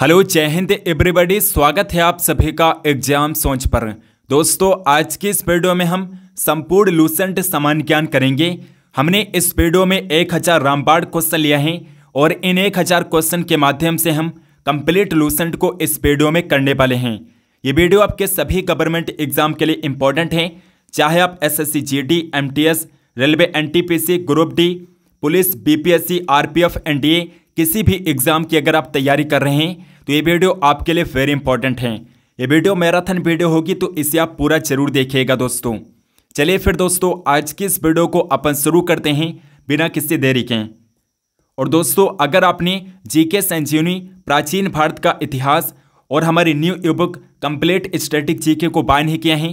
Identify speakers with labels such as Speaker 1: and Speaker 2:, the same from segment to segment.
Speaker 1: hello जय Hind everybody स्वागत है आप सभी का एग्जाम सोच पर दोस्तों आज की इस वीडियो में हम संपूर्ण लूसेंट समान ज्ञान करेंगे हमने इस वीडियो में एक हज़ार रामबाड़ क्वेश्चन लिया है और इन एक हज़ार क्वेश्चन के माध्यम से हम कंप्लीट लूसेंट को इस वीडियो में करने वाले हैं ये वीडियो आपके सभी गवर्नमेंट एग्जाम के लिए इम्पोर्टेंट है चाहे आप S S railway N group D police B P S C R P F N D A किसी भी एग्ज़ाम की अगर आप तैयारी कर रहे हैं तो ये वीडियो आपके लिए वेरी इंपॉर्टेंट है ये वीडियो मैराथन वीडियो होगी तो इसे आप पूरा जरूर देखिएगा दोस्तों चलिए फिर दोस्तों आज की इस वीडियो को अपन शुरू करते हैं बिना किसी देरी के और दोस्तों अगर आपने जीके संजीवनी प्राचीन भारत का इतिहास और हमारी new e book complete static GK को बाय नहीं किया है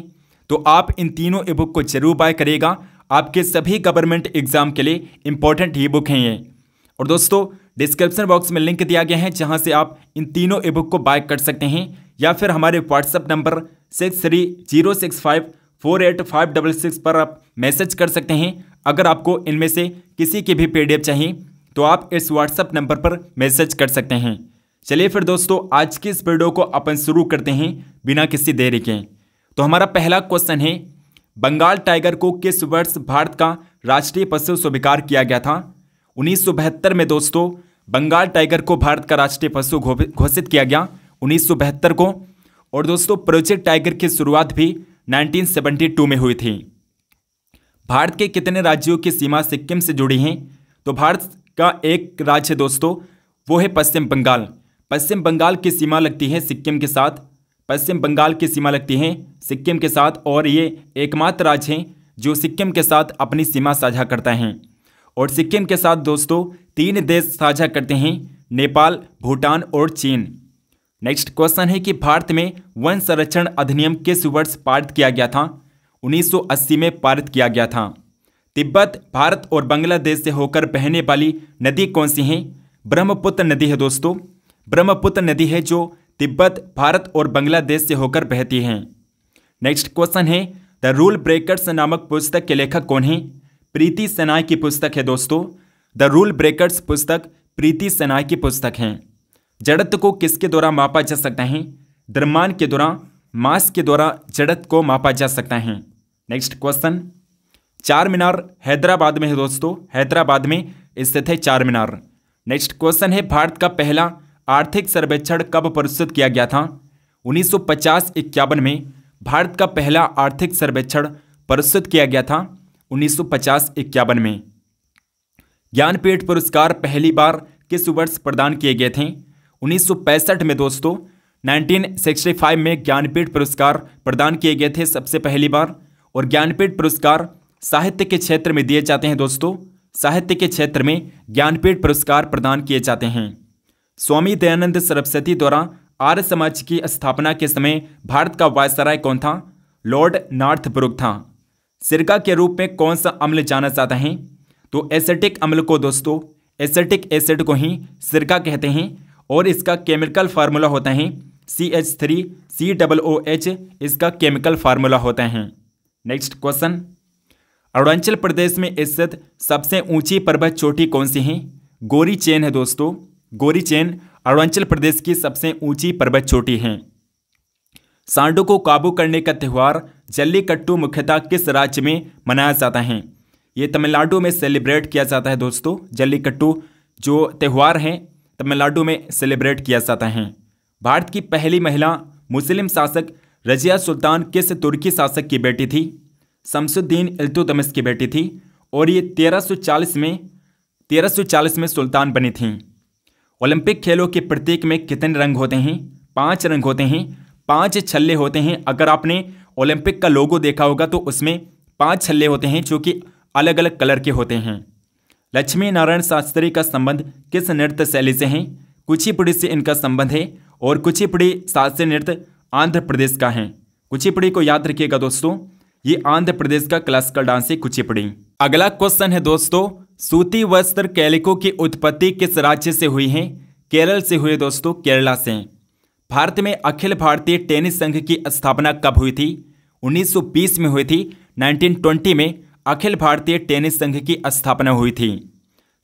Speaker 1: तो आप इन तीनों ई बुक को जरूर बाय करेगा आपके सभी गवर्नमेंट एग्ज़ाम के लिए इंपॉर्टेंट ई बुक हैं ये और दोस्तों डिस्क्रिप्शन बॉक्स में लिंक दिया गया है जहां से आप इन तीनों ई बुक को बाय कर सकते हैं या फिर हमारे WhatsApp number six three zero six five four eight five double six पर आप मैसेज कर सकते हैं अगर आपको इनमें से किसी की भी पीडीएफ चाहिए तो आप इस व्हाट्सअप नंबर पर मैसेज कर सकते हैं चलिए फिर दोस्तों आज की इस वीडियो को अपन शुरू करते हैं बिना किसी देरी के तो हमारा पहला क्वेश्चन है बंगाल टाइगर को किस वर्ष भारत का राष्ट्रीय पशु स्वीकार किया गया था उन्नीस में दोस्तों बंगाल टाइगर को भारत का राष्ट्रीय पशु घोषित किया गया उन्नीस को और दोस्तों प्रोजेक्ट टाइगर की शुरुआत भी 1972 में हुई थी भारत के कितने राज्यों की सीमा सिक्किम से जुड़ी हैं तो भारत का एक राज्य है दोस्तों वो है पश्चिम बंगाल पश्चिम बंगाल की सीमा लगती है सिक्किम के साथ पश्चिम बंगाल की सीमा लगती है सिक्किम के साथ और ये एकमात्र राज्य हैं जो सिक्किम के साथ अपनी सीमा साझा करता है और सिक्किम के साथ दोस्तों तीन देश साझा करते हैं नेपाल भूटान और चीन नेक्स्ट क्वेश्चन है कि भारत में वन संरक्षण अधिनियम किस वर्ष पारित किया गया था 1980 में पारित किया गया था तिब्बत भारत और बांग्लादेश से होकर बहने वाली नदी कौन सी है ब्रह्मपुत्र नदी है दोस्तों ब्रह्मपुत्र नदी है जो तिब्बत भारत और बांग्लादेश से होकर बहती है नेक्स्ट क्वेश्चन है द रूल ब्रेकर्स नामक पुस्तक के लेखक कौन है प्रीति सेनाय की पुस्तक है दोस्तों द रूल ब्रेकर्स पुस्तक प्रीति सेना की पुस्तक हैं जड़त को किसके द्वारा मापा जा सकता है द्रमान के द्वारा मास के द्वारा जड़त को मापा जा सकता है नेक्स्ट क्वेश्चन चार मीनार हैदराबाद में है दोस्तों हैदराबाद में स्थित है चार मीनार नेक्स्ट क्वेश्चन है भारत का पहला आर्थिक सर्वेक्षण कब प्रस्तुत किया गया था उन्नीस सौ में भारत का पहला आर्थिक सर्वेक्षण प्रस्तुत किया गया था उन्नीस सौ में ज्ञानपीठ पुरस्कार पहली बार किस वर्ष प्रदान किए गए थे उन्नीस में दोस्तों 1965 में ज्ञानपीठ पुरस्कार प्रदान किए गए थे सबसे पहली बार और ज्ञानपीठ पुरस्कार साहित्य के क्षेत्र में दिए जाते हैं दोस्तों साहित्य के क्षेत्र में ज्ञानपीठ पुरस्कार प्रदान किए जाते हैं स्वामी दयानंद सरस्वती द्वारा आर्य समाज की स्थापना के समय भारत का वायसराय कौन था लॉर्ड ब्रुक था सिरका के रूप में कौन सा अम्ल जाना जाता है तो एसेटिक अम्ल को दोस्तों एसेटिक एसिड को ही सिरका कहते हैं और इसका केमिकल फार्मूला होता है C H three C double O H इसका केमिकल फार्मूला होता है नेक्स्ट क्वेश्चन अरुणाचल प्रदेश में स्थित सबसे ऊंची पर्वत चोटी कौन सी है गोरी चेन है दोस्तों गोरी चेन अरुणाचल प्रदेश की सबसे ऊंची पर्वत चोटी है सांडों को काबू करने का त्यौहार जल्लीकट्टू मुख्यतः किस राज्य में मनाया जाता है ये तमिलनाडु में सेलिब्रेट किया जाता है दोस्तों जल्लीकट्टू जो त्यौहार हैं तमिलनाडु में सेलिब्रेट किया जाता है भारत की पहली महिला मुस्लिम शासक रजिया सुल्तान किस तुर्की शासक की बेटी थी शमसुद्दीन अल्तुतमिस की बेटी थी और ये 1340 में 1340 में सुल्तान बनी थीं ओलंपिक खेलों के प्रतीक में कितने रंग होते हैं पांच रंग होते हैं पांच छल्ले होते हैं अगर आपने ओलंपिक का लोगो देखा होगा तो उसमें पांच छल्ले होते हैं जो कि अलग अलग कलर के होते हैं लक्ष्मी नारायण शास्त्री का संबंध किस नृत्य शैली से है कुचिपुड़ी से इनका संबंध है और कुचिपुड़ी शास्त्रीय नृत्य आंध्र प्रदेश का है कुचिपुड़ी को याद रखिएगा दोस्तों ये आंध्र प्रदेश का क्लासिकल डांस है कुचिपुड़ी अगला क्वेश्चन है दोस्तों सूती वस्त्र कैलिको की उत्पत्ति किस राज्य से हुई है केरल से हुई दोस्तों केरला से भारत में अखिल भारतीय टेनिस संघ की स्थापना कब हुई थी 1920 में हुई थी 1920 में अखिल भारतीय टेनिस संघ की स्थापना हुई थी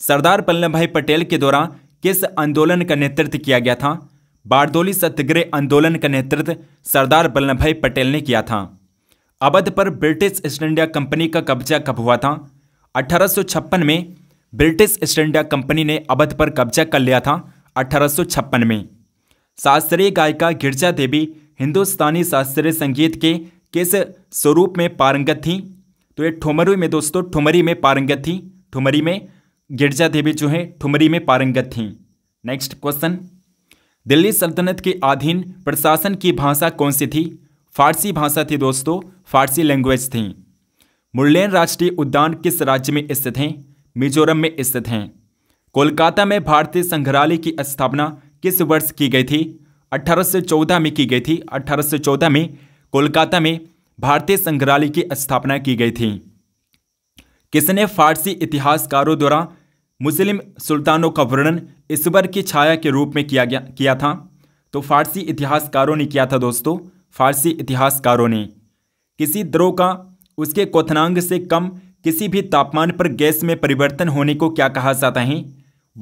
Speaker 1: सरदार वल्लभ भाई पटेल के द्वारा किस आंदोलन का नेतृत्व किया गया था बारदोली सत्यग्रह आंदोलन का नेतृत्व सरदार वल्लभ भाई पटेल ने किया था अवध पर ब्रिटिश ईस्ट इंडिया कंपनी का कब्जा कब हुआ था अठारह में ब्रिटिश ईस्ट इंडिया कंपनी ने अवध पर कब्जा कर लिया था अठारह में शास्त्रीय गायिका गिरजा देवी हिंदुस्तानी शास्त्रीय संगीत के किस स्वरूप में पारंगत थीं तो ये ठुमरी में दोस्तों ठुमरी में पारंगत थी ठुमरी में गिरजा देवी जो है ठुमरी में पारंगत थी नेक्स्ट क्वेश्चन दिल्ली सल्तनत के अधीन प्रशासन की भाषा कौन सी थी फारसी भाषा थी दोस्तों फारसी लैंग्वेज थी मुरलैन राष्ट्रीय उद्यान किस राज्य में स्थित हैं मिजोरम में स्थित हैं कोलकाता में भारतीय संग्रहालय की स्थापना किस वर्ष की गई थी 1814 में की गई थी 1814 में कोलकाता में भारतीय संग्रहालय की स्थापना की गई थी किसने फारसी इतिहासकारों द्वारा मुस्लिम सुल्तानों का वर्णन ईश्वर की छाया के रूप में किया गया किया था तो फारसी इतिहासकारों ने किया था दोस्तों फारसी इतिहासकारों ने किसी द्रोह का उसके कोथनांग से कम किसी भी तापमान पर गैस में परिवर्तन होने को क्या कहा जाता है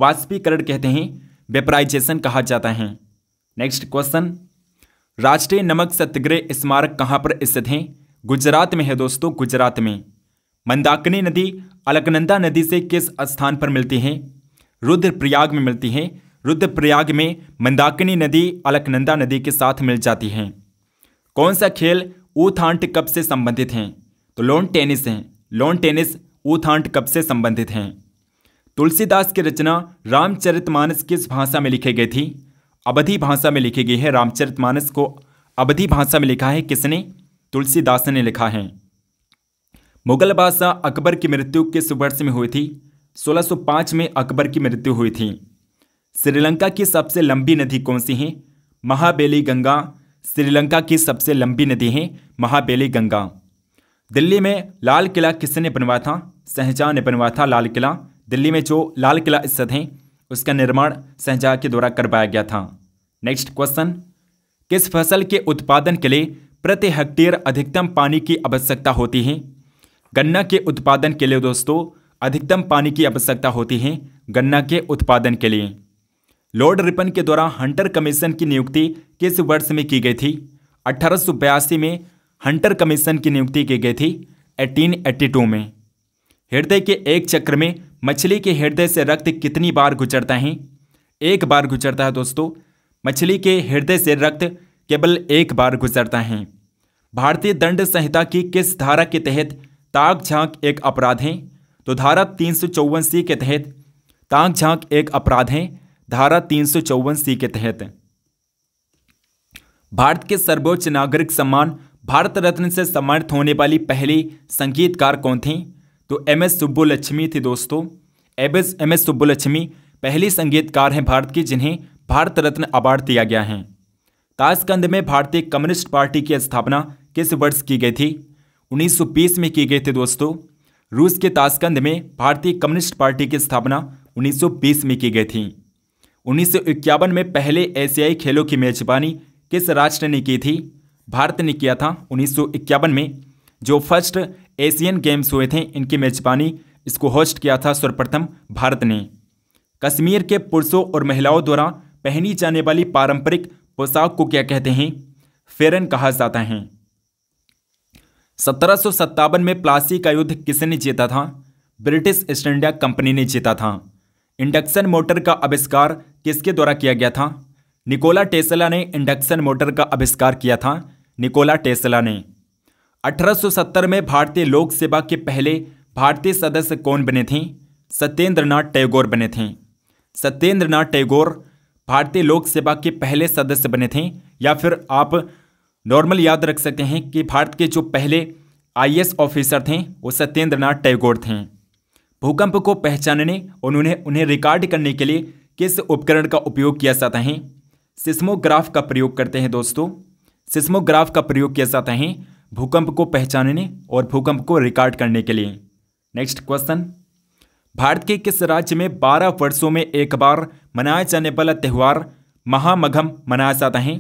Speaker 1: वाष्पीकरण कहते हैं वेपराइजेशन कहा जाता है नेक्स्ट क्वेश्चन राष्ट्रीय नमक सत्याग्रह स्मारक कहाँ पर स्थित हैं गुजरात में है दोस्तों गुजरात में मंदाकिनी नदी अलकनंदा नदी से किस स्थान पर मिलती हैं रुद्रप्रयाग में मिलती हैं रुद्रप्रयाग में मंदाकिनी नदी अलकनंदा नदी के साथ मिल जाती हैं कौन सा खेल ऊथांट कप से संबंधित हैं तो लॉन टेनिस हैं लॉन टेनिस ऊथांट कप से संबंधित हैं तुलसीदास की रचना रामचरितमानस किस भाषा में लिखी गई थी अवधि भाषा में लिखी गई है रामचरितमानस को अवधि भाषा में लिखा है किसने तुलसीदास ने लिखा है मुगल बादशाह अकबर की मृत्यु किस वर्ष में हुई थी 1605 में अकबर की मृत्यु हुई थी श्रीलंका की सबसे लंबी नदी कौन सी है महाबेली गंगा श्रीलंका की सबसे लंबी नदी है महाबेली गंगा दिल्ली में लाल किला किसने बनवाया था शहजहाँ ने बनवाया था लाल किला दिल्ली में जो लाल किला स्थित हैं उसका निर्माण सहजा के द्वारा करवाया गया था नेक्स्ट क्वेश्चन किस फसल के उत्पादन के लिए प्रति हेक्टेयर अधिकतम पानी की आवश्यकता होती है गन्ना के उत्पादन के लिए दोस्तों अधिकतम पानी की आवश्यकता होती है गन्ना के उत्पादन के लिए लॉर्ड रिपन के द्वारा हंटर कमीशन की नियुक्ति किस वर्ष में की गई थी अठारह में हंटर कमीशन की नियुक्ति की गई थी 1882 में हृदय के एक चक्र में मछली के हृदय से रक्त कितनी बार गुजरता है एक बार गुजरता है दोस्तों मछली के हृदय से रक्त केवल एक बार गुजरता है भारतीय दंड संहिता की किस धारा के तहत ताक झांक एक अपराध है तो धारा तीन सी के तहत ताक झांक एक अपराध है धारा तीन सी के तहत भारत के सर्वोच्च नागरिक सम्मान भारत रत्न से सम्मानित होने वाली पहली संगीतकार कौन थी तो एम एस सुब्बुलक्ष्मी थी दोस्तों एबस एम एस सुब्बुलक्ष्मी पहले संगीतकार हैं भारत के जिन्हें भारत रत्न अवार्ड दिया गया है ताशकंद में भारतीय कम्युनिस्ट पार्टी की स्थापना किस वर्ष की गई थी 1920 में की गई थी दोस्तों रूस के ताशकंद में भारतीय कम्युनिस्ट पार्टी की स्थापना 1920 में की गई थी उन्नीस में पहले एशियाई खेलों की मेजबानी किस राष्ट्र ने की थी भारत ने किया था उन्नीस में जो फर्स्ट एशियन गेम्स हुए थे इनकी मेजबानी इसको होस्ट किया था सर्वप्रथम भारत ने कश्मीर के पुरुषों और महिलाओं द्वारा पहनी जाने वाली पारंपरिक पोशाक को क्या कहते हैं फेरन कहा जाता है सत्रह में प्लासी का युद्ध किसने जीता था ब्रिटिश ईस्ट इंडिया कंपनी ने जीता था इंडक्शन मोटर का आविष्कार किसके द्वारा किया गया था निकोला टेस्ला ने इंडक्शन मोटर का आविष्कार किया था निकोला टेस्ला ने 1870 में भारतीय लोक सेवा के पहले भारतीय सदस्य कौन बने थे सत्येंद्रनाथ टैगोर बने थे सत्येंद्रनाथ टैगोर भारतीय लोक सेवा के पहले सदस्य बने थे या फिर आप नॉर्मल याद रख सकते हैं कि भारत के जो पहले आईएएस ऑफिसर थे वो सत्येंद्रनाथ टैगोर थे भूकंप को पहचानने और उन्हें उन्हें रिकॉर्ड करने के लिए किस उपकरण का उपयोग किया जाता है सिस्मोग्राफ का प्रयोग करते हैं दोस्तों सिस्मोग्राफ का प्रयोग किया जाता है भूकंप को पहचानने और भूकंप को रिकॉर्ड करने के लिए नेक्स्ट क्वेश्चन भारत के किस राज्य में 12 वर्षों में एक बार मनाया जाने वाला त्यौहार महामघम मनाया जाता है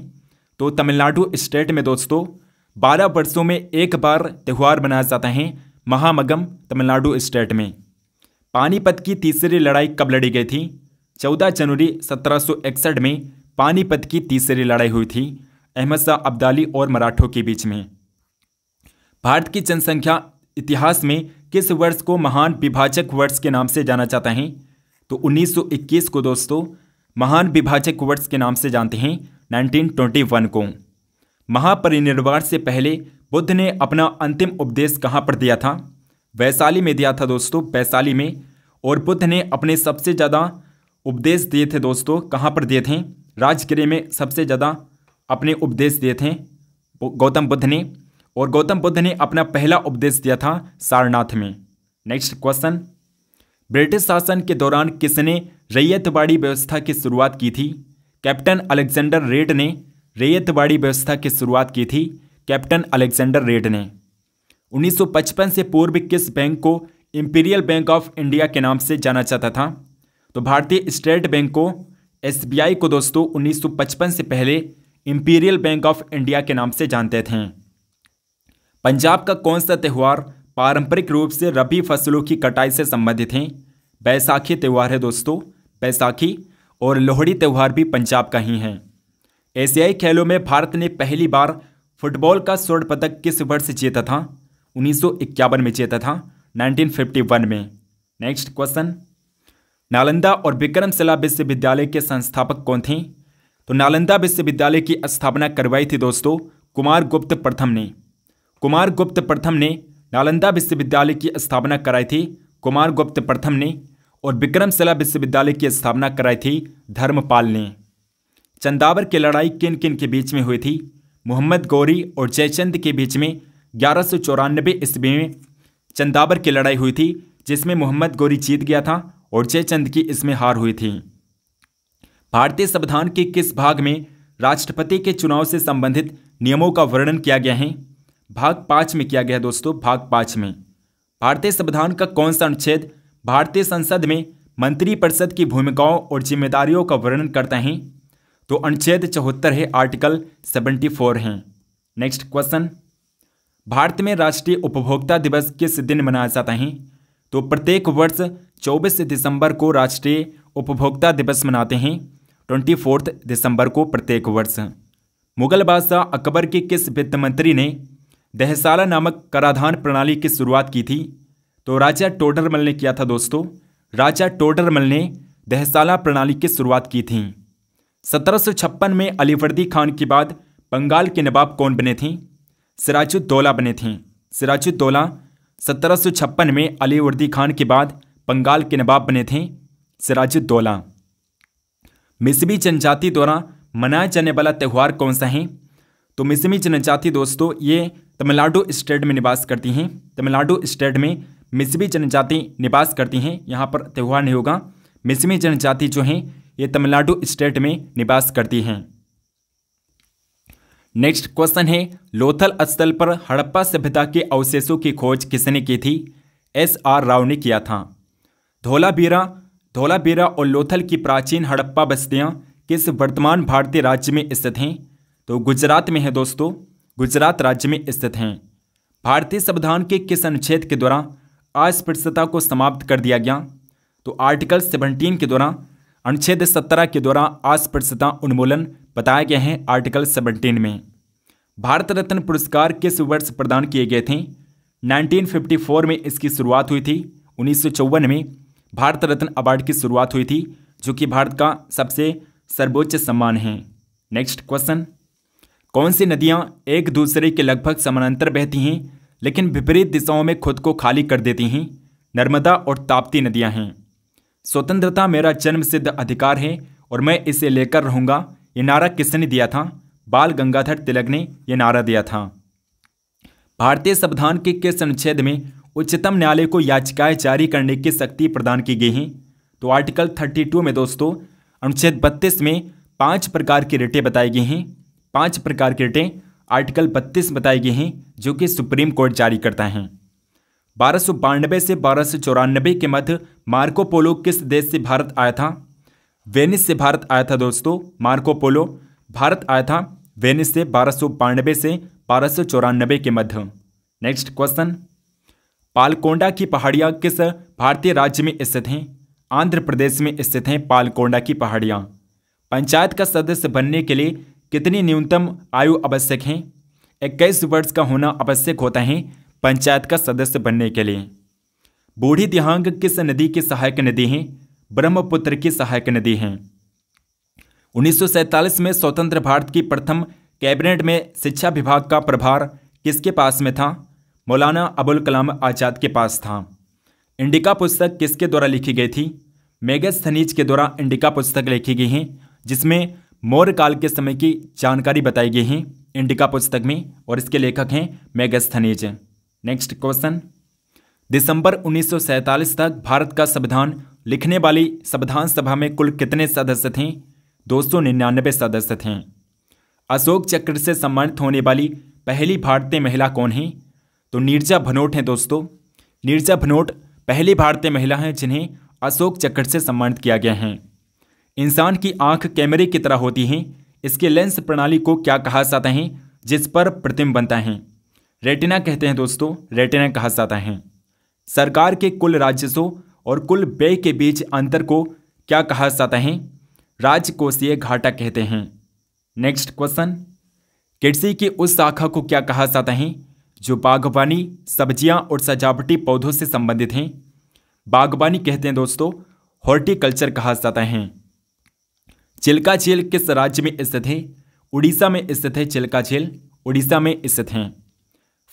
Speaker 1: तो तमिलनाडु स्टेट में दोस्तों 12 वर्षों में एक बार त्यौहार मनाया जाता है महामघम तमिलनाडु स्टेट में पानीपत की तीसरी लड़ाई कब लड़ी गई थी 14 जनवरी 1761 में पानीपत की तीसरी लड़ाई हुई थी अहमद शाह अब्दाली और मराठों के बीच में भारत की जनसंख्या इतिहास में किस वर्ष को महान विभाजक वर्ष के नाम से जाना जाता है तो 1921 को दोस्तों महान विभाजक वर्ष के नाम से जानते हैं 1921 को महापरिनिर्वाण से पहले बुद्ध ने अपना अंतिम उपदेश कहाँ पर दिया था वैशाली में दिया था दोस्तों वैशाली में और बुद्ध ने अपने सबसे ज़्यादा उपदेश दिए थे दोस्तों कहाँ पर दिए थे राजगिरे में सबसे ज़्यादा अपने उपदेश दिए थे गौतम बुद्ध ने और गौतम बुद्ध ने अपना पहला उपदेश दिया था सारनाथ में नेक्स्ट क्वेश्चन ब्रिटिश शासन के दौरान किसने रैयतवाड़ी व्यवस्था की शुरुआत की थी कैप्टन अलेक्जेंडर रेड ने रैयतवाड़ी व्यवस्था की शुरुआत की थी कैप्टन अलेक्जेंडर रेड ने 1955 से पूर्व किस बैंक को इम्पीरियल बैंक ऑफ इंडिया के नाम से जाना जाता था तो भारतीय स्टेट बैंक को एस को दोस्तों 1955 से पहले इम्पीरियल बैंक ऑफ इंडिया के नाम से जानते थे पंजाब का कौन सा त्यौहार पारंपरिक रूप से रबी फसलों की कटाई से संबंधित हैं बैसाखी त्यौहार है दोस्तों बैसाखी और लोहड़ी त्यौहार भी पंजाब का ही हैं एशियाई खेलों में भारत ने पहली बार फुटबॉल का स्वर्ण पदक किस वर्ष जीता था उन्नीस में जीता था 1951 में नेक्स्ट क्वेश्चन नालंदा और विक्रमशिला विश्वविद्यालय के संस्थापक कौन थे तो नालंदा विश्वविद्यालय की स्थापना करवाई थी दोस्तों कुमार गुप्त प्रथम ने कुमार गुप्त प्रथम ने नालंदा विश्वविद्यालय की स्थापना कराई थी कुमार गुप्त प्रथम ने और विक्रमशिला विश्वविद्यालय की स्थापना कराई थी धर्मपाल ने चंदावर की लड़ाई किन किन के बीच में हुई थी मोहम्मद गौरी और जयचंद के बीच में ग्यारह सौ चौरानबे ईस्वी में चंदावर की लड़ाई हुई थी जिसमें मोहम्मद गौरी जीत गया था और जयचंद की इसमें हार हुई थी भारतीय संविधान के किस भाग में राष्ट्रपति के चुनाव से संबंधित नियमों का वर्णन किया गया है भाग पाँच में किया गया दोस्तों भाग पाँच में भारतीय संविधान का कौन सा अनुच्छेद भारतीय संसद में मंत्रिपरिषद की भूमिकाओं और जिम्मेदारियों का वर्णन करते हैं तो अनुच्छेद चौहत्तर है आर्टिकल सेवेंटी फोर है नेक्स्ट क्वेश्चन भारत में राष्ट्रीय उपभोक्ता दिवस किस दिन मनाया जाता है तो प्रत्येक वर्ष चौबीस दिसंबर को राष्ट्रीय उपभोक्ता दिवस मनाते हैं ट्वेंटी फोर्थ दिसंबर को प्रत्येक वर्ष मुगल बादशाह अकबर के किस वित्त मंत्री ने दहसाला नामक कराधान प्रणाली की शुरुआत की थी तो राजा टोडरमल ने किया था दोस्तों राजा टोडरमल ने दहसाला प्रणाली की शुरुआत की थी सत्रह में अलीवर्दी खान के बाद बंगाल के नवाब कौन बने थे सिराजुद्दौला बने थे सिराजुद्दौला सत्रह में अलीवर्दी खान के बाद बंगाल के नवाब बने थे सिराजुद्दौला मिसबी जनजाति द्वारा मनाया जाने वाला त्यौहार कौन सा है तो मिसमी जनजाति दोस्तों ये तमिलनाडु स्टेट में निवास करती हैं तमिलनाडु स्टेट में मिसमी जनजाति निवास करती हैं यहाँ पर त्यौहार नहीं होगा मिसमी जनजाति जो हैं ये तमिलनाडु स्टेट में निवास करती हैं नेक्स्ट क्वेश्चन है लोथल स्थल पर हड़प्पा सभ्यता के अवशेषों की खोज किसने की थी एस आर राव ने किया था धोलाबीरा धोलाबीरा और लोथल की प्राचीन हड़प्पा बस्तियाँ किस वर्तमान भारतीय राज्य में स्थित हैं तो गुजरात में है दोस्तों गुजरात राज्य में स्थित हैं भारतीय संविधान के किस अनुच्छेद के द्वारा अस्पृश्यता को समाप्त कर दिया गया तो आर्टिकल सेवनटीन के द्वारा अनुच्छेद सत्रह के द्वारा अस्पृश्यता उन्मूलन बताया गया है आर्टिकल सेवनटीन में भारत रत्न पुरस्कार किस वर्ष प्रदान किए गए थे 1954 में इसकी शुरुआत हुई थी उन्नीस में भारत रत्न अवार्ड की शुरुआत हुई थी जो कि भारत का सबसे सर्वोच्च सम्मान है नेक्स्ट क्वेश्चन कौन सी नदियाँ एक दूसरे के लगभग समानांतर बहती हैं लेकिन विपरीत दिशाओं में खुद को खाली कर देती हैं नर्मदा और ताप्ती नदियाँ हैं स्वतंत्रता मेरा जन्म सिद्ध अधिकार है और मैं इसे लेकर रहूँगा ये नारा किसने दिया था बाल गंगाधर तिलक ने यह नारा दिया था भारतीय संविधान के किस अनुच्छेद में उच्चतम न्यायालय को याचिकाएं जारी करने की शक्ति प्रदान की गई हैं तो आर्टिकल 32 में दोस्तों अनुच्छेद 32 में पांच प्रकार की रेटें बताई गई हैं पांच प्रकार के रिटें आर्टिकल 32 बताए गए हैं जो कि सुप्रीम कोर्ट जारी करता है बारह से बारह के मध्य मार्कोपोलो किस देश से भारत आया था वेनिस से भारत आया था दोस्तों मार्कोपोलो भारत आया था वेनिस से बारह से बारह के मध्य नेक्स्ट क्वेश्चन पालकोंडा की पहाड़ियाँ किस भारतीय राज्य में स्थित हैं आंध्र प्रदेश में स्थित हैं पालकोंडा की पहाड़ियाँ पंचायत का सदस्य बनने के लिए कितनी न्यूनतम आयु आवश्यक है इक्कीस वर्ष का होना आवश्यक होता है पंचायत का सदस्य बनने के लिए बूढ़ी दिहांग किस नदी की सहायक नदी है ब्रह्मपुत्र की सहायक नदी है उन्नीस में स्वतंत्र भारत की प्रथम कैबिनेट में शिक्षा विभाग का प्रभार किसके पास में था मौलाना अबुल कलाम आज़ाद के पास था इंडिका पुस्तक किसके द्वारा लिखी गई थी मेगस थनीज के द्वारा इंडिका पुस्तक लिखी गई है जिसमें मौर्य काल के समय की जानकारी बताई गई है इंडिका पुस्तक में और इसके लेखक हैं मेगस्थनीज नेक्स्ट क्वेश्चन दिसंबर उन्नीस तक भारत का संविधान लिखने वाली संविधान सभा में कुल कितने सदस्य थे दो सदस्य थे अशोक चक्र से सम्मानित होने वाली पहली भारतीय महिला कौन है तो नीरजा भनोट हैं दोस्तों नीरजा भनोट पहली भारतीय महिला हैं जिन्हें अशोक चक्र से सम्मानित किया गया है इंसान की आंख कैमरे की तरह होती है इसके लेंस प्रणाली को क्या कहा जाता है जिस पर प्रतिम बनता है रेटिना कहते हैं दोस्तों रेटिना कहा जाता है सरकार के कुल राजस्व और कुल व्यय के बीच अंतर को क्या कहा जाता है राजकोषीय घाटा कहते हैं नेक्स्ट क्वेश्चन कृषि की उस शाखा को क्या कहा जाता है जो बागवानी सब्जियां और सजावटी पौधों से संबंधित हैं बागवानी कहते हैं दोस्तों हॉर्टिकल्चर कहा जाता है चिल्का झील किस राज्य में स्थित है उड़ीसा में स्थित है चिल्का झील उड़ीसा में स्थित हैं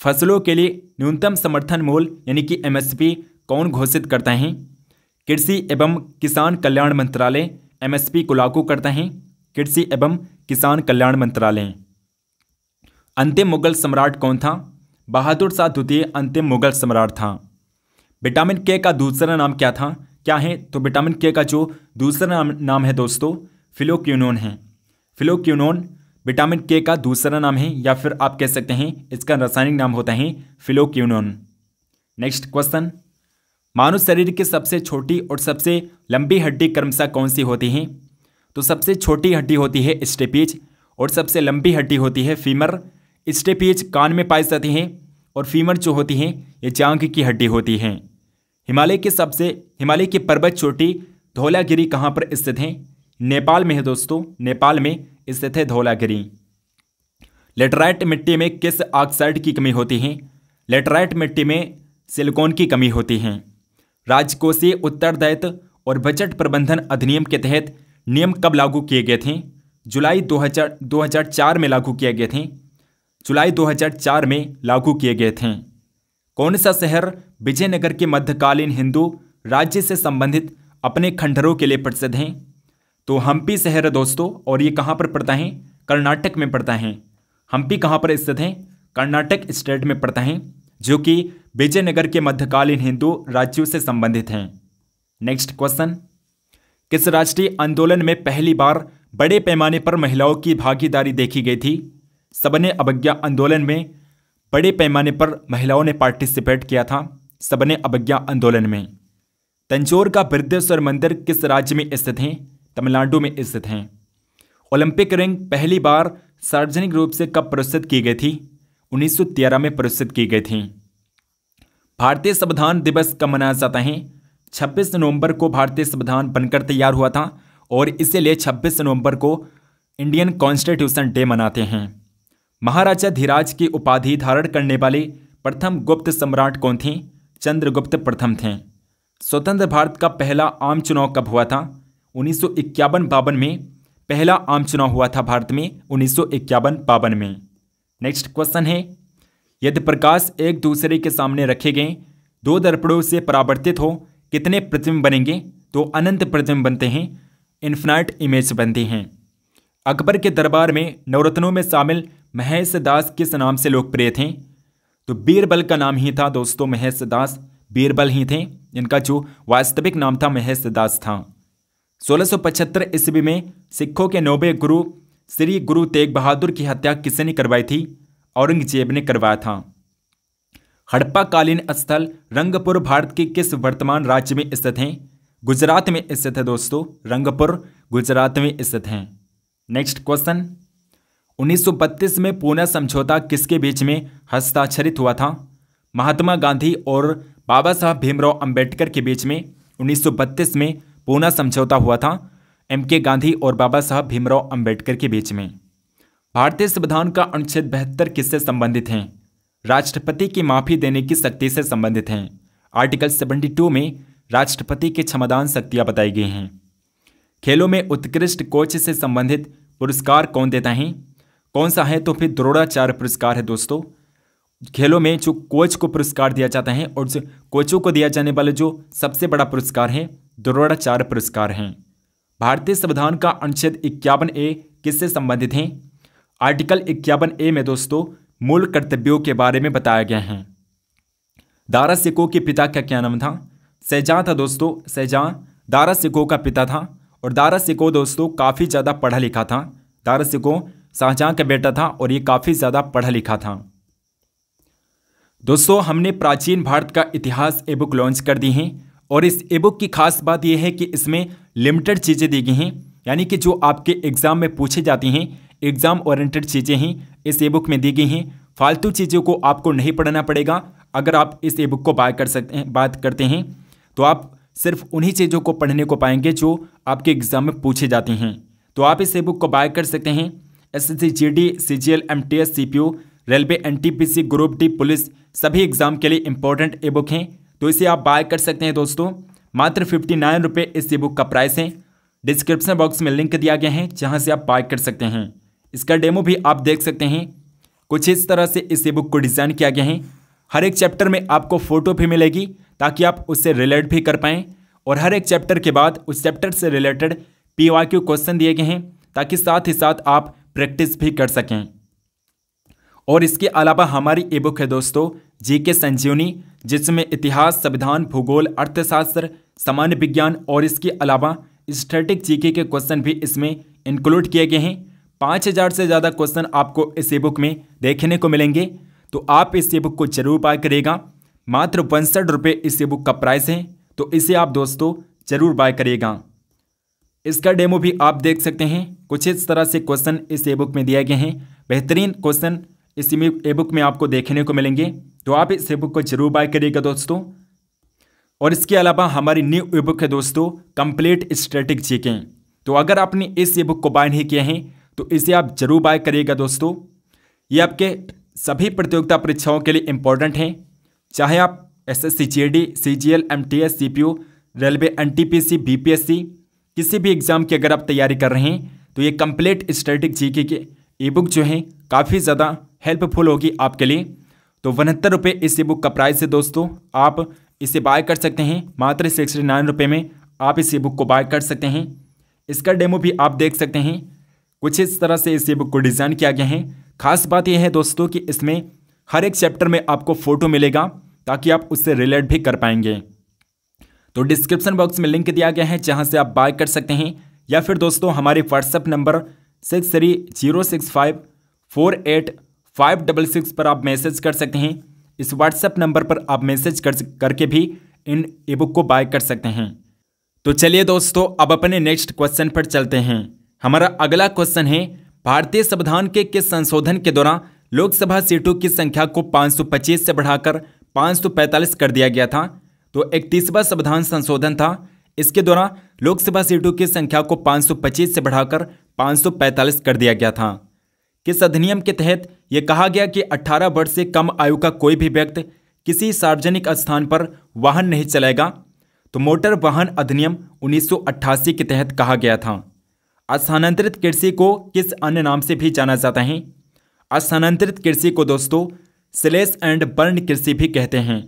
Speaker 1: फसलों के लिए न्यूनतम समर्थन मूल्य यानी कि एमएसपी कौन घोषित करता है कृषि एवं किसान कल्याण मंत्रालय एमएसपी को लागू करता है कृषि एवं किसान कल्याण मंत्रालय अंतिम मुगल सम्राट कौन था बहादुर शाह द्वितीय अंतिम मुगल सम्राट था विटामिन के का दूसरा नाम क्या था क्या है तो विटामिन के का जो दूसरा नाम नाम है दोस्तों फिलोक्यूनोन है फिलोक्यूनोन विटामिन के का दूसरा नाम है या फिर आप कह सकते हैं इसका रासायनिक नाम होता है फिलोक्यूनोन नेक्स्ट क्वेश्चन मानव शरीर की सबसे छोटी और सबसे लंबी हड्डी क्रमशः कौन सी होती है तो सबसे छोटी हड्डी होती है स्टेपीज और सबसे लंबी हड्डी होती है फीमर स्टेपीज कान में पाई जाती हैं और फीमर जो होती हैं ये जांघ की हड्डी होती हैं हिमालय के सबसे हिमालय की पर्वत चोटी धौलागिरी कहाँ पर स्थित हैं नेपाल में है दोस्तों नेपाल में स्थित है धौलागिरी लेटराइट मिट्टी में किस ऑक्साइड की कमी होती है लेटराइट मिट्टी में सिलिकॉन की कमी होती है राजकोषीय उत्तरदायित्व और बजट प्रबंधन अधिनियम के तहत नियम कब लागू किए गए थे जुलाई 2000 2004 में लागू किए गए थे जुलाई 2004 में लागू किए गए थे कौन सा शहर विजयनगर के मध्यकालीन हिंदू राज्य से संबंधित अपने खंडरों के लिए प्रसिद्ध हैं तो हम्पी शहर है दोस्तों और ये कहाँ पर पड़ता है कर्नाटक में पड़ता है हम्पी कहाँ पर स्थित है कर्नाटक स्टेट में पड़ता है जो कि विजयनगर के मध्यकालीन हिंदू राज्यों से संबंधित हैं नेक्स्ट क्वेश्चन किस राष्ट्रीय आंदोलन में पहली बार बड़े पैमाने पर महिलाओं की भागीदारी देखी गई थी सबने अवज्ञा आंदोलन में बड़े पैमाने पर महिलाओं ने पार्टिसिपेट किया था सबने अवज्ञा आंदोलन में तंजोर का बृद्धेश्वर मंदिर किस राज्य में स्थित है तमिलनाडु में स्थित हैं ओलंपिक रिंग पहली बार सार्वजनिक रूप से कब प्रस्तुत की गई थी 1913 में प्रस्तुत की गई थी भारतीय संविधान दिवस कब मनाया जाता है 26 नवंबर को भारतीय संविधान बनकर तैयार हुआ था और इसीलिए 26 नवंबर को इंडियन कॉन्स्टिट्यूशन डे मनाते हैं महाराजा धीराज की उपाधि धारण करने वाले प्रथम गुप्त सम्राट कौन थे चंद्रगुप्त प्रथम थे स्वतंत्र भारत का पहला आम चुनाव कब हुआ था उन्नीस सौ इक्यावन बावन में पहला आम चुनाव हुआ था भारत में उन्नीस सौ इक्यावन बावन में नेक्स्ट क्वेश्चन है यदि प्रकाश एक दूसरे के सामने रखे गए दो दर्पणों से परावर्तित हो कितने प्रतिबिंब बनेंगे तो अनंत प्रतिबिंब बनते हैं इन्फिनाइट इमेज बनती हैं अकबर के दरबार में नवरत्नों में शामिल महेश दास किस नाम से लोकप्रिय थे तो बीरबल का नाम ही था दोस्तों महेश दास बीरबल ही थे इनका जो वास्तविक नाम था महेश दास था सोलह ईस्वी में सिखों के नौबे गुरु श्री गुरु तेग बहादुर की हत्या किसने करवाई थी औरंगजेब ने करवाया था कालीन स्थल रंगपुर भारत के किस वर्तमान राज्य में स्थित हैं गुजरात में स्थित है दोस्तों रंगपुर गुजरात में स्थित हैं नेक्स्ट क्वेश्चन 1932 में पूना समझौता किसके बीच में हस्ताक्षरित हुआ था महात्मा गांधी और बाबा साहब भीमराव अम्बेडकर के बीच में उन्नीस में पूना समझौता हुआ था एम के गांधी और बाबा साहब भीमराव अंबेडकर के बीच में भारतीय संविधान का अनुच्छेद बहत्तर किससे संबंधित हैं राष्ट्रपति की माफी देने की शक्ति से संबंधित हैं आर्टिकल 72 में राष्ट्रपति के क्षमादान शक्तियां बताई गई हैं खेलों में उत्कृष्ट कोच से संबंधित पुरस्कार कौन देता है कौन सा है तो फिर द्रोणाचार्य पुरस्कार है दोस्तों खेलों में जो कोच को पुरस्कार दिया जाता है और जो कोचों को दिया जाने वाला जो सबसे बड़ा पुरस्कार है द्रोणाचार्य पुरस्कार हैं भारतीय संविधान का अनुच्छेद इक्यावन ए किससे संबंधित हैं आर्टिकल इक्यावन ए में दोस्तों मूल कर्तव्यों के बारे में बताया गया है दारा सिको के पिता का क्या नाम था सैजां था दोस्तों सैजां दारा सिको का पिता था और दारा सिको दोस्तों काफ़ी ज़्यादा पढ़ा लिखा था दारा सिको शाहजहाँ का बेटा था और ये काफ़ी ज़्यादा पढ़ा लिखा था दोस्तों हमने प्राचीन भारत का इतिहास ए बुक लॉन्च कर दी है और इस ई बुक की खास बात यह है कि इसमें लिमिटेड चीज़ें दी गई हैं यानी कि जो आपके एग्ज़ाम में पूछे जाती हैं एग्ज़ाम ओरिएंटेड चीज़ें हैं इस ई बुक में दी गई हैं फालतू चीज़ों को आपको नहीं पढ़ना पड़ेगा अगर आप इस ई बुक को बाय कर सकते हैं बात करते हैं तो आप सिर्फ उन्हीं चीज़ों को पढ़ने को पाएंगे जो आपके एग्ज़ाम में पूछे जाते हैं तो आप इस ई बुक को बाय कर सकते हैं S S C G D C G L M T S C P U railway N T P C group D police सभी एग्ज़ाम के लिए इंपॉर्टेंट ई बुक हैं तो इसे आप बाय कर सकते हैं दोस्तों मात्र फिफ्टी नाइन रुपये इस ई बुक का प्राइस है डिस्क्रिप्शन बॉक्स में लिंक दिया गया है जहाँ से आप बाय कर सकते हैं इसका डेमो भी आप देख सकते हैं कुछ इस तरह से इस ई बुक को डिज़ाइन किया गया है हर एक चैप्टर में आपको फ़ोटो भी मिलेगी ताकि आप उससे रिलेट भी कर पाएँ और हर एक चैप्टर के बाद उस चैप्टर से रिलेटेड पी क्वेश्चन दिए गए हैं ताकि साथ ही साथ आप प्रैक्टिस भी कर सकें और इसके अलावा हमारी ई बुक है दोस्तों जीके संजीवनी जिसमें इतिहास संविधान भूगोल अर्थशास्त्र सामान्य विज्ञान और इसके अलावा स्टैटिक जीके के क्वेश्चन भी इसमें इंक्लूड किए गए हैं पाँच हज़ार से ज़्यादा क्वेश्चन आपको इस ई बुक में देखने को मिलेंगे तो आप इस ई बुक को जरूर बाय करिएगा मात्र पैंसठ रुपये इस ई बुक का प्राइस है तो इसे आप दोस्तों ज़रूर बाय करिएगा इसका डेमो भी आप देख सकते हैं कुछ इस तरह से क्वेश्चन इस ई बुक में दिए गए हैं बेहतरीन क्वेश्चन इस ई बुक में आपको देखने को मिलेंगे तो आप इस ई बुक को जरूर बाय करिएगा दोस्तों और इसके अलावा हमारी न्यू ई बुक है दोस्तों कंप्लीट स्ट्रेटिक जीके तो अगर आपने इस ई बुक को बाय नहीं किया है तो इसे आप जरूर बाय करिएगा दोस्तों ये आपके सभी प्रतियोगिता परीक्षाओं के लिए इंपॉर्टेंट हैं चाहे आप S S C G D C G L M T S C P U railway N T P C B P S C किसी भी एग्ज़ाम की अगर आप तैयारी कर रहे हैं तो ये कंप्लीट स्ट्रेटिक जी के ई बुक जो है काफ़ी ज़्यादा हेल्पफुल होगी आपके लिए तो उनहत्तर रुपये इस ई बुक का प्राइस है दोस्तों आप इसे बाय कर सकते हैं मात्र सिक्सटी नाइन रुपये में आप इस ई बुक को बाय कर सकते हैं इसका डेमो भी आप देख सकते हैं कुछ इस तरह से इस ई बुक को डिज़ाइन किया गया है खास बात यह है दोस्तों कि इसमें हर एक चैप्टर में आपको फ़ोटो मिलेगा ताकि आप उससे रिलेट भी कर पाएंगे तो डिस्क्रिप्शन बॉक्स में लिंक दिया गया है जहाँ से आप बाय कर सकते हैं या फिर दोस्तों हमारे WhatsApp number six three zero six five four eight five double six पर आप मैसेज कर सकते हैं इस व्हाट्सएप नंबर पर आप मैसेज कर करके भी इन ई बुक को बाय कर सकते हैं तो चलिए दोस्तों अब अपने नेक्स्ट क्वेश्चन पर चलते हैं हमारा अगला क्वेश्चन है भारतीय संविधान के किस संशोधन के दौरान लोकसभा सीटों की संख्या को 525 से बढ़ाकर 545 कर दिया गया था तो इकतीसवा संविधान संशोधन था इसके दौरान लोकसभा सीटों की संख्या को 525 से बढ़ाकर 545 कर दिया गया था किस अधिनियम के तहत ये कहा गया कि 18 वर्ष से कम आयु का कोई भी व्यक्ति किसी सार्वजनिक स्थान पर वाहन नहीं चलाएगा तो मोटर वाहन अधिनियम 1988 के तहत कहा गया था स्थानांतरित कृषि को किस अन्य नाम से भी जाना जाता है स्थानांतरित कृषि को दोस्तों स्लेस एंड बर्न कृषि भी कहते हैं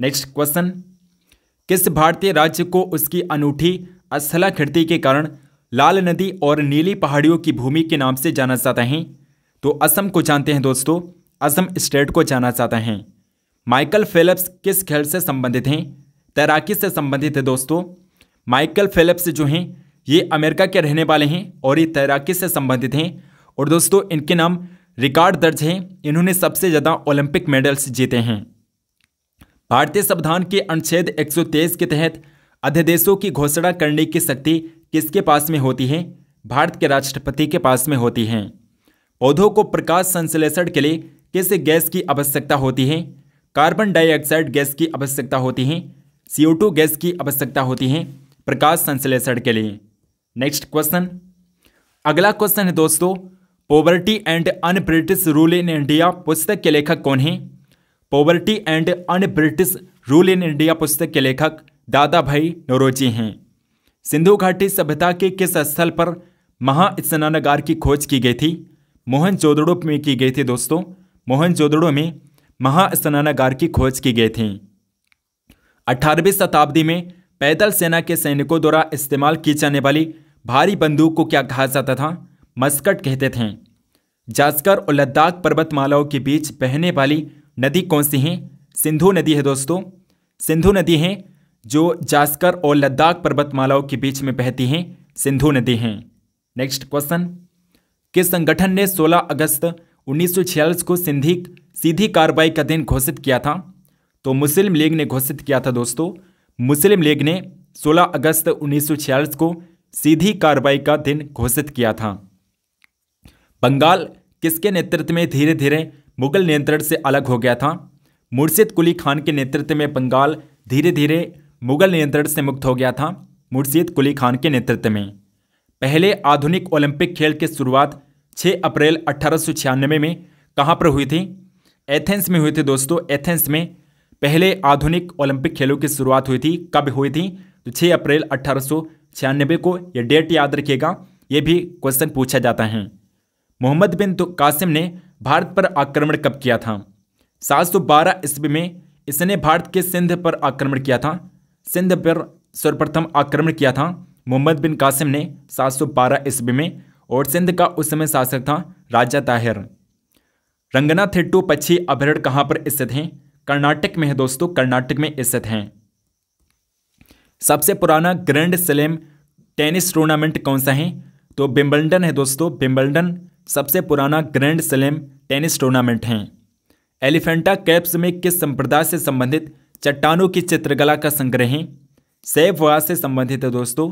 Speaker 1: नेक्स्ट क्वेश्चन किस भारतीय राज्य को उसकी अनूठी अस्थला खिड़ती के कारण लाल नदी और नीली पहाड़ियों की भूमि के नाम से जाना जाता है तो असम को जानते हैं दोस्तों असम स्टेट को जाना चाहते हैं माइकल फिलिप्स किस खेल से संबंधित हैं तैराकी से संबंधित है दोस्तों माइकल फिलिप्स जो हैं ये अमेरिका के रहने वाले हैं और ये तैराकी से संबंधित हैं और दोस्तों इनके नाम रिकॉर्ड दर्ज हैं इन्होंने सबसे ज़्यादा ओलंपिक मेडल्स जीते हैं भारतीय संविधान के अनुच्छेद 123 के तहत अध्यादेशों की घोषणा करने की शक्ति किसके पास में होती है भारत के राष्ट्रपति के पास में होती हैं पौधों को प्रकाश संश्लेषण के लिए किस गैस की आवश्यकता होती है कार्बन डाइऑक्साइड गैस की आवश्यकता होती है CO2 गैस की आवश्यकता होती है प्रकाश संश्लेषण के लिए नेक्स्ट क्वेश्चन अगला क्वेश्चन है दोस्तों poverty and un British rule in India पुस्तक के लेखक कौन हैं poverty and un British rule in India पुस्तक के लेखक दादा भाई नोरोजी हैं सिंधु घाटी सभ्यता के किस स्थल पर महास्नानागार की खोज की गई थी मोहन जोदड़ो में की गई थी दोस्तों मोहन जोदड़ो में महास्नानागार की खोज की गई थी अठारहवीं शताब्दी में पैदल सेना के सैनिकों द्वारा इस्तेमाल की जाने वाली भारी बंदूक को क्या कहा जाता था मस्कट कहते थे जास्कर और लद्दाख पर्वतमालाओं के बीच बहने वाली नदी कौन सी है सिंधु नदी है दोस्तों सिंधु नदी है जो जास्कर और लद्दाख पर्वतमालाओं के बीच में बहती हैं सिंधु नदी हैं नेक्स्ट क्वेश्चन के संगठन ने 16 अगस्त उन्नीस को सिंधी सीधी कार्रवाई का दिन घोषित किया था तो मुस्लिम लीग ने घोषित किया था दोस्तों मुस्लिम लीग ने 16 अगस्त उन्नीस को सीधी कार्रवाई का दिन घोषित किया था बंगाल किसके नेतृत्व में धीरे धीरे मुगल नियंत्रण से अलग हो गया था मुर्शिद कुली खान के नेतृत्व में बंगाल धीरे धीरे मुगल नियंत्रण से मुक्त हो गया था मुर्शिद कुली खान के नेतृत्व में पहले आधुनिक ओलंपिक खेल की शुरुआत 6 अप्रैल अट्ठारह में कहाँ पर हुई थी एथेंस में हुई थी दोस्तों एथेंस में पहले आधुनिक ओलंपिक खेलों की शुरुआत हुई थी कब हुई थी तो 6 अप्रैल अट्ठारह को यह डेट याद रखिएगा ये भी क्वेश्चन पूछा जाता है मोहम्मद बिन तो कासिम ने भारत पर आक्रमण कब किया था सात सौ बारह ईस्वी में इसने भारत के सिंध पर आक्रमण किया था सिंध पर सर्वप्रथम आक्रमण किया था मोहम्मद बिन कासिम ने सात सौ बारह ईस्वी में और सिंध का उस समय शासक था राजा ताहिर रंगना थिट्टू पक्षी अभ्यारण्य कहाँ पर स्थित हैं कर्नाटक में है दोस्तों कर्नाटक में स्थित हैं सबसे पुराना ग्रैंड स्लैम टेनिस टूर्नामेंट कौन सा है तो बिम्बलडन है दोस्तों बिम्बल्डन सबसे पुराना ग्रैंड स्लैम टेनिस टूर्नामेंट हैं एलिफेंटा कैप्स में किस संप्रदाय से संबंधित चट्टानों की चित्रकला का संग्रह है सैववाद से संबंधित है दोस्तों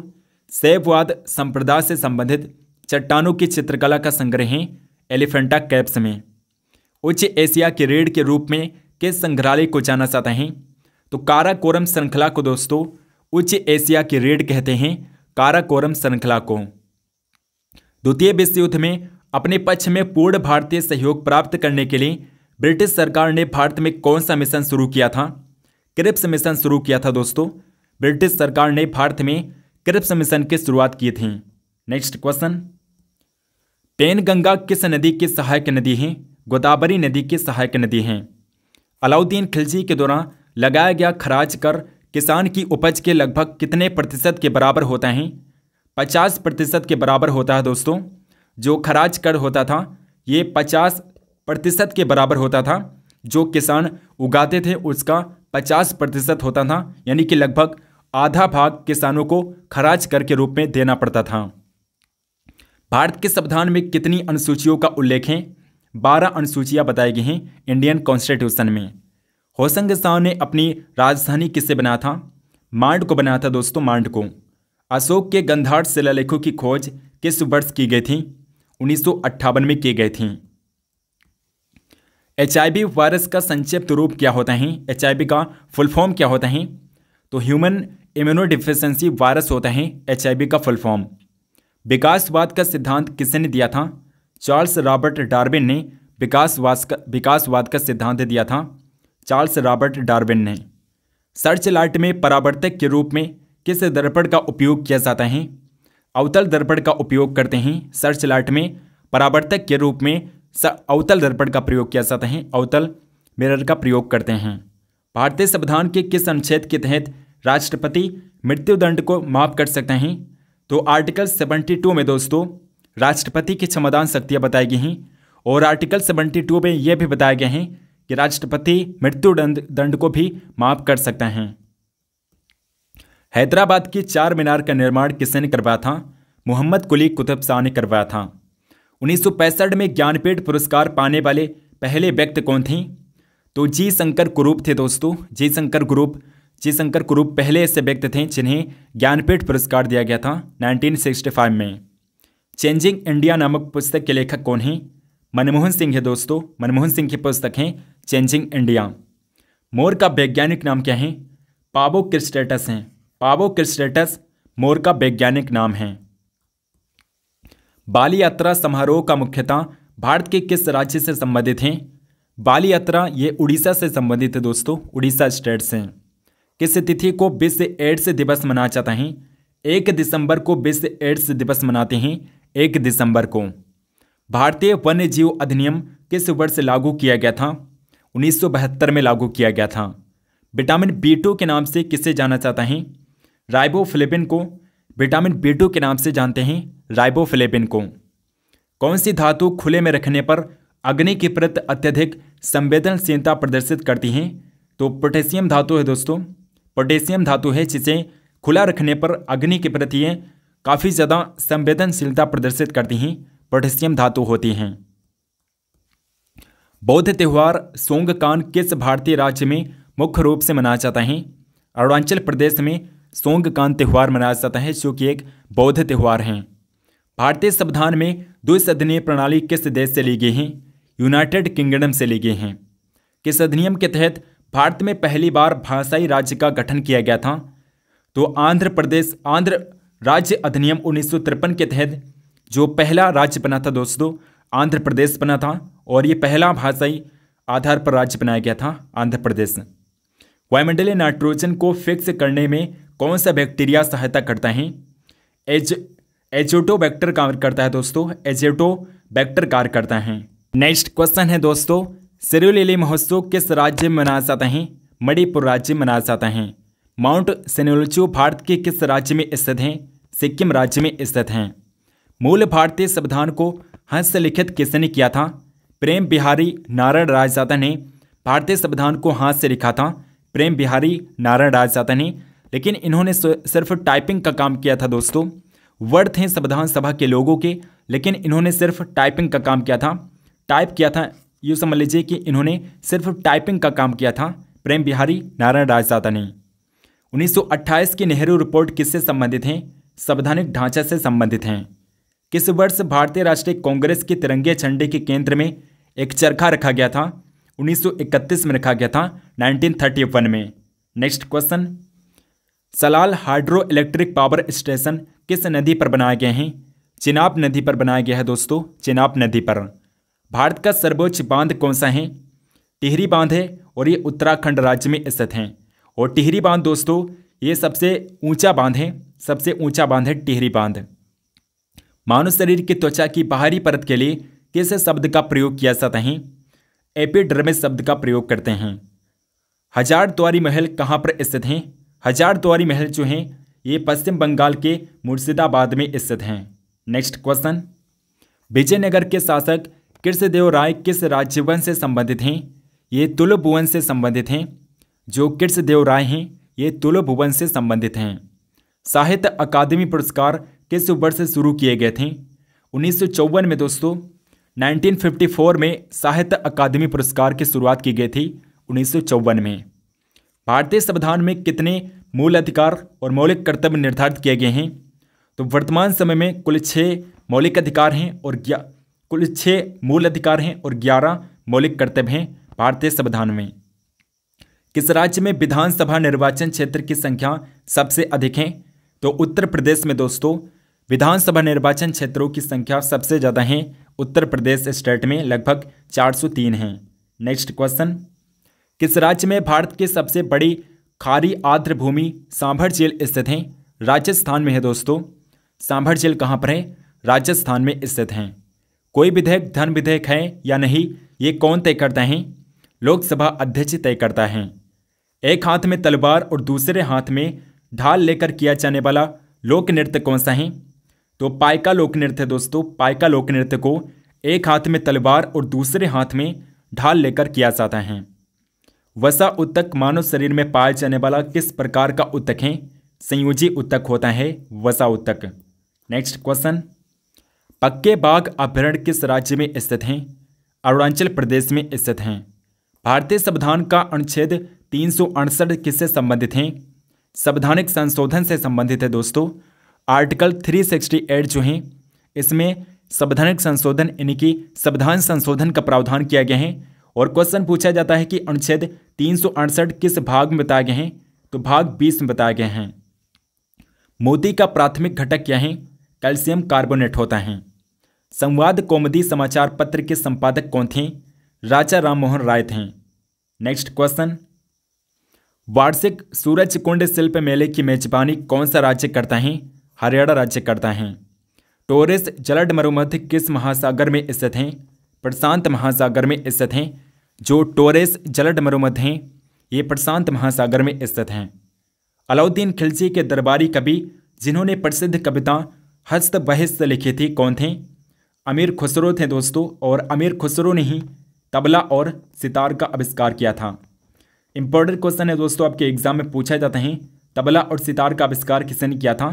Speaker 1: सैववाद संप्रदाय से संबंधित चट्टानों की चित्रकला का संग्रह है एलिफेंटा कैप्स में उच्च एशिया के रेड के रूप में किस संग्रहालय को जाना चाहता है तो काराकोरम श्रृंखला को दोस्तों उच्च एशिया के रेड कहते हैं काराकोरम श्रृंखला को द्वितीय विश्व युद्ध में अपने पक्ष में पूर्ण भारतीय सहयोग प्राप्त करने के लिए ब्रिटिश सरकार ने भारत में कौन सा मिशन शुरू किया था क्रिप्स मिशन शुरू किया था दोस्तों ब्रिटिश सरकार ने भारत में क्रिप्स मिशन की शुरुआत की थी नेक्स्ट क्वेश्चन पेनगंगा किस नदी की सहायक नदी है गोदावरी नदी की सहायक नदी है अलाउद्दीन खिलजी के दौरान लगाया गया खराज कर किसान की उपज के लगभग कितने प्रतिशत के बराबर होता है पचास प्रतिशत के बराबर होता है दोस्तों जो खराज कर होता था ये पचास प्रतिशत के बराबर होता था जो किसान उगाते थे उसका पचास प्रतिशत होता था यानी कि लगभग आधा भाग किसानों को खराज कर के रूप में देना पड़ता था भारत के संविधान में कितनी अनुसूचियों का उल्लेख है बारह अनुसूचियां बताई गई हैं इंडियन कॉन्स्टिट्यूशन में होसंग शाह ने अपनी राजधानी किससे बनाया था मांड को बनाया था दोस्तों मांड को अशोक के गंधार शिलालेखों की खोज किस वर्ष की गई थी उन्नीस में की गई थी एच वायरस का संक्षिप्त रूप क्या होता है एच का फुल फॉर्म क्या होता है तो ह्यूमन इम्यूनोडिफिशेंसी वायरस होता है एच का फुल फॉर्म विकासवाद का सिद्धांत किसने दिया था चार्ल्स रॉबर्ट डार्विन ने विकासवाद का विकासवाद का सिद्धांत दिया था चार्ल्स रॉबर्ट डार्विन ने सर्च लाइट में परावर्तक के रूप में किस दर्पण का उपयोग किया जाता है अवतल दर्पण का उपयोग करते हैं सर्च लाइट में परावर्तक के रूप में अवतल दर्पण का प्रयोग किया जाता है अवतल मिरर का प्रयोग करते हैं भारतीय संविधान के किस अनुच्छेद के तहत राष्ट्रपति मृत्युदंड को माफ कर सकते हैं तो आर्टिकल 72 में दोस्तों राष्ट्रपति की क्षमादान शक्तियाँ बताई गई हैं और आर्टिकल 72 में यह भी बताया गया है कि राष्ट्रपति मृत्युदंड दंड को भी माफ कर सकते हैं हैदराबाद की चार मीनार का निर्माण किसने करवाया था मोहम्मद कुली कुतुब शाह ने करवाया था उन्नीस में ज्ञानपीठ पुरस्कार पाने वाले पहले व्यक्ति कौन थे तो जी शंकर ग्रुप थे दोस्तों जी शंकर ग्रुप शिवशंकर कुरूप पहले ऐसे व्यक्ति थे जिन्हें ज्ञानपीठ पुरस्कार दिया गया था 1965 में चेंजिंग इंडिया नामक पुस्तक के लेखक कौन हैं मनमोहन सिंह है दोस्तों मनमोहन सिंह की पुस्तक है चेंजिंग इंडिया मोर का वैज्ञानिक नाम क्या है पाबो क्रिस्टेटस हैं पाबो क्रिस्टेटस मोर का वैज्ञानिक नाम है बाली यात्रा समारोह का मुख्यतः भारत के किस राज्य से संबंधित हैं बाली यात्रा ये उड़ीसा से संबंधित है दोस्तों उड़ीसा स्टेट से किस तिथि को विश्व एड्स दिवस मनाया जाता है एक दिसंबर को विश्व एड्स दिवस मनाते हैं एक दिसंबर को भारतीय वन्य जीव अधिनियम किस वर्ष लागू किया गया था 1972 में लागू किया गया था विटामिन बी टू के नाम से किसे जाना चाहता है राइबोफिलिपिन को विटामिन बी टू के नाम से जानते हैं राइबोफिलिपिन को कौन सी धातु खुले में रखने पर अग्नि के प्रति अत्यधिक संवेदनशीलता प्रदर्शित करती हैं तो पोटेशियम धातु है दोस्तों पोटेशियम धातु है जिसे खुला रखने पर अग्नि के प्रति काफ़ी ज़्यादा संवेदनशीलता प्रदर्शित करती हैं पोटेशियम धातु होती हैं बौद्ध त्यौहार सोंगकान किस भारतीय राज्य में मुख्य रूप से मनाया जाता है अरुणाचल प्रदेश में सोंगकान त्यौहार मनाया जाता है जो कि एक बौद्ध त्यौहार हैं भारतीय संविधान में द्विसदनीय प्रणाली किस देश से ली गई है यूनाइटेड किंगडम से ली गई हैं किस अधिनियम के तहत भारत में पहली बार भाषाई राज्य का गठन किया गया था तो आंध्र प्रदेश आंध्र राज्य अधिनियम उन्नीस के तहत जो पहला राज्य बना था दोस्तों आंध्र प्रदेश बना था और ये पहला भाषाई आधार पर राज्य बनाया गया था आंध्र प्रदेश वायुमंडलीय नाइट्रोजन को फिक्स करने में कौन सा बैक्टीरिया सहायता करता है एज एजोटो बैक्टर कार्य करता है दोस्तों एजोटो बैक्टर कार्य करता है नेक्स्ट क्वेश्चन है दोस्तों सेरुलेली महोत्सव किस राज्य में मनाया जाता है मणिपुर राज्य में मनाया जाता है माउंट सेनोलचू भारत के किस राज्य में स्थित हैं सिक्किम राज्य में स्थित हैं मूल भारतीय संविधान को हस्त लिखित किसने किया था प्रेम बिहारी नारायण राजदाता ने भारतीय संविधान को हाथ से लिखा था प्रेम बिहारी नारायण राजदाता ने लेकिन इन्होंने सिर्फ टाइपिंग का काम किया था दोस्तों वर्ड थे संविधान सभा के लोगों के लेकिन इन्होंने सिर्फ टाइपिंग का काम किया था टाइप किया था ये समझ लीजिए कि इन्होंने सिर्फ टाइपिंग का काम किया था प्रेम बिहारी नारायण राजदाता ने 1928 की नेहरू रिपोर्ट किससे संबंधित हैं संवैधानिक ढांचा से संबंधित हैं किस वर्ष भारतीय राष्ट्रीय कांग्रेस के तिरंगे झंडे के केंद्र में एक चरखा रखा गया था 1931 में रखा गया था 1931 में next question Salal hydroelectric power station किस नदी पर बनाए गए हैं चिनाब नदी पर बनाया गया है दोस्तों चिनाब नदी पर भारत का सर्वोच्च बांध कौन सा है टिहरी बांध है और ये उत्तराखंड राज्य में स्थित हैं और टिहरी बांध दोस्तों ये सबसे ऊंचा बांध है सबसे ऊंचा बांध है टिहरी बांध मानव शरीर की त्वचा की बाहरी परत के लिए किस शब्द का प्रयोग किया जाता है एपिड्रमिस शब्द का प्रयोग करते हैं हजार द्वारी महल कहाँ पर स्थित हैं हजार द्वारी महल जो हैं ये पश्चिम बंगाल के मुर्शिदाबाद में स्थित हैं नेक्स्ट क्वेश्चन विजयनगर के शासक कृष्णदेव राय किस राजवंश से संबंधित हैं ये तुल भुवन से संबंधित हैं जो कृष्णदेव राय हैं ये तुल भुवन से संबंधित हैं साहित्य अकादमी पुरस्कार किस वर्ष शुरू किए गए थे उन्नीस में दोस्तों 1954 में साहित्य अकादमी पुरस्कार की शुरुआत की गई थी उन्नीस में भारतीय संविधान में कितने मूल अधिकार और मौलिक कर्तव्य निर्धारित किए गए हैं तो वर्तमान समय में कुल छः मौलिक अधिकार हैं और कुल छः मूल अधिकार हैं और ग्यारह मौलिक कर्तव्य हैं भारतीय संविधान में किस राज्य में विधानसभा निर्वाचन क्षेत्र की संख्या सबसे अधिक है तो उत्तर प्रदेश में दोस्तों विधानसभा निर्वाचन क्षेत्रों की संख्या सबसे ज़्यादा है उत्तर प्रदेश स्टेट में लगभग 403 हैं नेक्स्ट क्वेश्चन किस राज्य में भारत की सबसे बड़ी खारी आर्द्र भूमि सांभर झील स्थित हैं राजस्थान में है दोस्तों सांभर झील कहाँ पर है राजस्थान में स्थित हैं कोई विधेयक धन विधेयक है या नहीं ये कौन तय करता है लोकसभा अध्यक्ष तय करता है एक हाथ में तलवार और दूसरे हाथ में ढाल लेकर किया जाने वाला लोक नृत्य कौन सा है तो पायका लोक नृत्य दोस्तों पायका लोक नृत्य को एक हाथ में तलवार और दूसरे हाथ में ढाल लेकर किया जाता है वसा उत्तक मानव शरीर में पाया जाने वाला किस प्रकार का उत्तक है संयोजी उत्तक होता है वसा उत्तक नेक्स्ट क्वेश्चन पक्के बाघ अभ्यारण्य किस राज्य में स्थित हैं अरुणाचल प्रदेश में स्थित हैं भारतीय संविधान का अनुच्छेद तीन किससे संबंधित हैं संवैधानिक संशोधन से संबंधित है दोस्तों आर्टिकल 368 जो हैं इसमें संवैधानिक संशोधन यानी कि संविधान संशोधन का प्रावधान किया गया है और क्वेश्चन पूछा जाता है कि अनुच्छेद तीन किस भाग में बताए गए हैं तो भाग बीस में बताए गए हैं मोती का प्राथमिक घटक क्या है कैल्शियम कार्बोनेट होता है संवाद कौमदी समाचार पत्र के संपादक कौन थे राजा राम मोहन राय थे नेक्स्ट क्वेश्चन वार्षिक सूरज कुंड शिल्प मेले की मेजबानी कौन सा राज्य करता है हरियाणा राज्य करता है टोरेस जलड मरुमध्य किस महासागर में स्थित हैं प्रशांत महासागर में स्थित हैं जो टोरेस जलड मरुमध्य हैं ये प्रशांत महासागर में स्थित हैं अलाउद्दीन खिलजी के दरबारी कवि जिन्होंने प्रसिद्ध कविता हस्त बहिस्त लिखी थी कौन थे अमीर खुसरो थे दोस्तों और अमीर खुसरो ने ही तबला और सितार का आविष्कार किया था इम्पोर्टेंट क्वेश्चन है दोस्तों आपके एग्जाम में पूछा जाता है तबला और सितार का आविष्कार किसने किया था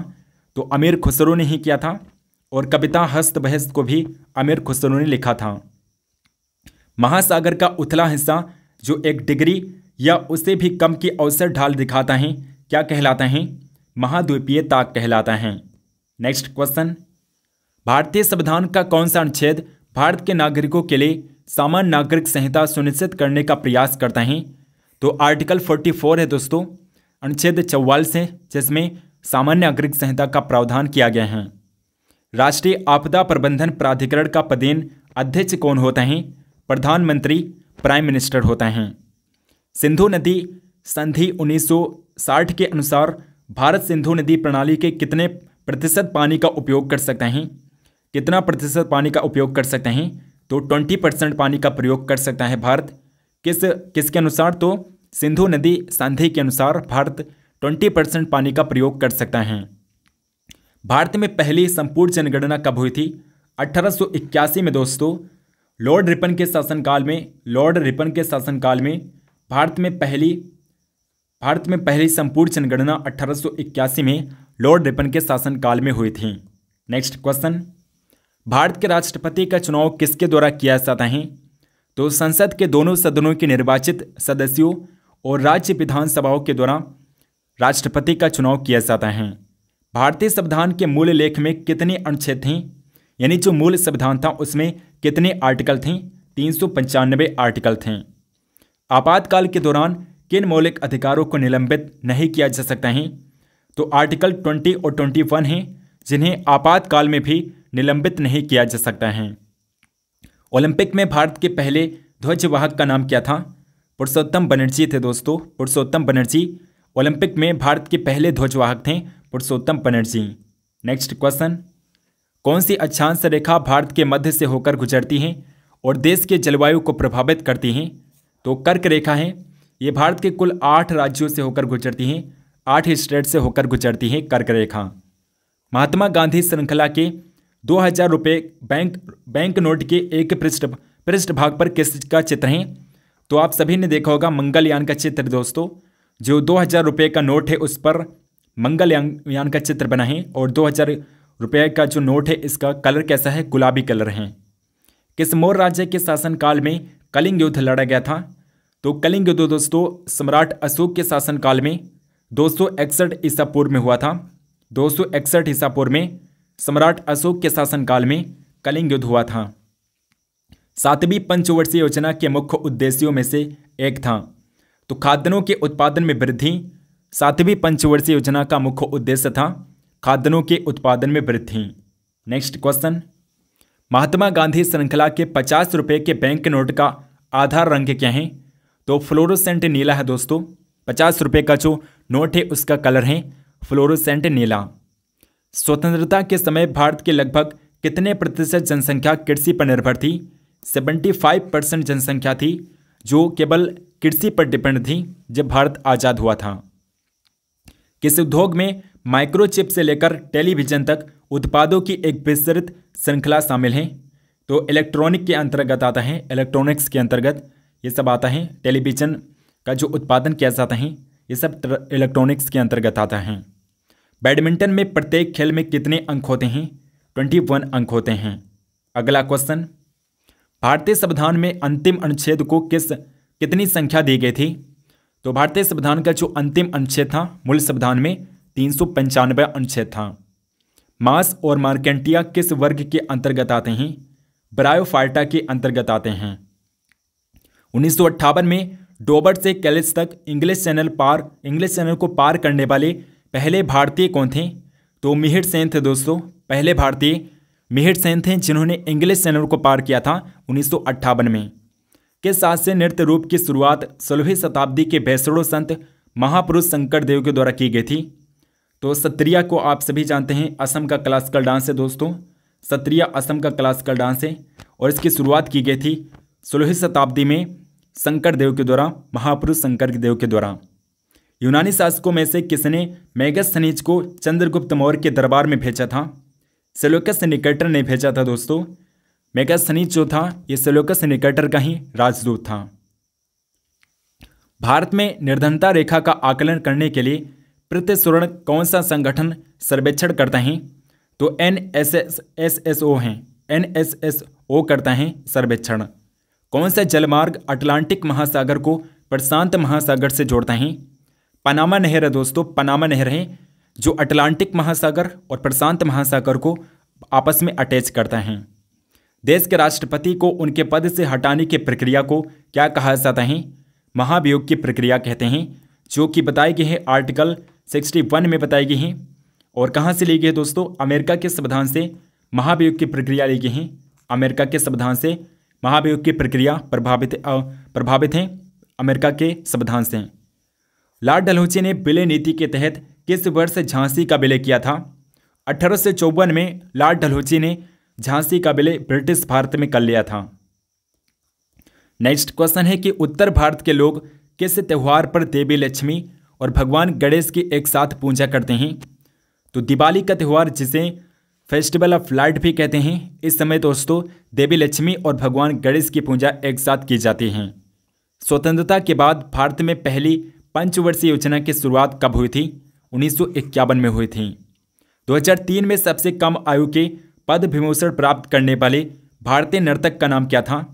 Speaker 1: तो अमीर खुसरो ने ही किया था और कविता हस्त बहस्त को भी अमीर खुसरो ने लिखा था महासागर का उथला हिस्सा जो एक डिग्री या उससे भी कम की अवसर ढाल दिखाता है क्या कहलाता है महाद्वीपीय ताक कहलाता है नेक्स्ट क्वेश्चन भारतीय संविधान का कौन सा अनुच्छेद भारत के नागरिकों के लिए सामान्य नागरिक संहिता सुनिश्चित करने का प्रयास करता है तो आर्टिकल 44 है दोस्तों अनुच्छेद चौवालीस है जिसमें सामान्य नागरिक संहिता का प्रावधान किया गया है राष्ट्रीय आपदा प्रबंधन प्राधिकरण का पदेन अध्यक्ष कौन होता है प्रधानमंत्री प्राइम मिनिस्टर होता है सिंधु नदी संधि 1960 के अनुसार भारत सिंधु नदी प्रणाली के कितने प्रतिशत पानी का उपयोग कर सकता है कितना प्रतिशत पानी का उपयोग कर सकते हैं तो ट्वेंटी परसेंट पानी का प्रयोग कर सकता है भारत किस किसके अनुसार तो सिंधु नदी संधि के अनुसार भारत ट्वेंटी परसेंट पानी का प्रयोग कर सकता है भारत में पहली संपूर्ण जनगणना कब हुई थी 1881 में दोस्तों लॉर्ड रिपन के शासनकाल में लॉर्ड रिपन के शासनकाल में भारत में पहली भारत में पहली संपूर्ण जनगणना अठारह में लॉर्ड रिपन के शासनकाल में हुई थी नेक्स्ट क्वेश्चन भारत के राष्ट्रपति का चुनाव किसके द्वारा किया जाता है तो संसद के दोनों सदनों के निर्वाचित सदस्यों और राज्य विधानसभाओं के द्वारा राष्ट्रपति का चुनाव किया जाता है भारतीय संविधान के मूल लेख में कितने अनुच्छेद थे यानी जो मूल संविधान था उसमें कितने आर्टिकल थे तीन सौ पंचानबे आर्टिकल थे आपातकाल के दौरान किन मौलिक अधिकारों को निलंबित नहीं किया जा सकता है तो आर्टिकल ट्वेंटी और ट्वेंटी वन है जिन्हें आपातकाल में भी निलंबित नहीं किया जा सकता है ओलंपिक में भारत के पहले ध्वजवाहक का नाम क्या था पुरुषोत्तम बनर्जी थे दोस्तों पुरुषोत्तम बनर्जी ओलंपिक में भारत के पहले ध्वजवाहक थे पुरुषोत्तम बनर्जी नेक्स्ट क्वेश्चन कौन सी अक्षांश रेखा भारत के मध्य से होकर गुजरती है और देश के जलवायु को प्रभावित करती हैं तो कर्क रेखा है ये भारत के कुल आठ राज्यों से होकर गुजरती हैं आठ स्टेट से होकर गुजरती हैं कर्क रेखा महात्मा गांधी श्रृंखला के दो हजार रुपये बैंक बैंक नोट के एक पृष्ठ पृष्ठ भाग पर किस का चित्र है तो आप सभी ने देखा होगा मंगलयान का चित्र दोस्तों जो दो हज़ार रुपये का नोट है उस पर मंगलयान का चित्र बना है और दो हज़ार रुपये का जो नोट है इसका कलर कैसा है गुलाबी कलर है किस मौर्य राज्य के शासनकाल में कलिंग युद्ध लड़ा गया था तो कलिंग युद्ध दोस्तों सम्राट अशोक के शासनकाल में दो सौ ईसा पूर्व में हुआ था दो सौ इकसठ ईसापुर में सम्राट अशोक के शासनकाल में कलिंग युद्ध हुआ था सातवीं पंचवर्षीय योजना के मुख्य उद्देश्यों में से एक था तो खाद्यान्नों के उत्पादन में वृद्धि सातवीं पंचवर्षीय योजना का मुख्य उद्देश्य था खाद्यान्नों के उत्पादन में वृद्धि नेक्स्ट क्वेश्चन महात्मा गांधी श्रृंखला के पचास रुपये के बैंक नोट का आधार रंग क्या है तो फ्लोरोसेंट नीला है दोस्तों पचास रुपये का जो नोट है उसका कलर है फ्लोरोसेंट नीला स्वतंत्रता के समय भारत के लगभग कितने प्रतिशत जनसंख्या कृषि पर निर्भर थी 75 परसेंट जनसंख्या थी जो केवल कृषि पर डिपेंड थी जब भारत आज़ाद हुआ था किस उद्योग में माइक्रोचिप से लेकर टेलीविज़न तक उत्पादों की एक विस्तृत श्रृंखला शामिल है तो इलेक्ट्रॉनिक के अंतर्गत आता है इलेक्ट्रॉनिक्स के अंतर्गत ये सब आता है टेलीविज़न का जो उत्पादन किया जाता है ये सब इलेक्ट्रॉनिक्स के अंतर्गत आता है बैडमिंटन में प्रत्येक खेल में कितने अंक होते हैं ट्वेंटी वन अंक होते हैं अगला क्वेश्चन भारतीय संविधान में अंतिम अनुच्छेद को किस कितनी संख्या दी गई थी तो भारतीय संविधान का जो अंतिम अनुच्छेद था मूल संविधान में तीन सौ पंचानवे अनुच्छेद था मास और मार्केंटिया किस वर्ग के अंतर्गत आते हैं ब्रायोफाइटा के अंतर्गत आते हैं उन्नीस में डोबर से कैलिस तक इंग्लिश चैनल पार इंग्लिश चैनल को पार करने वाले पहले भारतीय कौन थे तो मिहिर सेन थे दोस्तों पहले भारतीय मिहिर सेन थे जिन्होंने इंग्लिश चैनल को पार किया था उन्नीस में किस शास्त्रीय नृत्य रूप की शुरुआत सोलहवीं शताब्दी के वैष्णव संत महापुरुष शंकर देव के द्वारा की गई थी तो सत्रिया को आप सभी जानते हैं असम का क्लासिकल डांस है दोस्तों सत्रिया असम का क्लासिकल डांस है और इसकी शुरुआत की गई थी सोलहवीं शताब्दी में शंकर देव के द्वारा महापुरुष शंकर देव के द्वारा यूनानी शासकों में से किसने मेगस को चंद्रगुप्त मौर्य के दरबार में भेजा था सेलोकस निकेटर ने भेजा था दोस्तों मेगस जो था ये सेलोकस निकेटर का ही राजदूत था भारत में निर्धनता रेखा का आकलन करने के लिए स्वर्ण कौन सा संगठन सर्वेक्षण करता है तो N S S S S O है एन एस एस ओ करता है सर्वेक्षण कौन सा जलमार्ग अटलांटिक महासागर को प्रशांत महासागर से जोड़ता है पनामा नहर है दोस्तों पनामा नहर है जो अटलांटिक महासागर और प्रशांत महासागर को आपस में अटैच करता है देश के राष्ट्रपति को उनके पद से हटाने की प्रक्रिया को क्या कहा जाता है महाभियोग की प्रक्रिया कहते हैं जो कि बताई गई है आर्टिकल 61 में बताई गई है और कहाँ से ली गई है दोस्तों अमेरिका के संविधान से महाभियोग की प्रक्रिया ली गई है अमेरिका के संविधान से महाभियोग की प्रक्रिया प्रभावित प्रभावित हैं अमेरिका के संविधान से लॉर्ड लाल ने विलय नीति के तहत किस वर्ष झांसी का विलय किया था अठारह में लाल डलहौजी ने झांसी का विलय ब्रिटिश भारत में कर लिया था नेक्स्ट क्वेश्चन है कि उत्तर भारत के लोग किस त्यौहार पर देवी लक्ष्मी और भगवान गणेश की एक साथ पूजा करते हैं तो दिवाली का त्यौहार जिसे फेस्टिवल ऑफ लाइट भी कहते हैं इस समय दोस्तों देवी लक्ष्मी और भगवान गणेश की पूजा एक साथ की जाती है स्वतंत्रता के बाद भारत में पहली पंचवर्षीय योजना की शुरुआत कब हुई थी उन्नीस में हुई थी 2003 में सबसे कम आयु के पद विभूषण प्राप्त करने वाले भारतीय नर्तक का नाम क्या था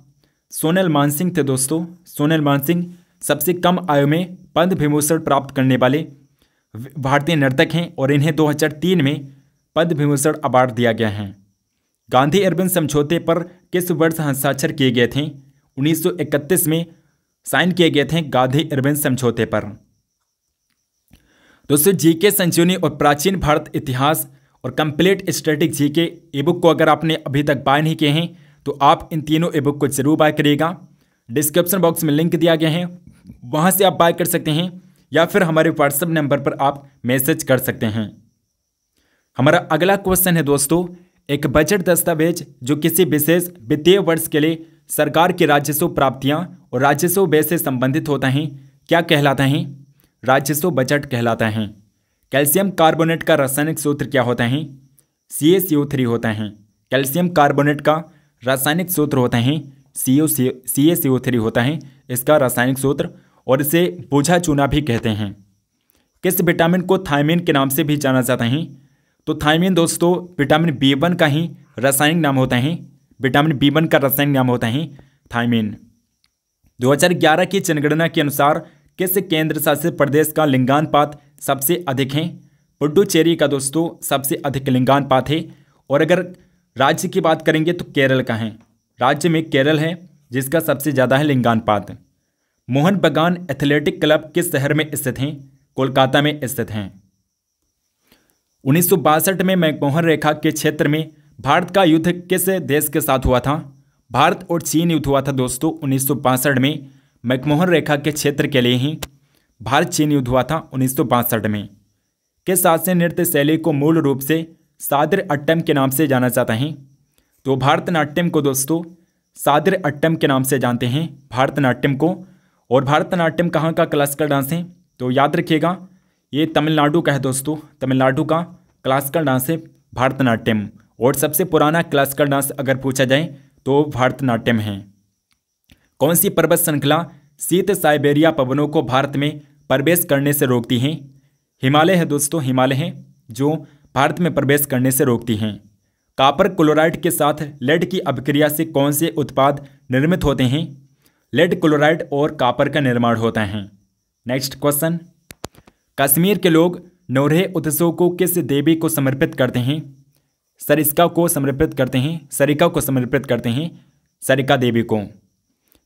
Speaker 1: सोनल मानसिंह थे दोस्तों सोनल मानसिंह सबसे कम आयु में पद विमोषण प्राप्त करने वाले भारतीय नर्तक हैं और इन्हें 2003 में पद विभूषण अवार्ड दिया गया है गांधी अरबिन समझौते पर किस वर्ष हस्ताक्षर किए गए थे 1931 में साइन किए गए थे गांधी अरबिन समझौते पर दोस्तों जीके संजीवनी और प्राचीन भारत इतिहास और complete static GK e book को अगर आपने अभी तक बाय नहीं किए हैं तो आप इन तीनों ई बुक को जरूर बाय करिएगा डिस्क्रिप्शन बॉक्स में लिंक दिया गया है वहाँ से आप बाय कर सकते हैं या फिर हमारे व्हाट्सएप नंबर पर आप मैसेज कर सकते हैं हमारा अगला क्वेश्चन है दोस्तों एक बजट दस्तावेज जो किसी विशेष वित्तीय वर्ष के लिए सरकार की राजस्व प्राप्तियां और राजस्व व्यय से संबंधित होता है क्या कहलाता है राजस्व बजट कहलाता है कैल्शियम कार्बोनेट का रासायनिक सूत्र क्या होता है सी एस यू थ्री होता है कैल्शियम कार्बोनेट का रासायनिक सूत्र होता है सी ओ सी ए सी ओ थ्री होता है इसका रासायनिक सूत्र और इसे बोझा चूना भी कहते हैं किस विटामिन को थायमिन के नाम से भी जाना जाता है तो थायमिन दोस्तों विटामिन बी वन का ही रासायनिक नाम होता है विटामिन बी वन का रासायनिक नाम होता है थायमिन 2011 की जनगणना के अनुसार किस केंद्र शासित प्रदेश का लिंगानुपात सबसे अधिक है पुडुचेरी का दोस्तों सबसे अधिक लिंगानुपात है और अगर राज्य की बात करेंगे तो केरल का है राज्य में केरल है जिसका सबसे ज़्यादा है लिंगानुपात मोहन बगान एथलेटिक क्लब किस शहर में स्थित हैं कोलकाता में स्थित हैं उन्नीस में मैकमोहन रेखा के क्षेत्र में भारत का युद्ध किस देश के साथ हुआ था भारत और चीन युद्ध हुआ था दोस्तों उन्नीस में मैकमोहन रेखा के क्षेत्र के लिए ही भारत चीन युद्ध हुआ था उन्नीस में किस शास्त्रीय नृत्य शैली को मूल रूप से सादर अट्टम के नाम से जाना जाता है तो भारतनाट्यम को दोस्तों सादर अट्टम के नाम से जानते हैं भारतनाट्यम को और भारतनाट्यम कहाँ का क्लासिकल डांस है तो याद रखिएगा ये तमिलनाडु का है दोस्तों तमिलनाडु का क्लासिकल डांस है भारतनाट्यम और सबसे पुराना क्लासिकल डांस अगर पूछा जाए तो भारतनाट्यम है कौन सी पर्वत श्रृंखला शीत साइबेरिया पवनों को भारत में प्रवेश करने से रोकती हैं हिमालय है दोस्तों हिमालय हैं जो भारत में प्रवेश करने से रोकती हैं कापर क्लोराइड के साथ लेड की अभिक्रिया से कौन से उत्पाद निर्मित होते हैं लेड क्लोराइड और कापर का निर्माण होता है नेक्स्ट क्वेश्चन कश्मीर के लोग नौरे उत्सव को किस देवी को समर्पित करते हैं सरिस्का को समर्पित करते हैं सरिका को समर्पित करते हैं सरिका देवी को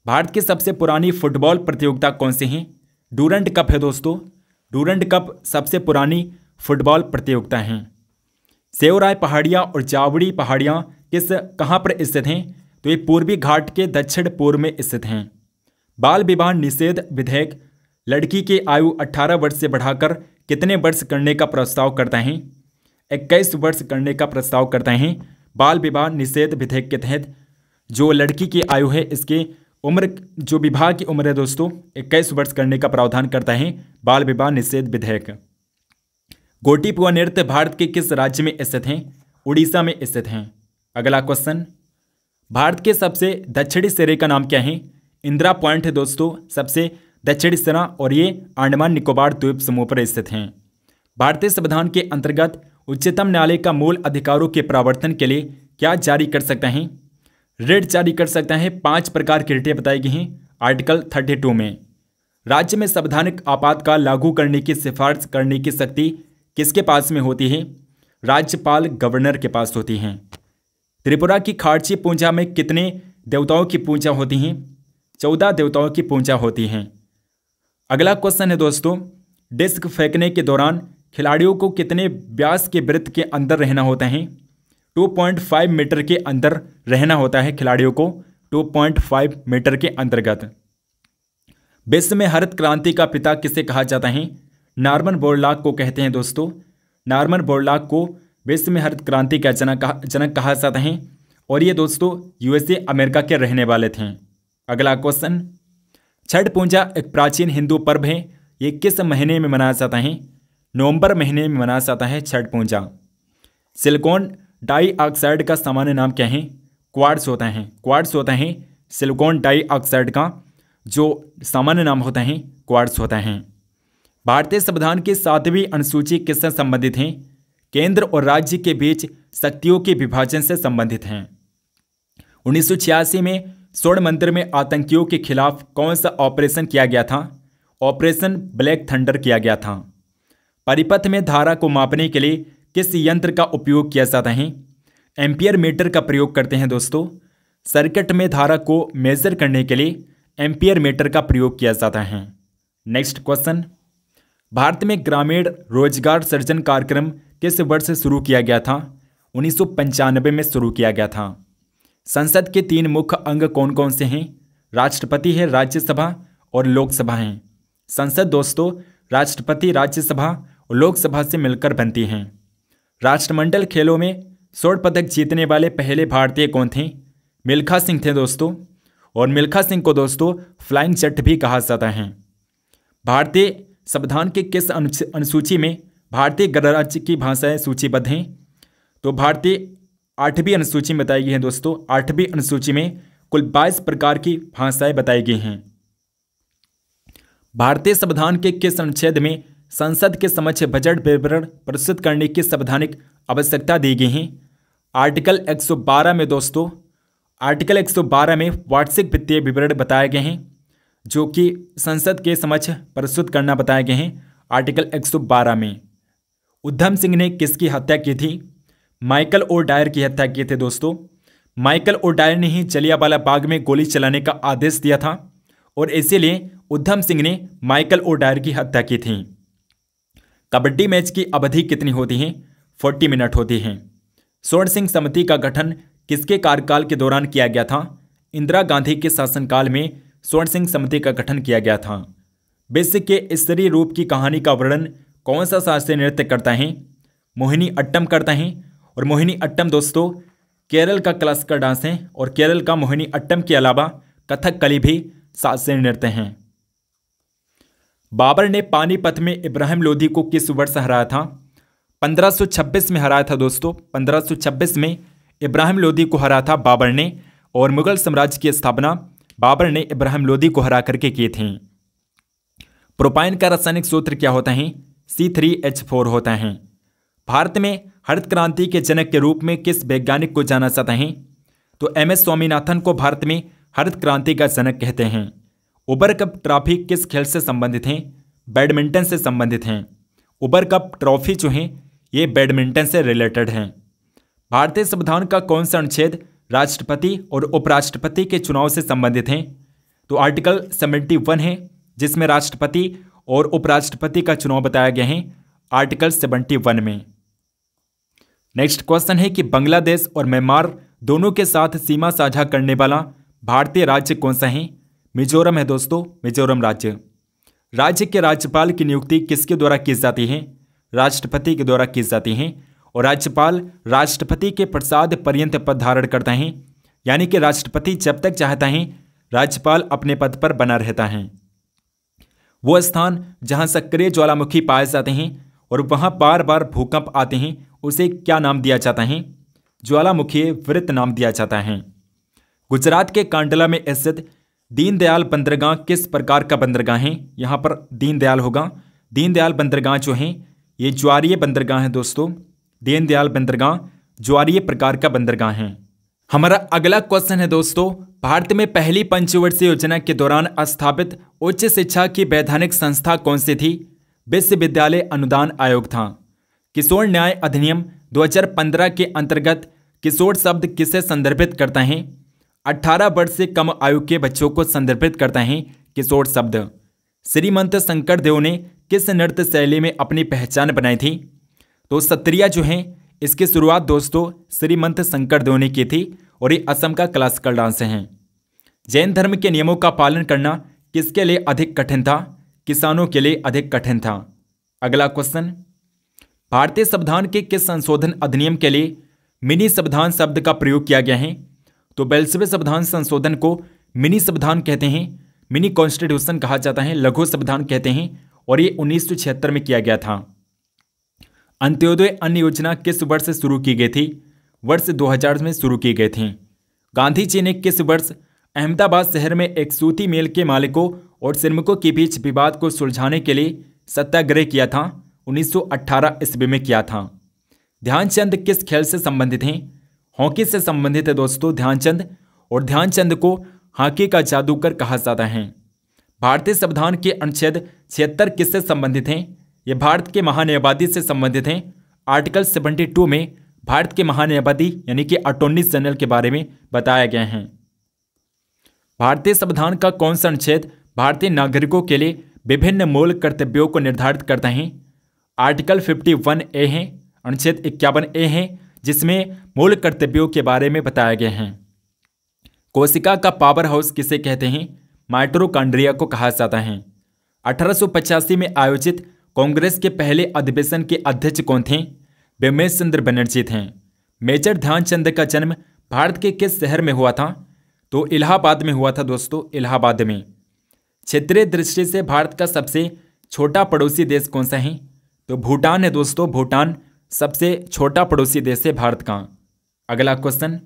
Speaker 1: भारत की सबसे पुरानी फुटबॉल प्रतियोगिता कौन सी है डूरंट कप है दोस्तों डूरंट कप सबसे पुरानी फुटबॉल प्रतियोगिता है सेवराय पहाड़ियाँ और जावड़ी पहाड़ियाँ किस कहाँ पर स्थित हैं तो ये पूर्वी घाट के दक्षिण पूर्व में स्थित हैं बाल विवाह निषेध विधेयक लड़की के आयु 18 वर्ष से बढ़ाकर कितने वर्ष करने का प्रस्ताव करता है इक्कीस वर्ष करने का प्रस्ताव करता है बाल विवाह निषेध विधेयक के तहत जो लड़की की आयु है इसके उम्र जो विवाह की उम्र है दोस्तों इक्कीस वर्ष करने का प्रावधान करता है बाल विवाह निषेध विधेयक गोटीपुआ नृत्य भारत के किस राज्य में स्थित हैं उड़ीसा में स्थित हैं अगला क्वेश्चन भारत के सबसे दक्षिणी सिरे का नाम क्या है इंदिरा पॉइंट है दोस्तों सबसे दक्षिण सेना और ये अंडमान निकोबार द्वीप समूह पर स्थित हैं भारतीय संविधान के अंतर्गत उच्चतम न्यायालय का मूल अधिकारों के प्रावर्तन के लिए क्या जारी कर सकते हैं रेट जारी कर सकते हैं पाँच प्रकार की रेटें बताई गई हैं आर्टिकल 32 में राज्य में संवैधानिक आपातकाल लागू करने की सिफारिश करने की शक्ति किसके पास में होती है राज्यपाल गवर्नर के पास होती हैं त्रिपुरा की खारची पूंजा में कितने देवताओं की पूंजा होती हैं चौदह देवताओं की पूंजा होती हैं अगला क्वेश्चन है दोस्तों डिस्क फेंकने के दौरान खिलाड़ियों को कितने ब्यास के वृत्त के अंदर रहना होता है 2.5 मीटर के अंदर रहना होता है खिलाड़ियों को 2.5 मीटर के अंतर्गत विश्व में हरित क्रांति का पिता किसे कहा जाता है नार्मन बोरलाक को कहते हैं दोस्तों नार्मन बोरलाक को विश्व में हरित क्रांति का जनक जनक कहा जाता है और ये दोस्तों यूएसए अमेरिका के रहने वाले थे अगला क्वेश्चन छठ पूजा एक प्राचीन हिंदू पर्व है ये किस महीने में मनाया जाता है नवंबर महीने में मनाया जाता है छठ पूजा सिलिकॉन डाईऑक्साइड का सामान्य नाम क्या है क्वार्ट्स होता है क्वार्ट्स होता है सिलिकॉन डाईऑक्साइड का जो सामान्य नाम होता है क्वार्ट्स होता है भारतीय संविधान की सातवीं अनुसूची किससे संबंधित हैं केंद्र और राज्य के बीच शक्तियों के विभाजन से संबंधित हैं उन्नीस में स्वर्ण मंदिर में आतंकियों के खिलाफ कौन सा ऑपरेशन किया गया था ऑपरेशन ब्लैक थंडर किया गया था परिपथ में धारा को मापने के लिए किस यंत्र का उपयोग किया जाता है एम्पियर मीटर का प्रयोग करते हैं दोस्तों सर्किट में धारा को मेजर करने के लिए एम्पियर मीटर का प्रयोग किया जाता है नेक्स्ट क्वेश्चन भारत में ग्रामीण रोजगार सृजन कार्यक्रम किस वर्ष शुरू किया गया था उन्नीस में शुरू किया गया था संसद के तीन मुख्य अंग कौन कौन से हैं राष्ट्रपति है राज्यसभा और लोकसभा हैं संसद दोस्तों राष्ट्रपति राज्यसभा और लोकसभा से मिलकर बनती हैं राष्ट्रमंडल खेलों में स्वर्ण पदक जीतने वाले पहले भारतीय कौन थे मिल्खा सिंह थे दोस्तों और मिल्खा सिंह को दोस्तों फ्लाइंग जट भी कहा जाता है भारतीय संविधान के किस अनुसूची में भारतीय गणराज्य की भाषाएं सूचीबद्ध हैं तो भारतीय आठवीं अनुसूची में बताई गई है दोस्तों आठवीं अनुसूची में कुल बाईस प्रकार की भाषाएं बताई गई हैं भारतीय संविधान के किस अनुच्छेद में संसद के समक्ष बजट विवरण प्रस्तुत करने की संवैधानिक आवश्यकता दी गई है आर्टिकल 112 में दोस्तों आर्टिकल 112 में वार्षिक वित्तीय विवरण बताए गए हैं जो कि संसद के समक्ष प्रस्तुत करना बताए गए हैं आर्टिकल 112 में उद्धम सिंह ने किसकी हत्या की थी माइकल ओ डायर की हत्या की थी दोस्तों माइकल ओ डायर ने ही जलियावाला बाग में गोली चलाने का आदेश दिया था और इसीलिए उधम सिंह ने माइकल ओ डायर की हत्या की थी कबड्डी मैच की अवधि कितनी होती है फोर्टी मिनट होती है स्वर्ण सिंह समिति का गठन किसके कार्यकाल के दौरान किया गया था इंदिरा गांधी के शासनकाल में स्वर्ण सिंह समिति का गठन किया गया था विश्व के स्त्री रूप की कहानी का वर्णन कौन सा शास्त्रीय नृत्य करता है मोहिनी अट्टम करता है और मोहिनी अट्टम दोस्तों केरल का क्लासिकल डांस है और केरल का मोहिनी अट्टम के अलावा कथक कली भी शास्त्रीय नृत्य हैं बाबर ने पानीपत में इब्राहिम लोधी को किस वर्ष हराया था 1526 में हराया था दोस्तों 1526 में इब्राहिम लोधी को हराया था बाबर ने और मुगल साम्राज्य की स्थापना बाबर ने इब्राहिम लोधी को हरा करके किए थे प्रोपाइन का रासायनिक सूत्र क्या होता है सी थ्री एच फोर होता है भारत में हरित क्रांति के जनक के रूप में किस वैज्ञानिक को जाना जाता है तो एम एस स्वामीनाथन को भारत में हरित क्रांति का जनक कहते हैं उबर कप ट्रॉफी किस खेल से संबंधित हैं बैडमिंटन से संबंधित हैं उबर कप ट्रॉफी जो हैं ये बैडमिंटन से रिलेटेड हैं भारतीय संविधान का कौन सा अनुच्छेद राष्ट्रपति और उपराष्ट्रपति के चुनाव से संबंधित हैं तो आर्टिकल सेवेंटी वन है जिसमें राष्ट्रपति और उपराष्ट्रपति का चुनाव बताया गया है आर्टिकल 71 में नेक्स्ट क्वेश्चन है कि बांग्लादेश और म्यांमार दोनों के साथ सीमा साझा करने वाला भारतीय राज्य कौन सा है मिजोरम है दोस्तों मिजोरम राज्य राज्य के राज्यपाल की नियुक्ति किसके द्वारा की जाती है राष्ट्रपति के द्वारा की जाती है और राज्यपाल राष्ट्रपति के प्रसाद पर्यंत पद धारण करता है यानी कि राष्ट्रपति जब तक चाहता है राज्यपाल अपने पद पर बना रहता है वो स्थान जहां सक्रिय ज्वालामुखी पाए जाते हैं और वहाँ बार बार भूकंप आते हैं उसे क्या नाम दिया जाता है ज्वालामुखी वृत्त नाम दिया जाता है गुजरात के कांडला में स्थित दीनदयाल बंदरगाह किस प्रकार का बंदरगाह है यहाँ पर दीनदयाल होगा दीनदयाल बंदरगाह जो है ये ज्वारीय बंदरगाह है दोस्तों दीनदयाल बंदरगाह ज्वारीय प्रकार का बंदरगाह है हमारा अगला क्वेश्चन है दोस्तों भारत में पहली पंचवर्षीय योजना के दौरान स्थापित उच्च शिक्षा की वैधानिक संस्था कौन सी थी विश्वविद्यालय अनुदान आयोग था किशोर न्याय अधिनियम 2015 के अंतर्गत किशोर शब्द किसे संदर्भित करता है 18 वर्ष से कम आयु के बच्चों को संदर्भित करता है किशोर शब्द श्रीमंत शंकर देव ने किस नृत्य शैली में अपनी पहचान बनाई थी तो सत्रिया जो है इसकी शुरुआत दोस्तों श्रीमंत शंकर देव ने की थी और ये असम का क्लासिकल डांस है जैन धर्म के नियमों का पालन करना किसके लिए अधिक कठिन था किसानों के लिए अधिक कठिन था अगला क्वेश्चन भारतीय संविधान के किस संशोधन अधिनियम के लिए मिनी संविधान शब्द का प्रयोग किया गया है तो बेलसवे संविधान संशोधन को मिनी संविधान कहते हैं मिनी कॉन्स्टिट्यूशन कहा जाता है लघु संविधान कहते हैं और ये छिहत्तर में किया गया था अंत्योदय अन्न योजना किस वर्ष शुरू की गई थी वर्ष 2000 में शुरू की गई थी गांधी जी ने किस वर्ष अहमदाबाद शहर में एक सूती मेल के मालिकों और श्रमिकों के बीच विवाद को सुलझाने के लिए सत्याग्रह किया था 1918 ईस्वी में किया था ध्यानचंद किस खेल से संबंधित हैं हॉकी से संबंधित है दोस्तों ध्यानचंद और ध्यानचंद को हॉकी का जादूगर कहा जाता है भारतीय संविधान के अनुच्छेद छिहत्तर किससे संबंधित हैं ये भारत के महान्यायवादी से संबंधित हैं आर्टिकल 72 में भारत के महान्यायवादी यानी कि अटोर्नी जनरल के बारे में बताया गया है भारतीय संविधान का कौन सा अनुच्छेद भारतीय नागरिकों के लिए विभिन्न मूल कर्तव्यों को निर्धारित करते हैं आर्टिकल 51 ए है अनुच्छेद इक्यावन ए है जिसमें मूल कर्तव्यों के बारे में बताया गया है कोशिका का पावर हाउस किसे कहते हैं माइट्रोकांड्रिया को कहा जाता है अठारह में आयोजित कांग्रेस के पहले अधिवेशन के अध्यक्ष कौन थे विमेश चंद्र बनर्जी थे मेजर ध्यानचंद का जन्म भारत के किस शहर में हुआ था तो इलाहाबाद में हुआ था दोस्तों इलाहाबाद में क्षेत्रीय दृष्टि से भारत का सबसे छोटा पड़ोसी देश कौन सा है तो भूटान है दोस्तों भूटान सबसे छोटा पड़ोसी देश है भारत का अगला क्वेश्चन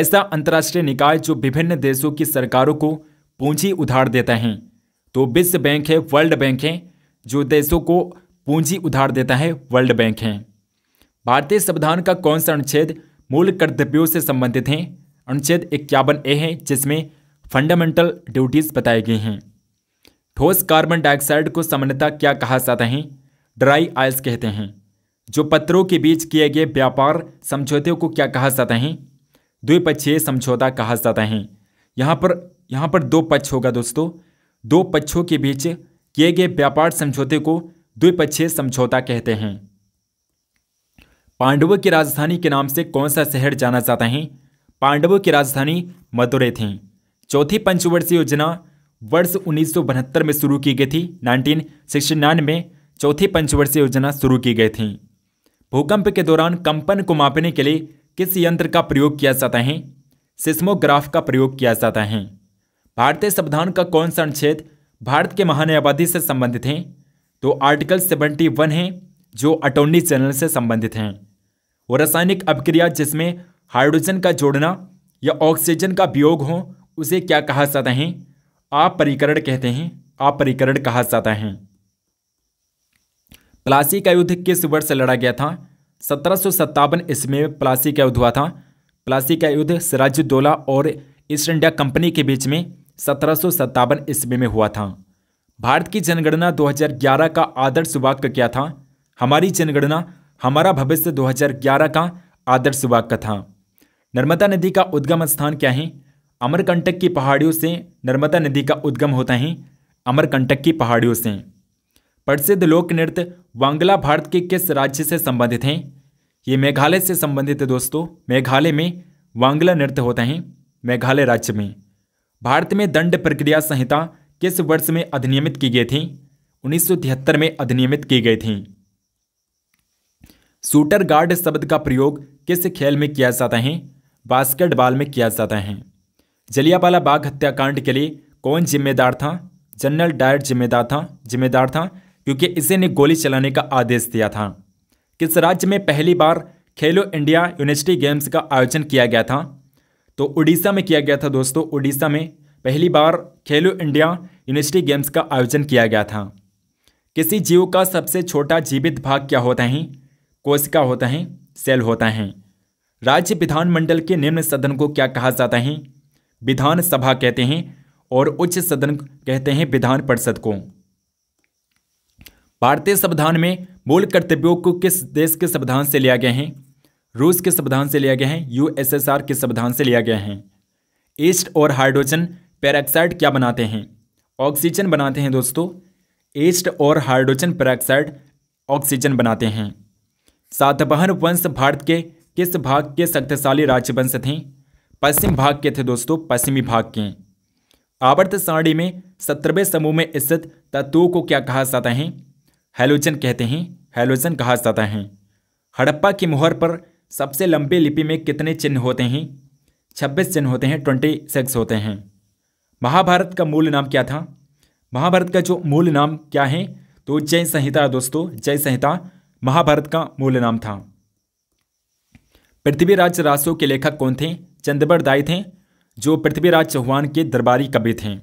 Speaker 1: ऐसा अंतर्राष्ट्रीय निकाय जो विभिन्न देशों की सरकारों को पूंजी उधार देता है तो विश्व बैंक है वर्ल्ड बैंक है जो देशों को पूंजी उधार देता है वर्ल्ड बैंक है भारतीय संविधान का कौन सा अनुच्छेद मूल कर्तव्यों से संबंधित है अनुच्छेद इक्यावन ए है जिसमें फंडामेंटल ड्यूटीज़ बताई गई हैं ठोस कार्बन डाइऑक्साइड को सामान्यता क्या कहा जाता है ड्राई आइल्स कहते हैं जो पत्रों के बीच किए गए व्यापार समझौते को क्या कहा जाता है द्विपक्षीय समझौता कहा जाता है यहाँ पर यहाँ पर दो पक्ष होगा दोस्तों दो पक्षों के बीच किए गए व्यापार समझौते को द्विपक्षीय समझौता कहते हैं पांडवों की राजधानी के नाम से कौन सा शहर जाना जाता है पांडवों की राजधानी मदुरई थी चौथी पंचवर्षीय योजना वर्ष उन्नीस में शुरू की गई थी 1969 में चौथी पंचवर्षीय योजना शुरू की गई थी भूकंप के दौरान कंपन को मापने के लिए किस यंत्र का प्रयोग किया जाता है सिस्मोग्राफ का प्रयोग किया जाता है भारतीय संविधान का कौन सा अनुच्छेद भारत के महान आबादी से संबंधित हैं तो आर्टिकल सेवेंटी वन है जो अटोर्नी जनरल से संबंधित हैं और रासायनिक अभिक्रिया जिसमें हाइड्रोजन का जोड़ना या ऑक्सीजन का वियोग हो उसे क्या कहा जाता है आपरिकरण कहते हैं आपरिकरण कहा जाता है प्लासी का युद्ध किस वर्ष लड़ा गया था सत्रह सौ सत्तावन ईस्वी में प्लासी का युद्ध हुआ था प्लासी का युद्ध सिराजुद्दौला और ईस्ट इंडिया कंपनी के बीच में सत्रह सौ सत्तावन ईस्वी में हुआ था भारत की जनगणना 2011 का आदर्श वाक्य क्या था हमारी जनगणना हमारा भविष्य 2011 का आदर्श वाक्य था नर्मदा नदी का उद्गम स्थान क्या है अमरकंटक की पहाड़ियों से नर्मदा नदी का उद्गम होता है अमरकंटक की पहाड़ियों से प्रसिद्ध लोक नृत्य वांगला भारत के किस राज्य से संबंधित हैं ये मेघालय से संबंधित है दोस्तों मेघालय में वांगला नृत्य होता है मेघालय राज्य में भारत में दंड प्रक्रिया संहिता किस वर्ष में अधिनियमित की गई थी उन्नीस में अधिनियमित की गई थी शूटर गार्ड शब्द का प्रयोग किस खेल में किया जाता है बास्केटबॉल में किया जाता है जलियावाला बाग हत्याकांड के लिए कौन जिम्मेदार था जनरल डायर जिम्मेदार था जिम्मेदार था क्योंकि इसे ने गोली चलाने का आदेश दिया था किस राज्य में पहली बार खेलो इंडिया यूनिवर्सिटी गेम्स का आयोजन किया गया था तो उड़ीसा में किया गया था दोस्तों उड़ीसा में पहली बार खेलो इंडिया यूनिवर्सिटी गेम्स का आयोजन किया गया था किसी जीव का सबसे छोटा जीवित भाग क्या होता है कोशिका होता है सेल होता है राज्य विधानमंडल के निम्न सदन को क्या कहा जाता है विधानसभा कहते हैं और उच्च सदन कहते हैं विधान परिषद को भारतीय संविधान में मूल कर्तव्यों को किस देश के संविधान से लिया गया है रूस के संविधान से लिया गया है यूएसएसआर के संविधान से लिया गया है ईस्ट और हाइड्रोजन पैराक्साइड क्या बनाते हैं ऑक्सीजन बनाते हैं दोस्तों ईस्ट और हाइड्रोजन पैराक्साइड ऑक्सीजन बनाते हैं सातवाहन वंश भारत के किस भाग के शक्तिशाली राज्यवंश थे पश्चिम भाग के थे दोस्तों पश्चिमी भाग के आवर्त सारणी में सत्रहवें समूह में स्थित तत्वों को क्या कहा जाता है हेलोजन कहते हैं हेलोजन कहा जाता है हड़प्पा की मोहर पर सबसे लंबी लिपि में कितने चिन्ह होते हैं छब्बीस चिन्ह होते हैं ट्वेंटी सिक्स होते हैं महाभारत का मूल नाम क्या था महाभारत का जो मूल नाम क्या है तो जय संहिता दोस्तों जय संहिता महाभारत का मूल नाम था पृथ्वीराज रासो के लेखक कौन थे चंदबर दाई थे जो पृथ्वीराज चौहान के दरबारी कवि थे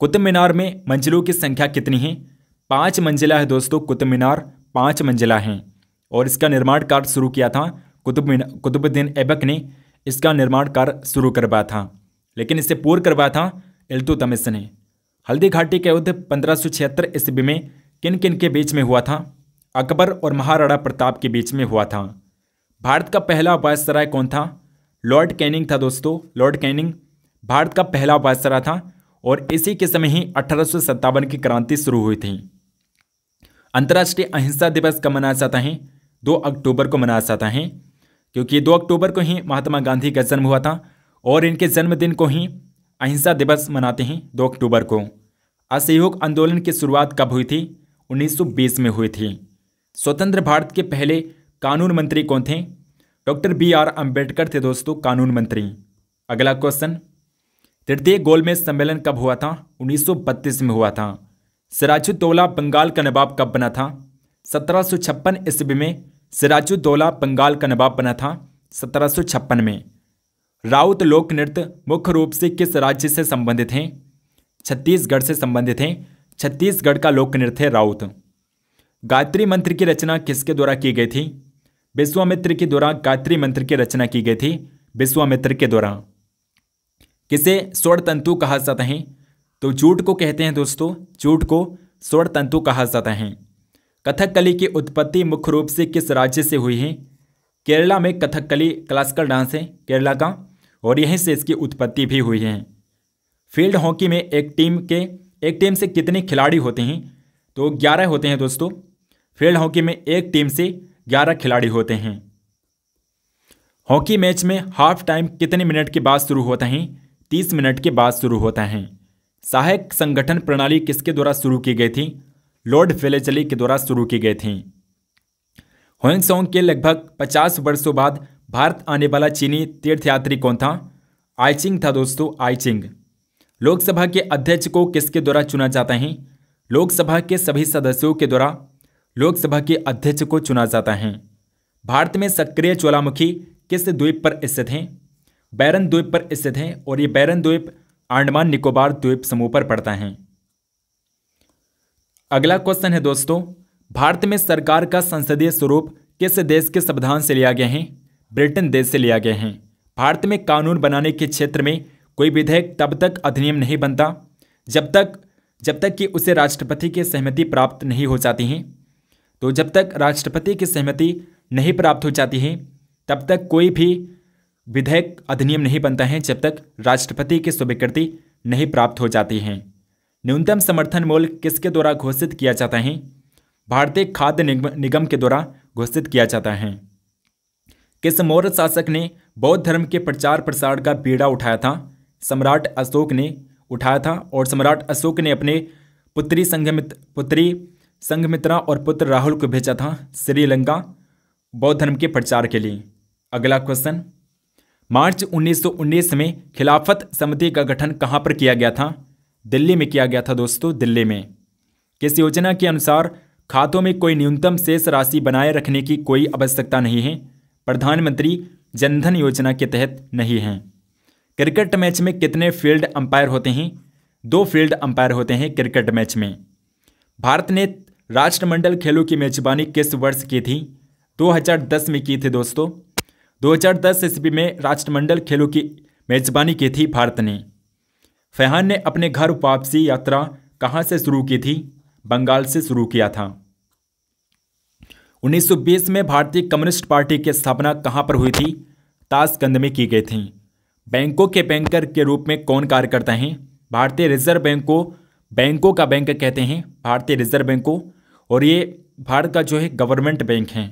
Speaker 1: कुतुब मीनार में मंजिलों की संख्या कितनी है पाँच मंजिला है दोस्तों कुतुब मीनार पाँच मंजिला है और इसका निर्माण कार्य शुरू किया था कुतुब कुतुबुद्दीन ऐबक ने इसका निर्माण कार्य शुरू करवाया था लेकिन इसे पूर्व करवाया था इल्तु तमिस ने हल्दी घाटी का युद्ध पंद्रह सौ छिहत्तर ईस्वी में किन किन के बीच में हुआ था अकबर और महाराणा प्रताप के बीच में हुआ था भारत का पहला वायसराय कौन था लॉर्ड कैनिंग था दोस्तों लॉर्ड कैनिंग भारत का पहला वायसराय था और इसी के समय ही अठारह की क्रांति शुरू हुई थी अंतर्राष्ट्रीय अहिंसा दिवस कब मनाया जाता है दो अक्टूबर को मनाया जाता है क्योंकि दो अक्टूबर को ही महात्मा गांधी का जन्म हुआ था और इनके जन्मदिन को ही अहिंसा दिवस मनाते हैं दो अक्टूबर को असहयोग आंदोलन की शुरुआत कब हुई थी 1920 में हुई थी स्वतंत्र भारत के पहले कानून मंत्री कौन थे डॉक्टर बी आर अंबेडकर थे दोस्तों कानून मंत्री अगला क्वेश्चन तृतीय गोल में सम्मेलन कब हुआ था 1932 में हुआ था सिराजुद्दौला बंगाल का नवाब कब बना था सत्रह ईस्वी में सिराजुद्दौला बंगाल का नवाब बना था सत्रह में राउत लोक नृत्य मुख्य रूप से किस राज्य से संबंधित हैं छत्तीसगढ़ से संबंधित हैं छत्तीसगढ़ का लोक नृत्य है राउत गायत्री मंत्र की रचना किसके द्वारा की गई थी विश्वामित्र के द्वारा गायत्री मंत्र की रचना की गई थी विश्वामित्र के द्वारा किसे स्वर्ण तंतु कहा जाता है तो जूट को कहते हैं दोस्तों जूट को स्वर्ण तंतु कहा जाता है कथकली की उत्पत्ति मुख्य रूप से किस राज्य से हुई है केरला में कथकली क्लासिकल डांस है केरला का और यहीं से इसकी उत्पत्ति भी हुई है फील्ड हॉकी में एक टीम के एक टीम से कितने खिलाड़ी होते हैं तो ग्यारह होते हैं दोस्तों फील्ड हॉकी में एक टीम से ग्यारह खिलाड़ी होते हैं हॉकी मैच में हाफ टाइम कितने मिनट के बाद शुरू होता है तीस मिनट के बाद शुरू होता है सहायक संगठन प्रणाली किसके द्वारा शुरू की गई थी लॉर्ड फेलेचली के द्वारा शुरू की गई थी होंगसोंग के लगभग 50 वर्षों बाद भारत आने वाला चीनी तीर्थयात्री कौन था आईचिंग था दोस्तों आईचिंग लोकसभा के अध्यक्ष को किसके द्वारा चुना जाता है लोकसभा के सभी सदस्यों के द्वारा लोकसभा के अध्यक्ष को चुना जाता है भारत में सक्रिय ज्वालामुखी किस द्वीप पर स्थित हैं बैरन द्वीप पर स्थित हैं और ये बैरन द्वीप आंडमान निकोबार द्वीप समूह पर पड़ता है अगला क्वेश्चन है दोस्तों भारत में सरकार का संसदीय स्वरूप किस देश के संविधान से लिया गया है ब्रिटेन देश से लिया गया है भारत में कानून बनाने के क्षेत्र में कोई विधेयक तब तक अधिनियम नहीं बनता जब तक जब तक कि उसे राष्ट्रपति की सहमति प्राप्त नहीं हो जाती है तो जब तक राष्ट्रपति की सहमति नहीं प्राप्त हो जाती है तब तक कोई भी विधेयक अधिनियम नहीं बनता है जब तक राष्ट्रपति की स्वीकृति नहीं प्राप्त हो जाती है न्यूनतम समर्थन मूल्य किसके द्वारा घोषित किया जाता है भारतीय खाद्य निगम के द्वारा घोषित किया जाता है किस मौर्य शासक ने बौद्ध धर्म के प्रचार प्रसार का बीड़ा उठाया था सम्राट अशोक ने उठाया था और सम्राट अशोक ने अपने पुत्री संगमित पुत्री संघमित्रा और पुत्र राहुल को भेजा था श्रीलंका बौद्ध धर्म के प्रचार के लिए अगला क्वेश्चन मार्च 1919 में खिलाफत समिति का गठन कहां पर किया गया था दिल्ली में किया गया था दोस्तों दिल्ली में किस योजना के अनुसार खातों में कोई न्यूनतम शेष राशि बनाए रखने की कोई आवश्यकता नहीं है प्रधानमंत्री जनधन योजना के तहत नहीं है क्रिकेट मैच में कितने फील्ड अंपायर होते हैं दो फील्ड अंपायर होते हैं क्रिकेट मैच में भारत ने राष्ट्रमंडल खेलों की मेजबानी किस वर्ष की थी 2010 में की थी दोस्तों 2010 ईस्वी में राष्ट्रमंडल खेलों की मेजबानी की थी भारत ने फैहान ने अपने घर वापसी यात्रा कहाँ से शुरू की थी बंगाल से शुरू किया था 1920 में भारतीय कम्युनिस्ट पार्टी की स्थापना कहाँ पर हुई थी ताशकंद में की गई थी बैंकों के बैंकर के रूप में कौन कार्यकर्ता है भारतीय रिजर्व बैंक को बैंकों का बैंक कहते हैं भारतीय रिजर्व बैंक को और ये भारत का जो है गवर्नमेंट बैंक है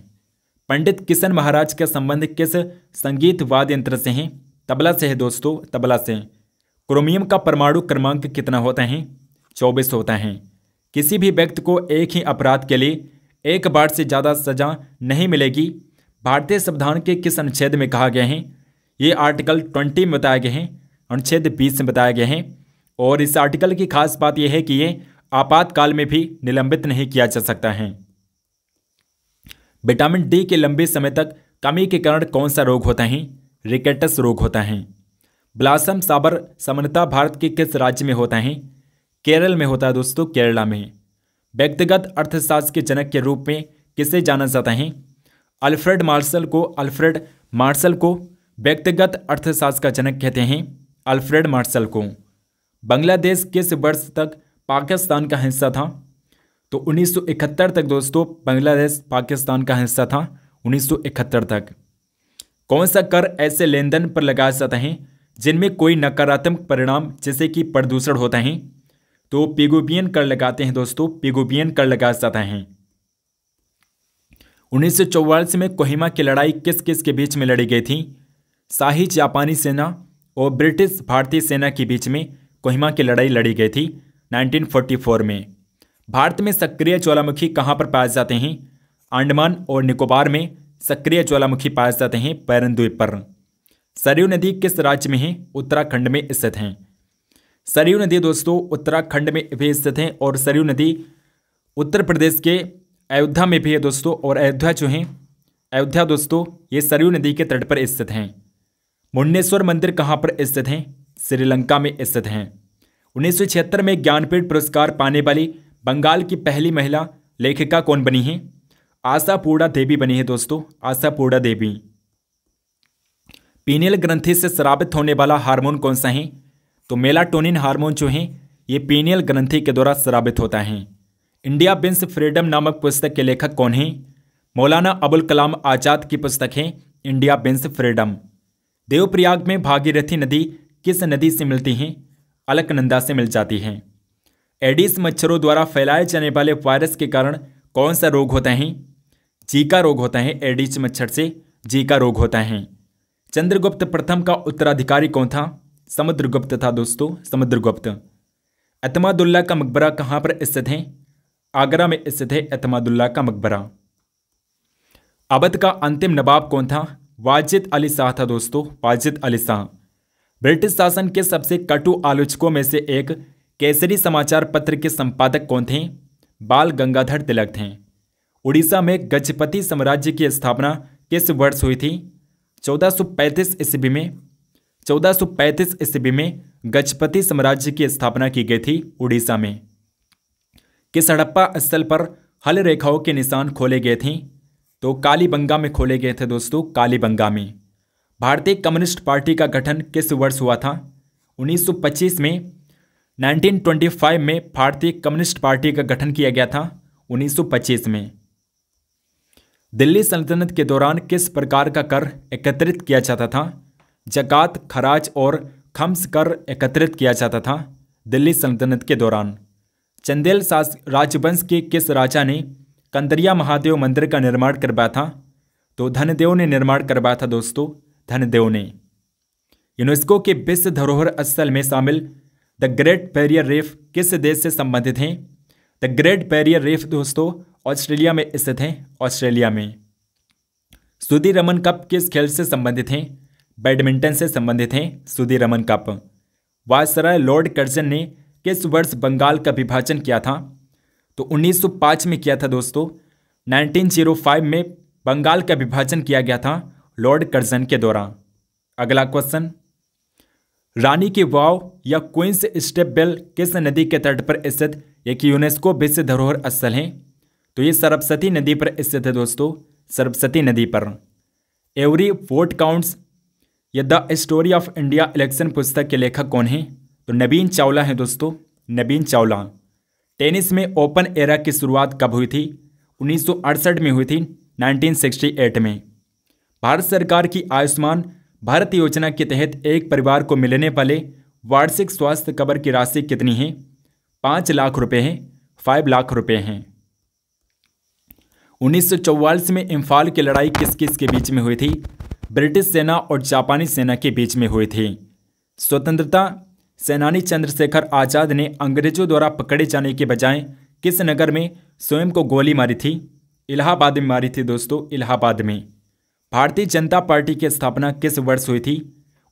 Speaker 1: पंडित किशन महाराज का संबंध किस संगीत वाद्य यंत्र से हैं तबला से है दोस्तों तबला से क्रोमियम का परमाणु क्रमांक कितना होता है चौबीस होता है किसी भी व्यक्ति को एक ही अपराध के लिए एक बार से ज़्यादा सजा नहीं मिलेगी भारतीय संविधान के किस अनुच्छेद में कहा गया है ये आर्टिकल ट्वेंटी में बताया गया है अनुच्छेद बीस में बताया गया है और इस आर्टिकल की खास बात यह है कि ये आपातकाल में भी निलंबित नहीं किया जा सकता है विटामिन डी के लंबे समय तक कमी के कारण कौन सा रोग होता है रिकेटस रोग होता है ब्लासम साबर सामान्यतः भारत के किस राज्य में होता है केरल में होता है दोस्तों केरला में व्यक्तिगत अर्थशास्त्र के जनक के रूप में किसे जाना जाता है अल्फ्रेड मार्शल को अल्फ्रेड मार्शल को व्यक्तिगत अर्थशास्त्र का जनक कहते हैं अल्फ्रेड मार्शल को बांग्लादेश किस वर्ष तक पाकिस्तान का हिस्सा था तो 1971 तक दोस्तों बांग्लादेश पाकिस्तान का हिस्सा था 1971 तक कौन सा कर ऐसे लेन देन पर लगाए जाते हैं जिनमें कोई नकारात्मक परिणाम जैसे कि प्रदूषण होता है तो पिगोबियन कर लगाते हैं दोस्तों पिगोबियन कर लगाए जाते हैं उन्नीस में कोहिमा की लड़ाई किस किस के बीच में लड़ी गई थी शाही जापानी सेना और ब्रिटिश भारतीय सेना के बीच में कोहिमा की लड़ाई लड़ी गई थी 1944 में भारत में सक्रिय ज्वालामुखी कहाँ पर पाए जाते हैं अंडमान और निकोबार में सक्रिय ज्वालामुखी पाए जाते हैं पैरन द्वीप पर सरयू नदी किस राज्य में है उत्तराखंड में स्थित हैं सरयू नदी दोस्तों उत्तराखंड में भी स्थित हैं और सरयू नदी उत्तर प्रदेश के अयोध्या में भी है दोस्तों और अयोध्या जो है अयोध्या दोस्तों ये सरयू नदी के तट पर स्थित हैं मुंडेश्वर मंदिर कहाँ पर स्थित हैं श्रीलंका में स्थित हैं उन्नीस में ज्ञानपीठ पुरस्कार पाने वाली बंगाल की पहली महिला लेखिका कौन बनी है पूर्णा देवी बनी है दोस्तों पूर्णा देवी पीनियल ग्रंथि से श्रावित होने वाला हार्मोन कौन सा है तो मेलाटोनिन हार्मोन जो है ये पीनियल ग्रंथि के द्वारा श्रावित होता है इंडिया बिन्स फ्रीडम नामक पुस्तक के लेखक कौन है मौलाना अबुल कलाम आज़ाद की पुस्तक है इंडिया बिन्स फ्रीडम देवप्रयाग में भागीरथी नदी किस नदी से मिलती है अलकनंदा से मिल जाती है एडिस मच्छरों द्वारा फैलाए जाने वाले वायरस के कारण कौन सा रोग होता है जीका रोग होता है एडिस मच्छर से जीका रोग होता है चंद्रगुप्त प्रथम का उत्तराधिकारी कौन था समुद्रगुप्त था दोस्तों समुद्रगुप्त अतमादुल्ला का मकबरा कहाँ पर स्थित है आगरा में स्थित है अतमादुल्ला का मकबरा अवध का अंतिम नवाब कौन था वाजिद अली शाह था दोस्तों वाजिद अली शाह ब्रिटिश शासन के सबसे कटु आलोचकों में से एक केसरी समाचार पत्र के संपादक कौन थे बाल गंगाधर तिलक थे उड़ीसा में गजपति साम्राज्य की स्थापना किस वर्ष हुई थी 1435 ईस्वी में 1435 ईस्वी में गजपति साम्राज्य की स्थापना की गई थी उड़ीसा में किस हड़प्पा स्थल पर हल रेखाओं के निशान खोले गए थे तो कालीबंगा में खोले गए थे दोस्तों कालीबंगा में भारतीय कम्युनिस्ट पार्टी का गठन किस वर्ष हुआ था 1925 में 1925 में भारतीय कम्युनिस्ट पार्टी का गठन किया गया था 1925 में दिल्ली सल्तनत के दौरान किस प्रकार का कर एकत्रित किया जाता था जकात खराज और खम्स कर एकत्रित किया जाता था दिल्ली सल्तनत के दौरान चंदेल राजवंश के किस राजा ने कंदरिया महादेव मंदिर का निर्माण करवाया था तो धनदेव ने निर्माण करवाया था दोस्तों धनदेव ने यूनेस्को के विश्व धरोहर स्थल में शामिल द ग्रेट पैरियर रेफ किस देश से संबंधित हैं द ग्रेट पैरियर रेफ दोस्तों ऑस्ट्रेलिया में स्थित हैं ऑस्ट्रेलिया में सुधी रमन कप किस खेल से संबंधित हैं बैडमिंटन से संबंधित हैं Sudirman cup viceroy lord Curzon ने किस वर्ष बंगाल का विभाजन किया था तो 1905 में किया था दोस्तों 1905 में बंगाल का विभाजन किया गया था लॉर्ड कर्जन के दौरान अगला क्वेश्चन रानी की वाव या क्वींस स्टेप बेल किस नदी के तट पर स्थित एक यूनेस्को विश्व धरोहर स्थल है तो ये सरस्वती नदी पर स्थित है दोस्तों सरस्वती नदी पर एवरी वोट काउंट्स या the story of India election पुस्तक के लेखक कौन हैं तो नबीन चावला हैं दोस्तों नबीन चावला टेनिस में ओपन एरा की शुरुआत कब हुई थी उन्नीस में हुई थी 1968 में भारत सरकार की आयुष्मान भारत योजना के तहत एक परिवार को मिलने वाले वार्षिक स्वास्थ्य कवर की राशि कितनी है पाँच लाख रुपए हैं फाइव लाख रुपए हैं उन्नीस में इम्फाल की लड़ाई किस किस के बीच में हुई थी ब्रिटिश सेना और जापानी सेना के बीच में हुई थी स्वतंत्रता सेनानी चंद्रशेखर आज़ाद ने अंग्रेजों द्वारा पकड़े जाने के बजाय किस नगर में स्वयं को गोली मारी थी इलाहाबाद में मारी थी दोस्तों इलाहाबाद में भारतीय जनता पार्टी की स्थापना किस वर्ष हुई थी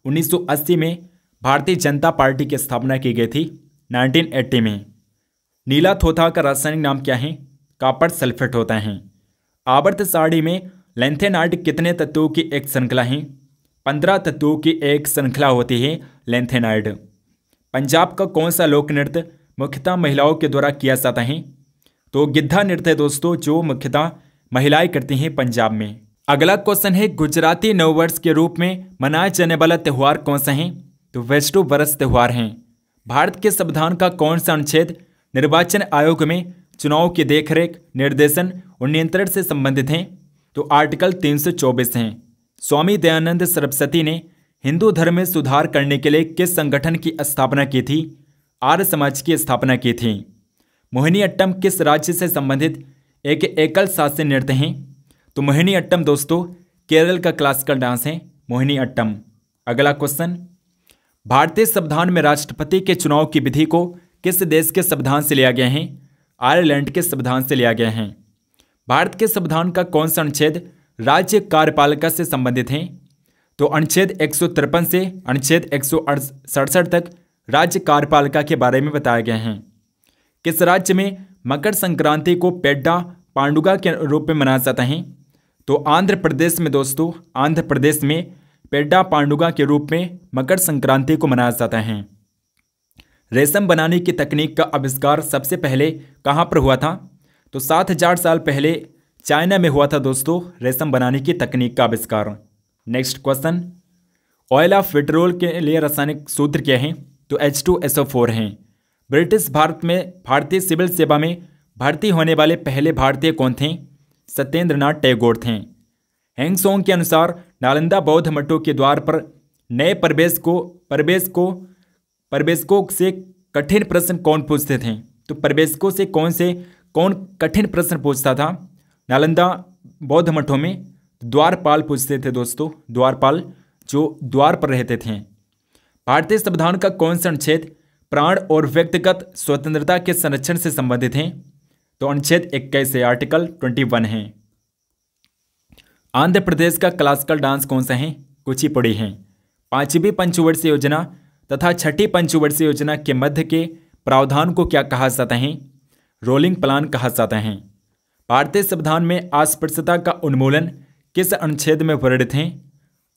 Speaker 1: 1980 में भारतीय जनता पार्टी की स्थापना की गई थी 1980 में नीला थोथा का रासायनिक नाम क्या है कापर सल्फेट होता है आवर्त साड़ी में लेंथेनाइट कितने तत्वों की एक श्रृंखला है पंद्रह तत्वों की एक श्रृंखला होती है लेंथेनाइड पंजाब का कौन सा लोक नृत्य मुख्यतः महिलाओं के द्वारा किया जाता है तो गिद्धा नृत्य दोस्तों जो मुख्यतः महिलाएं करती हैं पंजाब में अगला क्वेश्चन है गुजराती नववर्ष के रूप में मनाया जाने वाला त्यौहार कौन सा है तो वैष्णु वर्ष त्यौहार हैं भारत के संविधान का कौन सा अनुच्छेद निर्वाचन आयोग में चुनाव की देखरेख निर्देशन और नियंत्रण से संबंधित हैं तो आर्टिकल 324 हैं स्वामी दयानंद सरस्वती ने हिंदू धर्म में सुधार करने के लिए किस संगठन की स्थापना की थी आर्य समाज की स्थापना की थी मोहिनी अट्टम किस राज्य से संबंधित एक एकल शासन नृत्य हैं तो मोहिनी अट्टम दोस्तों केरल का क्लासिकल डांस है मोहिनी अट्टम अगला क्वेश्चन भारतीय संविधान में राष्ट्रपति के चुनाव की विधि को किस देश के संविधान से लिया गया है आयरलैंड के संविधान से लिया गया है भारत के संविधान का कौन सा अनुच्छेद राज्य कार्यपालिका से संबंधित है तो अनुच्छेद एक से अनुच्छेद एक तक राज्य कार्यपालिका के बारे में बताया गया है किस राज्य में मकर संक्रांति को पेड्डा पांडुगा के रूप में मनाया जाता है तो आंध्र प्रदेश में दोस्तों आंध्र प्रदेश में पेड्डा पांडुगा के रूप में मकर संक्रांति को मनाया जाता है रेशम बनाने की तकनीक का आविष्कार सबसे पहले कहाँ पर हुआ था तो सात हजार साल पहले चाइना में हुआ था दोस्तों रेशम बनाने की तकनीक का आविष्कार next question oil of petrol के लिए रासायनिक सूत्र क्या हैं तो H two S O four हैं ब्रिटिश भारत में भारतीय सिविल सेवा में भर्ती होने वाले पहले भारतीय कौन थे सत्येंद्रनाथ टैगोर थे हैंगसोंग के अनुसार नालंदा बौद्ध मठों के द्वार पर नए प्रवेश को प्रवेश को प्रवेशकों से कठिन प्रश्न कौन पूछते थे तो प्रवेशकों से कौन से कौन कठिन प्रश्न पूछता था नालंदा बौद्ध मठों में द्वारपाल पूछते थे दोस्तों द्वारपाल जो द्वार पर रहते थे भारतीय संविधान का कौन सा अनुच्छेद प्राण और व्यक्तिगत स्वतंत्रता के संरक्षण से संबंधित हैं तो अनुच्छेद इक्कीस है आर्टिकल ट्वेंटी वन है आंध्र प्रदेश का क्लासिकल डांस कौन सा है कुचिपुड़ी है पांचवी पंचवर्षीय योजना तथा छठी पंचवर्षीय योजना के मध्य के प्रावधान को क्या कहा जाता है रोलिंग प्लान कहा जाता है भारतीय संविधान में अस्पृश्यता का उन्मूलन किस अनुच्छेद में वर्णित है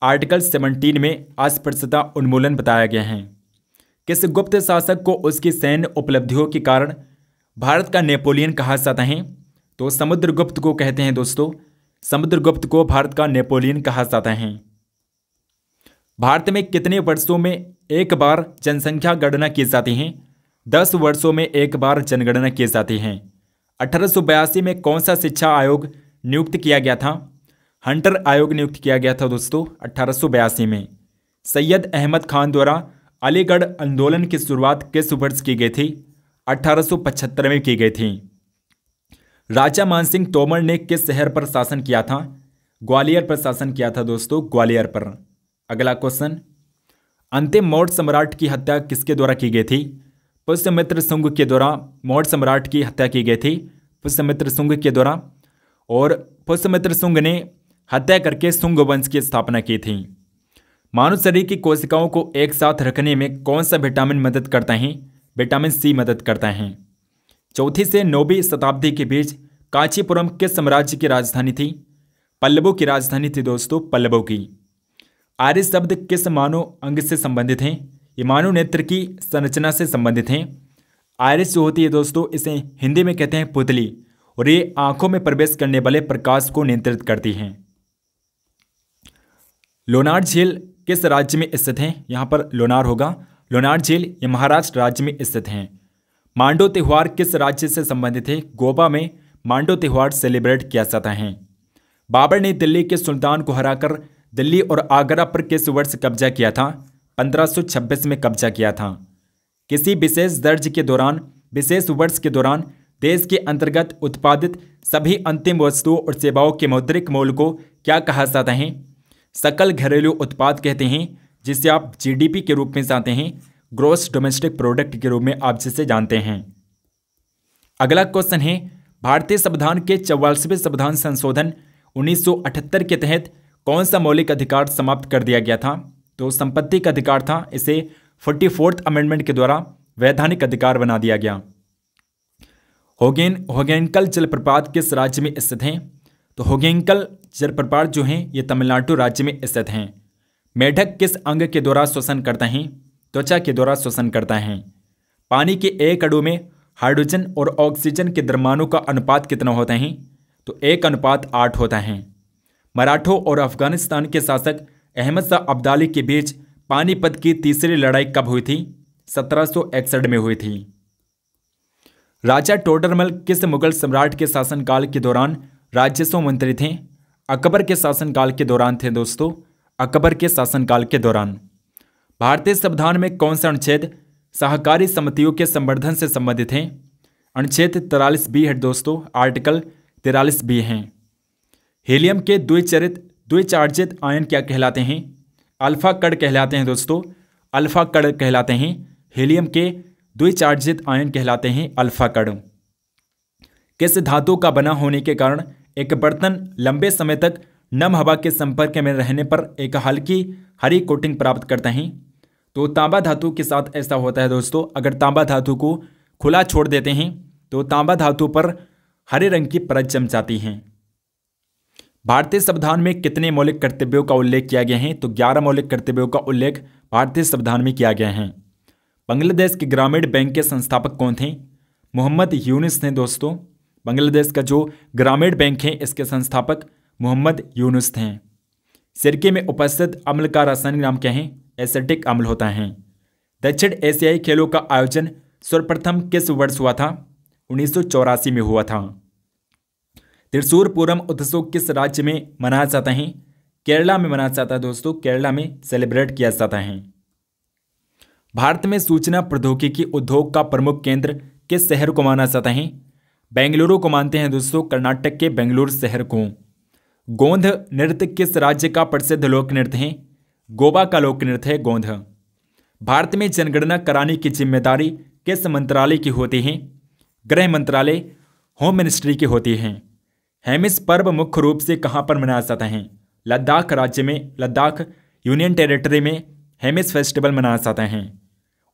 Speaker 1: आर्टिकल सेवनटीन में अस्पृश्यता उन्मूलन बताया गया है किस गुप्त शासक को उसकी सैन्य उपलब्धियों के कारण भारत का नेपोलियन कहा जाता है तो समुद्रगुप्त को कहते हैं दोस्तों समुद्रगुप्त को भारत का नेपोलियन कहा जाता है भारत में कितने वर्षों में एक बार जनसंख्या गणना की जाती है दस वर्षों में एक बार जनगणना की जाती है अठारह में कौन सा शिक्षा आयोग नियुक्त किया गया था हंटर आयोग नियुक्त किया गया था दोस्तों अठारह में सैयद अहमद खान द्वारा अलीगढ़ आंदोलन की शुरुआत किस वर्ष की गई थी 1875 में की गई थी राजा मानसिंह तोमर ने किस शहर पर शासन किया था ग्वालियर पर शासन किया था दोस्तों ग्वालियर पर अगला क्वेश्चन अंतिम मौर्य सम्राट की हत्या किसके द्वारा की गई थी पुष्यमित्र सुंग के द्वारा मौर्य सम्राट की हत्या की गई थी पुष्यमित्र सुंग के द्वारा और पुष्यमित्र सुंग ने हत्या करके सुंग वंश की स्थापना की थी मानव शरीर की कोशिकाओं को एक साथ रखने में कौन सा विटामिन मदद करता है विटामिन सी मदद करता है चौथी से नौवीं शताब्दी के बीच कांचीपुरम किस साम्राज्य की राजधानी थी पल्लवों की राजधानी थी दोस्तों पल्लवों की आर्य शब्द किस मानव अंग से संबंधित हैं ये मानव नेत्र की संरचना से संबंधित हैं आयरिस जो होती है दोस्तों इसे हिंदी में कहते हैं पुतली और ये आंखों में प्रवेश करने वाले प्रकाश को नियंत्रित करती हैं लोनार झील किस राज्य में स्थित है यहाँ पर लोनार होगा लोनार झील ये महाराष्ट्र राज्य में स्थित हैं मांडो त्यौहार किस राज्य से संबंधित है गोवा में मांडो त्यौहार सेलिब्रेट किया जाता है बाबर ने दिल्ली के सुल्तान को हराकर दिल्ली और आगरा पर किस वर्ष कब्जा किया था 1526 में कब्जा किया था किसी विशेष दर्ज के दौरान विशेष वर्ष के दौरान देश के अंतर्गत उत्पादित सभी अंतिम वस्तुओं और सेवाओं के मौद्रिक मूल्य को क्या कहा जाता है सकल घरेलू उत्पाद कहते हैं जिसे आप जीडीपी के रूप में जानते हैं ग्रोस डोमेस्टिक प्रोडक्ट के रूप में आप जिसे जानते हैं अगला क्वेश्चन है भारतीय संविधान के चौवालीसवें संविधान संशोधन 1978 के तहत कौन सा मौलिक अधिकार समाप्त कर दिया गया था तो संपत्ति का अधिकार था इसे फोर्टी फोर्थ अमेंडमेंट के द्वारा वैधानिक अधिकार बना दिया गया होगेन होगेंकल जलप्रपात किस राज्य में स्थित हैं तो होगेंकल जलप्रपात जो हैं ये तमिलनाडु राज्य में स्थित हैं मेढक किस अंग के द्वारा श्वसन करता है त्वचा के द्वारा श्वसन करता है पानी के एक अड़ु में हाइड्रोजन और ऑक्सीजन के द्रमाणु का अनुपात कितना होता है तो एक अनुपात आठ होता है मराठों और अफगानिस्तान के शासक अहमद शाह अब्दाली के बीच पानीपत की तीसरी लड़ाई कब हुई थी सत्रह में हुई थी राजा टोडरमल किस मुगल सम्राट के शासनकाल के दौरान राजस्व मंत्री थे अकबर के शासनकाल के दौरान थे दोस्तों अकबर के शासनकाल के दौरान भारतीय संविधान में कौन सा अनुच्छेद सहकारी समितियों के संवर्धन से संबंधित हैं अनुच्छेद तिरालीस बी है दोस्तों आर्टिकल तिरालीस बी हैं हीलियम के द्विचरित द्विचार्जित आयन क्या कहलाते हैं अल्फा कड़ कहलाते हैं दोस्तों अल्फा कड़ कहलाते हैं हीलियम के द्विचार्जित आयन कहलाते हैं अल्फा कड़ किस धातु का बना होने के कारण एक बर्तन लंबे समय तक नम हवा के संपर्क में रहने पर एक हल्की हरी कोटिंग प्राप्त करते हैं तो तांबा धातु के साथ ऐसा होता है दोस्तों अगर तांबा धातु को खुला छोड़ देते हैं तो तांबा धातु पर हरे रंग की परत जम जाती हैं भारतीय संविधान में कितने मौलिक कर्तव्यों का उल्लेख किया गया है तो ग्यारह मौलिक कर्तव्यों का उल्लेख भारतीय संविधान में किया गया है बांग्लादेश के ग्रामीण बैंक के संस्थापक कौन थे मोहम्मद यूनिस ने दोस्तों बांग्लादेश का जो ग्रामीण बैंक है इसके संस्थापक मोहम्मद यूनुस थे सिरके में उपस्थित अम्ल का रासायनिक नाम क्या है एसेटिक अम्ल होता है दक्षिण एशियाई खेलों का आयोजन सर्वप्रथम किस वर्ष हुआ था उन्नीस में हुआ था त्रिशूर पूरम उत्सव किस राज्य में मनाया जाता है केरला में मनाया जाता है दोस्तों केरला में सेलिब्रेट किया जाता है भारत में सूचना प्रौद्योगिकी उद्योग का प्रमुख केंद्र किस शहर को माना जाता है बेंगलुरु को मानते हैं दोस्तों कर्नाटक के बेंगलुरु शहर को गोंध नृत्य किस राज्य का प्रसिद्ध लोक नृत्य है गोवा का लोक नृत्य है गोंध भारत में जनगणना कराने की जिम्मेदारी किस मंत्रालय की होती है गृह मंत्रालय होम मिनिस्ट्री की होती है हेमिस पर्व मुख्य रूप से कहाँ पर मनाया जाता है लद्दाख राज्य में लद्दाख यूनियन टेरिटरी में हेमिस फेस्टिवल मनाया जाता है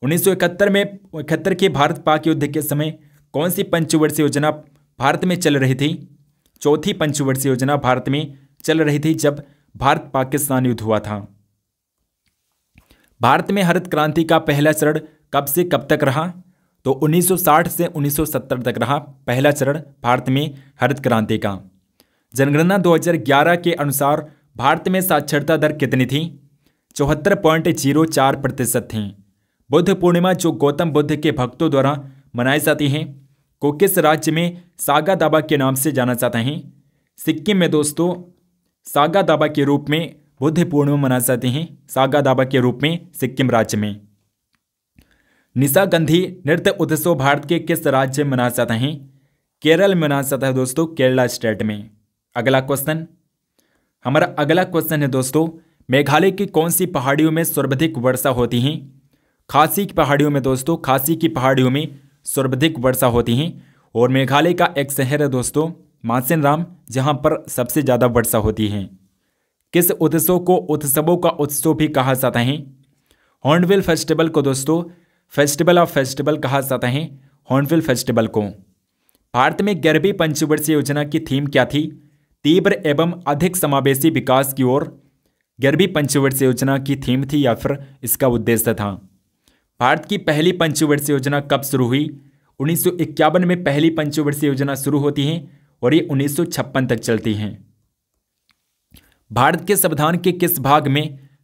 Speaker 1: 1971 में इकहत्तर के भारत पाक युद्ध के समय कौन सी पंचवर्षीय योजना भारत में चल रही थी चौथी पंचवर्षीय योजना भारत में चल रही थी जब भारत पाकिस्तान युद्ध हुआ था भारत में हरित क्रांति का पहला चरण कब से कब तक रहा तो 1960 से 1970 तक रहा पहला चरण भारत में हरित क्रांति का जनगणना 2011 के अनुसार भारत में साक्षरता दर कितनी थी चौहत्तर पॉइंट जीरो चार प्रतिशत थी बुद्ध पूर्णिमा जो गौतम बुद्ध के भक्तों द्वारा मनाई जाती हैं को किस राज्य में सागा दाबा के नाम से जाना जाता है सिक्किम में दोस्तों सागा दाबा के रूप में बुद्ध पूर्णिमा मनाए जाते हैं सागा दाबा के रूप में सिक्किम राज्य में निशा गंधी नृत्य उत्सव भारत के किस राज्य में मनाया जाता है केरल में मनाया जाता है दोस्तों केरला स्टेट में अगला क्वेश्चन हमारा अगला क्वेश्चन है दोस्तों मेघालय की कौन सी पहाड़ियों में सर्वाधिक वर्षा होती है खासी की पहाड़ियों में दोस्तों खासी की पहाड़ियों में सर्वाधिक वर्षा होती है और मेघालय का एक शहर है दोस्तों मानसिन राम जहाँ पर सबसे ज़्यादा वर्षा होती है किस उत्सव को उत्सवों का उत्सव भी कहा जाता है हॉर्नविल फेस्टिवल को दोस्तों फेस्टिवल ऑफ फेस्टिवल कहा जाता है हॉर्नविल फेस्टिवल को भारत में ग्यारहवीं पंचवर्षीय योजना की थीम क्या थी तीव्र एवं अधिक समावेशी विकास की ओर ग्यारहवीं पंचवर्षीय योजना की थीम थी या फिर इसका उद्देश्य था भारत की पहली पंचवर्षीय योजना कब शुरू हुई उन्नीस में पहली पंचवर्षीय योजना शुरू होती है और ये उन्नीस तक चलती हैं भारत के संविधान के किस भाग में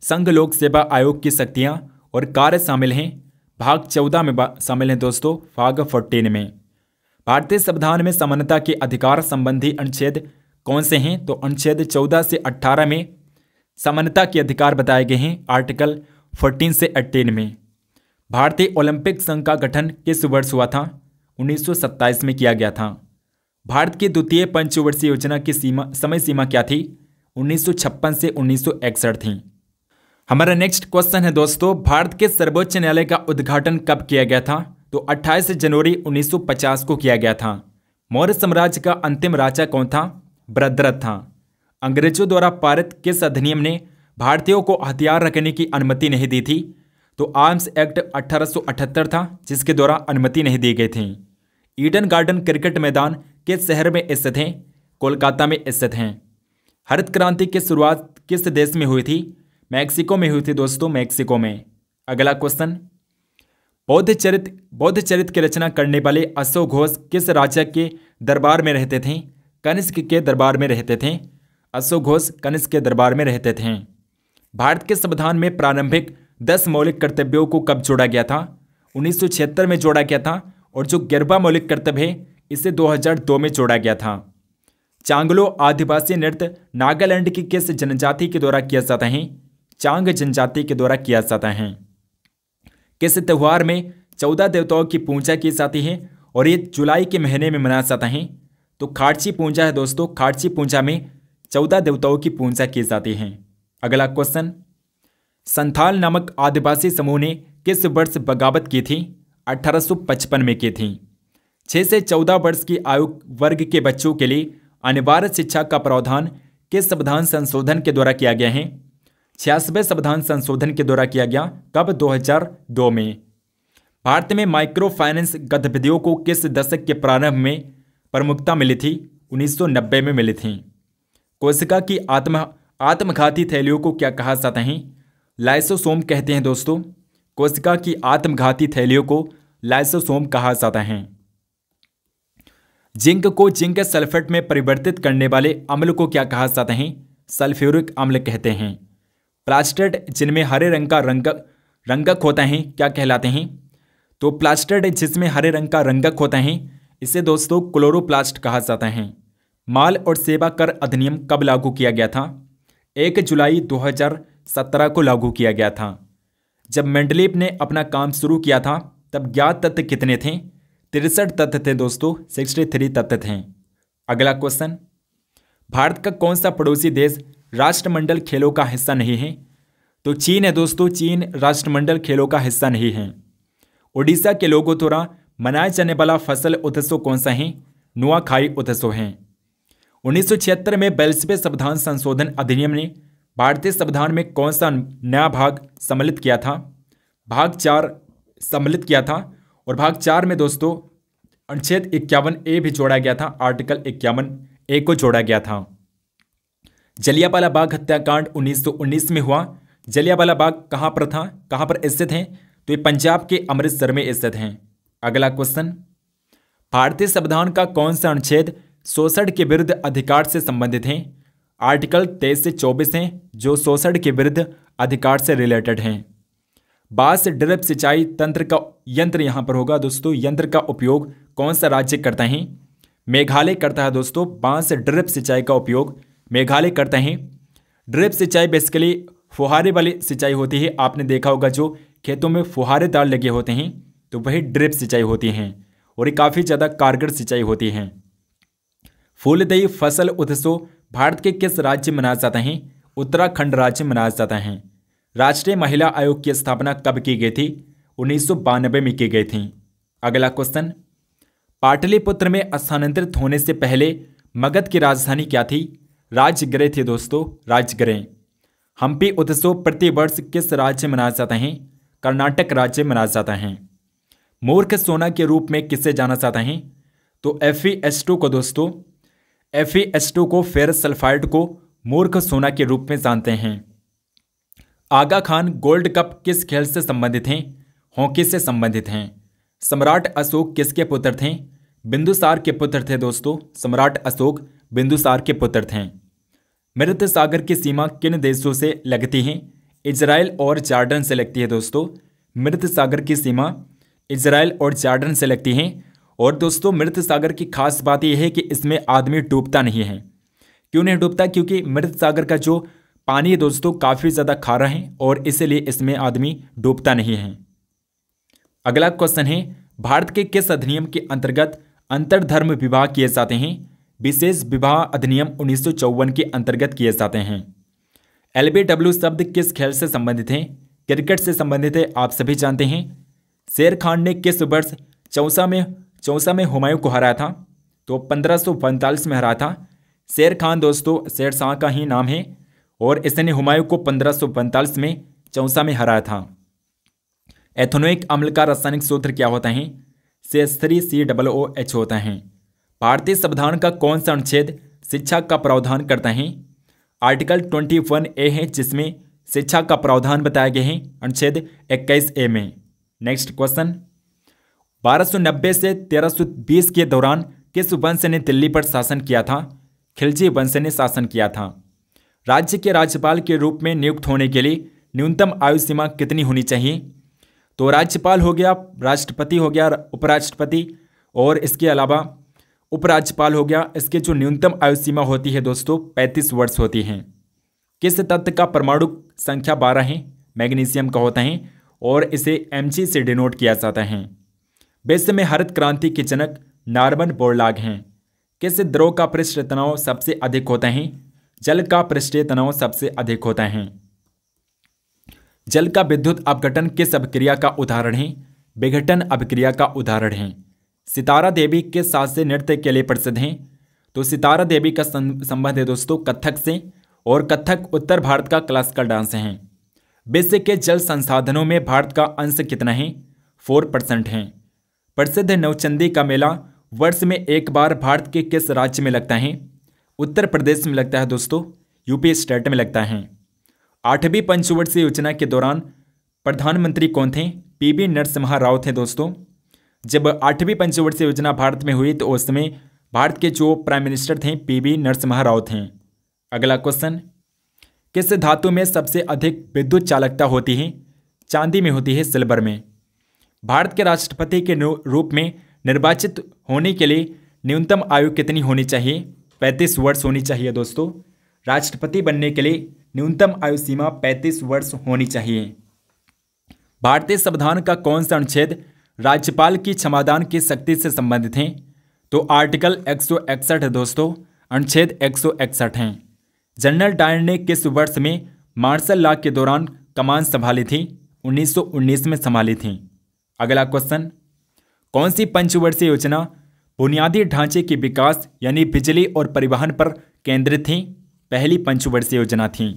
Speaker 1: संघ लोक सेवा आयोग की शक्तियाँ और कार्य शामिल हैं भाग चौदह में शामिल हैं दोस्तों भाग फोर्टीन में भारतीय संविधान में समानता के अधिकार संबंधी अनुच्छेद कौन से हैं तो अनुच्छेद चौदह से अट्ठारह में समानता के अधिकार बताए गए हैं आर्टिकल फोर्टीन से एट्टीन में भारतीय ओलंपिक संघ का गठन किस वर्ष हुआ था 1927 में किया गया था भारत की द्वितीय पंचवर्षीय योजना की सीमा समय सीमा क्या थी 1956 से उन्नीस थी हमारा नेक्स्ट क्वेश्चन है दोस्तों भारत के सर्वोच्च न्यायालय का उद्घाटन कब किया गया था तो 28 जनवरी 1950 को किया गया था मौर्य साम्राज्य का अंतिम राजा कौन था ब्रदरथ था अंग्रेजों द्वारा पारित किस अधिनियम ने भारतीयों को हथियार रखने की अनुमति नहीं दी थी तो आर्म्स एक्ट 1878 था जिसके द्वारा अनुमति नहीं दी गई थी ईडन गार्डन क्रिकेट मैदान किस शहर में स्थित हैं कोलकाता में स्थित हैं हरित क्रांति की शुरुआत किस देश में हुई थी मैक्सिको में हुई थी दोस्तों मैक्सिको में अगला क्वेश्चन बौद्ध चरित बौद्ध चरित की रचना करने वाले अशोक घोष किस राजा के दरबार में रहते थे कनिष्क के दरबार में रहते थे अशोक घोष कनिष्क के दरबार में रहते थे भारत के संविधान में प्रारंभिक दस मौलिक कर्तव्यों को कब जोड़ा गया था उन्नीस में जोड़ा गया था और जो गरबा मौलिक कर्तव्य है इसे 2002 में जोड़ा गया था चांगलो आदिवासी नृत्य नागालैंड की किस जनजाति के द्वारा किया जाता है चांग जनजाति के द्वारा किया जाता है किस त्यौहार में चौदह देवताओं की पूजा की जाती है और ये जुलाई के महीने में मनाया जाता है तो खाटची पूजा है दोस्तों खाटची पूजा में चौदह देवताओं की पूजा की जाती है अगला क्वेश्चन संथाल नामक आदिवासी समूह ने किस वर्ष बगावत की थी 1855 में की थी 6 से चौदह वर्ष की आयु वर्ग के बच्चों के लिए अनिवार्य शिक्षा का प्रावधान किस संविधान संशोधन के द्वारा किया गया है छियासवें संविधान संशोधन के द्वारा किया गया कब 2002 में भारत में माइक्रो फाइनेंस गतिविधियों को किस दशक के प्रारंभ में प्रमुखता मिली थी 1990 में मिली थी कोशिका की आत्म आत्मघाती थैलियों को क्या कहा जाता है लाइसोसोम कहते हैं दोस्तों कोशिका की आत्मघाती थैलियों को लाइसोसोम कहा जाता है जिंक को जिंक सल्फेट में परिवर्तित करने वाले अम्ल को क्या कहा जाता है सल्फ्यूरिक अम्ल कहते हैं प्लास्टेड जिनमें हरे रंग का रंगक रंगक होता है क्या कहलाते हैं तो प्लास्टेड जिसमें हरे रंग का रंगक होता है इसे दोस्तों क्लोरोप्लास्ट कहा जाता है माल और सेवा कर अधिनियम कब लागू किया गया था एक जुलाई दो सत्रह को लागू किया गया था जब मेंडलेप ने अपना काम शुरू किया था तब ज्ञात तत्व कितने थे तिरसठ तत्व थे दोस्तों सिक्सटी थ्री तत्व थे अगला क्वेश्चन भारत का कौन सा पड़ोसी देश राष्ट्रमंडल खेलों का हिस्सा नहीं है तो चीन है दोस्तों चीन राष्ट्रमंडल खेलों का हिस्सा नहीं है ओडिशा के लोगों द्वारा मनाए जाने वाला फसल उत्सव कौन सा है नुआखाई उत्सव है उन्नीस में बेल्सपे संविधान संशोधन अधिनियम ने भारतीय संविधान में कौन सा नया भाग सम्मिलित किया था भाग चार सम्मिलित किया था और भाग चार में दोस्तों अनुच्छेद इक्यावन ए भी जोड़ा गया था आर्टिकल इक्यावन ए को जोड़ा गया था जलियावाला बाग हत्याकांड 1919 में हुआ जलियावाला बाग कहाँ पर था कहाँ पर स्थित है तो ये पंजाब के अमृतसर में स्थित हैं अगला क्वेश्चन भारतीय संविधान का कौन सा अनुच्छेद शोषण के विरुद्ध अधिकार से संबंधित हैं आर्टिकल तेईस से चौबीस हैं जो शोषण के विरुद्ध अधिकार से रिलेटेड हैं बास ड्रिप सिंचाई तंत्र का यंत्र यहाँ पर होगा दोस्तों यंत्र का उपयोग कौन सा राज्य करता है मेघालय करता है दोस्तों बांस ड्रिप सिंचाई का उपयोग मेघालय करते हैं ड्रिप सिंचाई बेसिकली फुहारे वाली सिंचाई होती है आपने देखा होगा जो खेतों में फुहारेदार लगे होते हैं तो वही ड्रिप सिंचाई होती हैं और ये काफ़ी ज़्यादा कारगर सिंचाई होती हैं फूलदेही फसल उत्सव भारत के किस राज्य में मनाया जाता है उत्तराखंड राज्य में मनाया जाता है राष्ट्रीय महिला आयोग की स्थापना कब की गई थी उन्नीस में की गई थी अगला क्वेश्चन पाटलिपुत्र में स्थानांतरित होने से पहले मगध की राजधानी क्या थी राजगृह थी दोस्तों राजगृह हम्पी उत्सव प्रतिवर्ष किस राज्य में मनाया जाता है कर्नाटक राज्य में मनाया जाता है मूर्ख सोना के रूप में किसे जाना जाता है तो एफ e को दोस्तों एफ e को फेरस सल्फाइड को मूर्ख सोना के रूप में जानते हैं आगा खान गोल्ड कप किस खेल से संबंधित हैं हॉकी से संबंधित हैं सम्राट अशोक किसके पुत्र थे बिंदुसार के पुत्र थे दोस्तों सम्राट अशोक बिंदुसार के पुत्र थे मृत सागर की सीमा किन देशों से लगती है इजराइल और जार्डन से लगती है दोस्तों मृत सागर की सीमा इजराइल और जार्डन से लगती है और दोस्तों मृत सागर की खास बात यह है कि इसमें आदमी डूबता नहीं है क्यों नहीं डूबता क्योंकि मृत सागर का जो पानी दोस्तों काफ़ी ज़्यादा खारा है और इसलिए इसमें आदमी डूबता नहीं है अगला क्वेश्चन है भारत के किस अधिनियम के अंतर्गत अंतर्धर्म विवाह किए जाते हैं विशेष विवाह अधिनियम उन्नीस के अंतर्गत किए जाते हैं एल शब्द किस खेल से संबंधित हैं क्रिकेट से संबंधित है आप सभी जानते हैं शेर खान ने किस वर्ष चौसा में चौसा में हुमायूं को हराया था तो पंद्रह में हराया था शेर खान दोस्तों शेर शाह का ही नाम है और इसने हुमायूं को पंद्रह में चौसा में हराया था एथोनोइक अम्ल का रासायनिक सूत्र क्या होता है से three C double O H होता है भारतीय संविधान का कौन सा अनुच्छेद शिक्षा का प्रावधान करता है आर्टिकल ट्वेंटी वन ए है जिसमें शिक्षा का प्रावधान बताया गया है अनुच्छेद इक्कीस ए में नेक्स्ट क्वेश्चन 1290 से 1320 के दौरान किस वंश ने दिल्ली पर शासन किया था खिलजी वंश ने शासन किया था राज्य के राज्यपाल के रूप में नियुक्त होने के लिए न्यूनतम आयु सीमा कितनी होनी चाहिए तो राज्यपाल हो गया राष्ट्रपति हो गया उपराष्ट्रपति और इसके अलावा उपराज्यपाल हो गया इसके जो न्यूनतम आयु सीमा होती है दोस्तों 35 वर्ष होती हैं किस तत्व का परमाणु संख्या 12 है मैग्नीशियम का होता है और इसे एम से डिनोट किया जाता है विश्व में हरित क्रांति के जनक नार्बन बोरलाग हैं किस द्रोह का पृष्ठ तनाव सबसे अधिक होते हैं जल का पृष्ठीय तनाव सबसे अधिक होते हैं जल का विद्युत अपघटन किस अभिक्रिया का उदाहरण है विघटन अभिक्रिया का उदाहरण है सितारा देवी के साथ से नृत्य के लिए प्रसिद्ध हैं तो सितारा देवी का संबंध है दोस्तों कथक से और कथक उत्तर भारत का क्लासिकल डांस है विश्व के जल संसाधनों में भारत का अंश कितना है फोर परसेंट है प्रसिद्ध नवचंदी का मेला वर्ष में एक बार भारत के किस राज्य में लगता है उत्तर प्रदेश में लगता है दोस्तों यूपी स्टेट में लगता है आठवीं पंचवर्षीय योजना के दौरान प्रधानमंत्री कौन थे पी बी नरसिम्हा राव थे दोस्तों जब आठवीं पंचवर्षीय योजना भारत में हुई तो उस समय भारत के जो प्राइम मिनिस्टर थे पी बी नरसिम्हा राव थे अगला क्वेश्चन किस धातु में सबसे अधिक विद्युत चालकता होती है चांदी में होती है सिल्वर में भारत के राष्ट्रपति के रूप में निर्वाचित होने के लिए न्यूनतम आयु कितनी होनी चाहिए पैंतीस वर्ष होनी चाहिए दोस्तों राष्ट्रपति बनने के लिए न्यूनतम आयु सीमा पैंतीस वर्ष होनी चाहिए भारतीय संविधान का कौन सा अनुच्छेद राज्यपाल की क्षमादान की शक्ति से संबंधित हैं तो आर्टिकल एक है दोस्तों अनुच्छेद एक हैं जनरल डायर ने किस वर्ष में मार्शल लॉ के दौरान कमान संभाली थी 1919 में संभाली थी अगला क्वेश्चन कौन सी पंचवर्षीय योजना बुनियादी ढांचे के विकास यानी बिजली और परिवहन पर केंद्रित थी पहली पंचवर्षीय योजना थी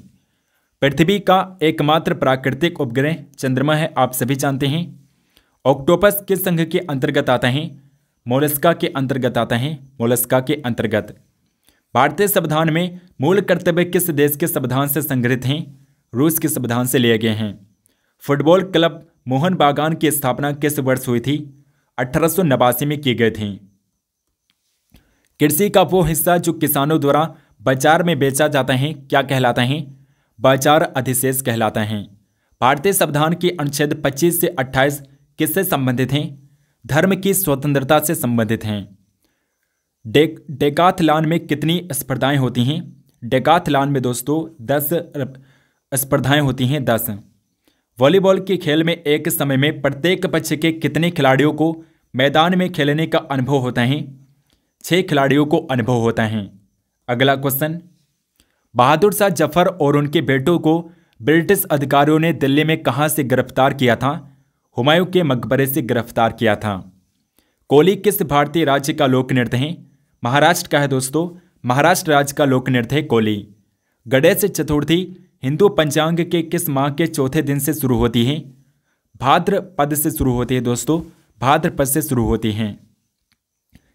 Speaker 1: पृथ्वी का एकमात्र प्राकृतिक उपग्रह चंद्रमा है आप सभी जानते हैं ऑक्टोपस किस संघ के अंतर्गत आता है मोलस्का के अंतर्गत आता है मोलस्का के अंतर्गत भारतीय संविधान में मूल कर्तव्य किस देश के संविधान से संग्रहित हैं रूस के संविधान से लिए गए हैं फुटबॉल क्लब मोहन बागान की स्थापना किस वर्ष हुई थी अठारह में की गई थी कृषि का वो हिस्सा जो किसानों द्वारा बाजार में बेचा जाता है क्या कहलाता है बाजार अधिशेष कहलाता है भारतीय संविधान के अनुच्छेद 25 से 28 किससे संबंधित हैं धर्म की स्वतंत्रता से संबंधित हैं डेक डेकाथलान में कितनी स्पर्धाएं होती हैं डेकाथलान में दोस्तों दस स्पर्धाएं होती हैं दस वॉलीबॉल के खेल में एक समय में प्रत्येक पक्ष के कितने खिलाड़ियों को मैदान में खेलने का अनुभव होता है छह खिलाड़ियों को अनुभव होता है अगला क्वेश्चन बहादुर शाह जफर और उनके बेटों को ब्रिटिश अधिकारियों ने दिल्ली में कहाँ से गिरफ्तार किया था हुमायूं के मकबरे से गिरफ्तार किया था कोली किस भारतीय राज्य का लोक नृत्य है महाराष्ट्र का है दोस्तों महाराष्ट्र राज्य का लोक नृत्य है कोली गणेश चतुर्थी हिंदू पंचांग के किस माह के चौथे दिन से शुरू होती है भाद्र पद से शुरू होती है दोस्तों भाद्र पद से शुरू होती हैं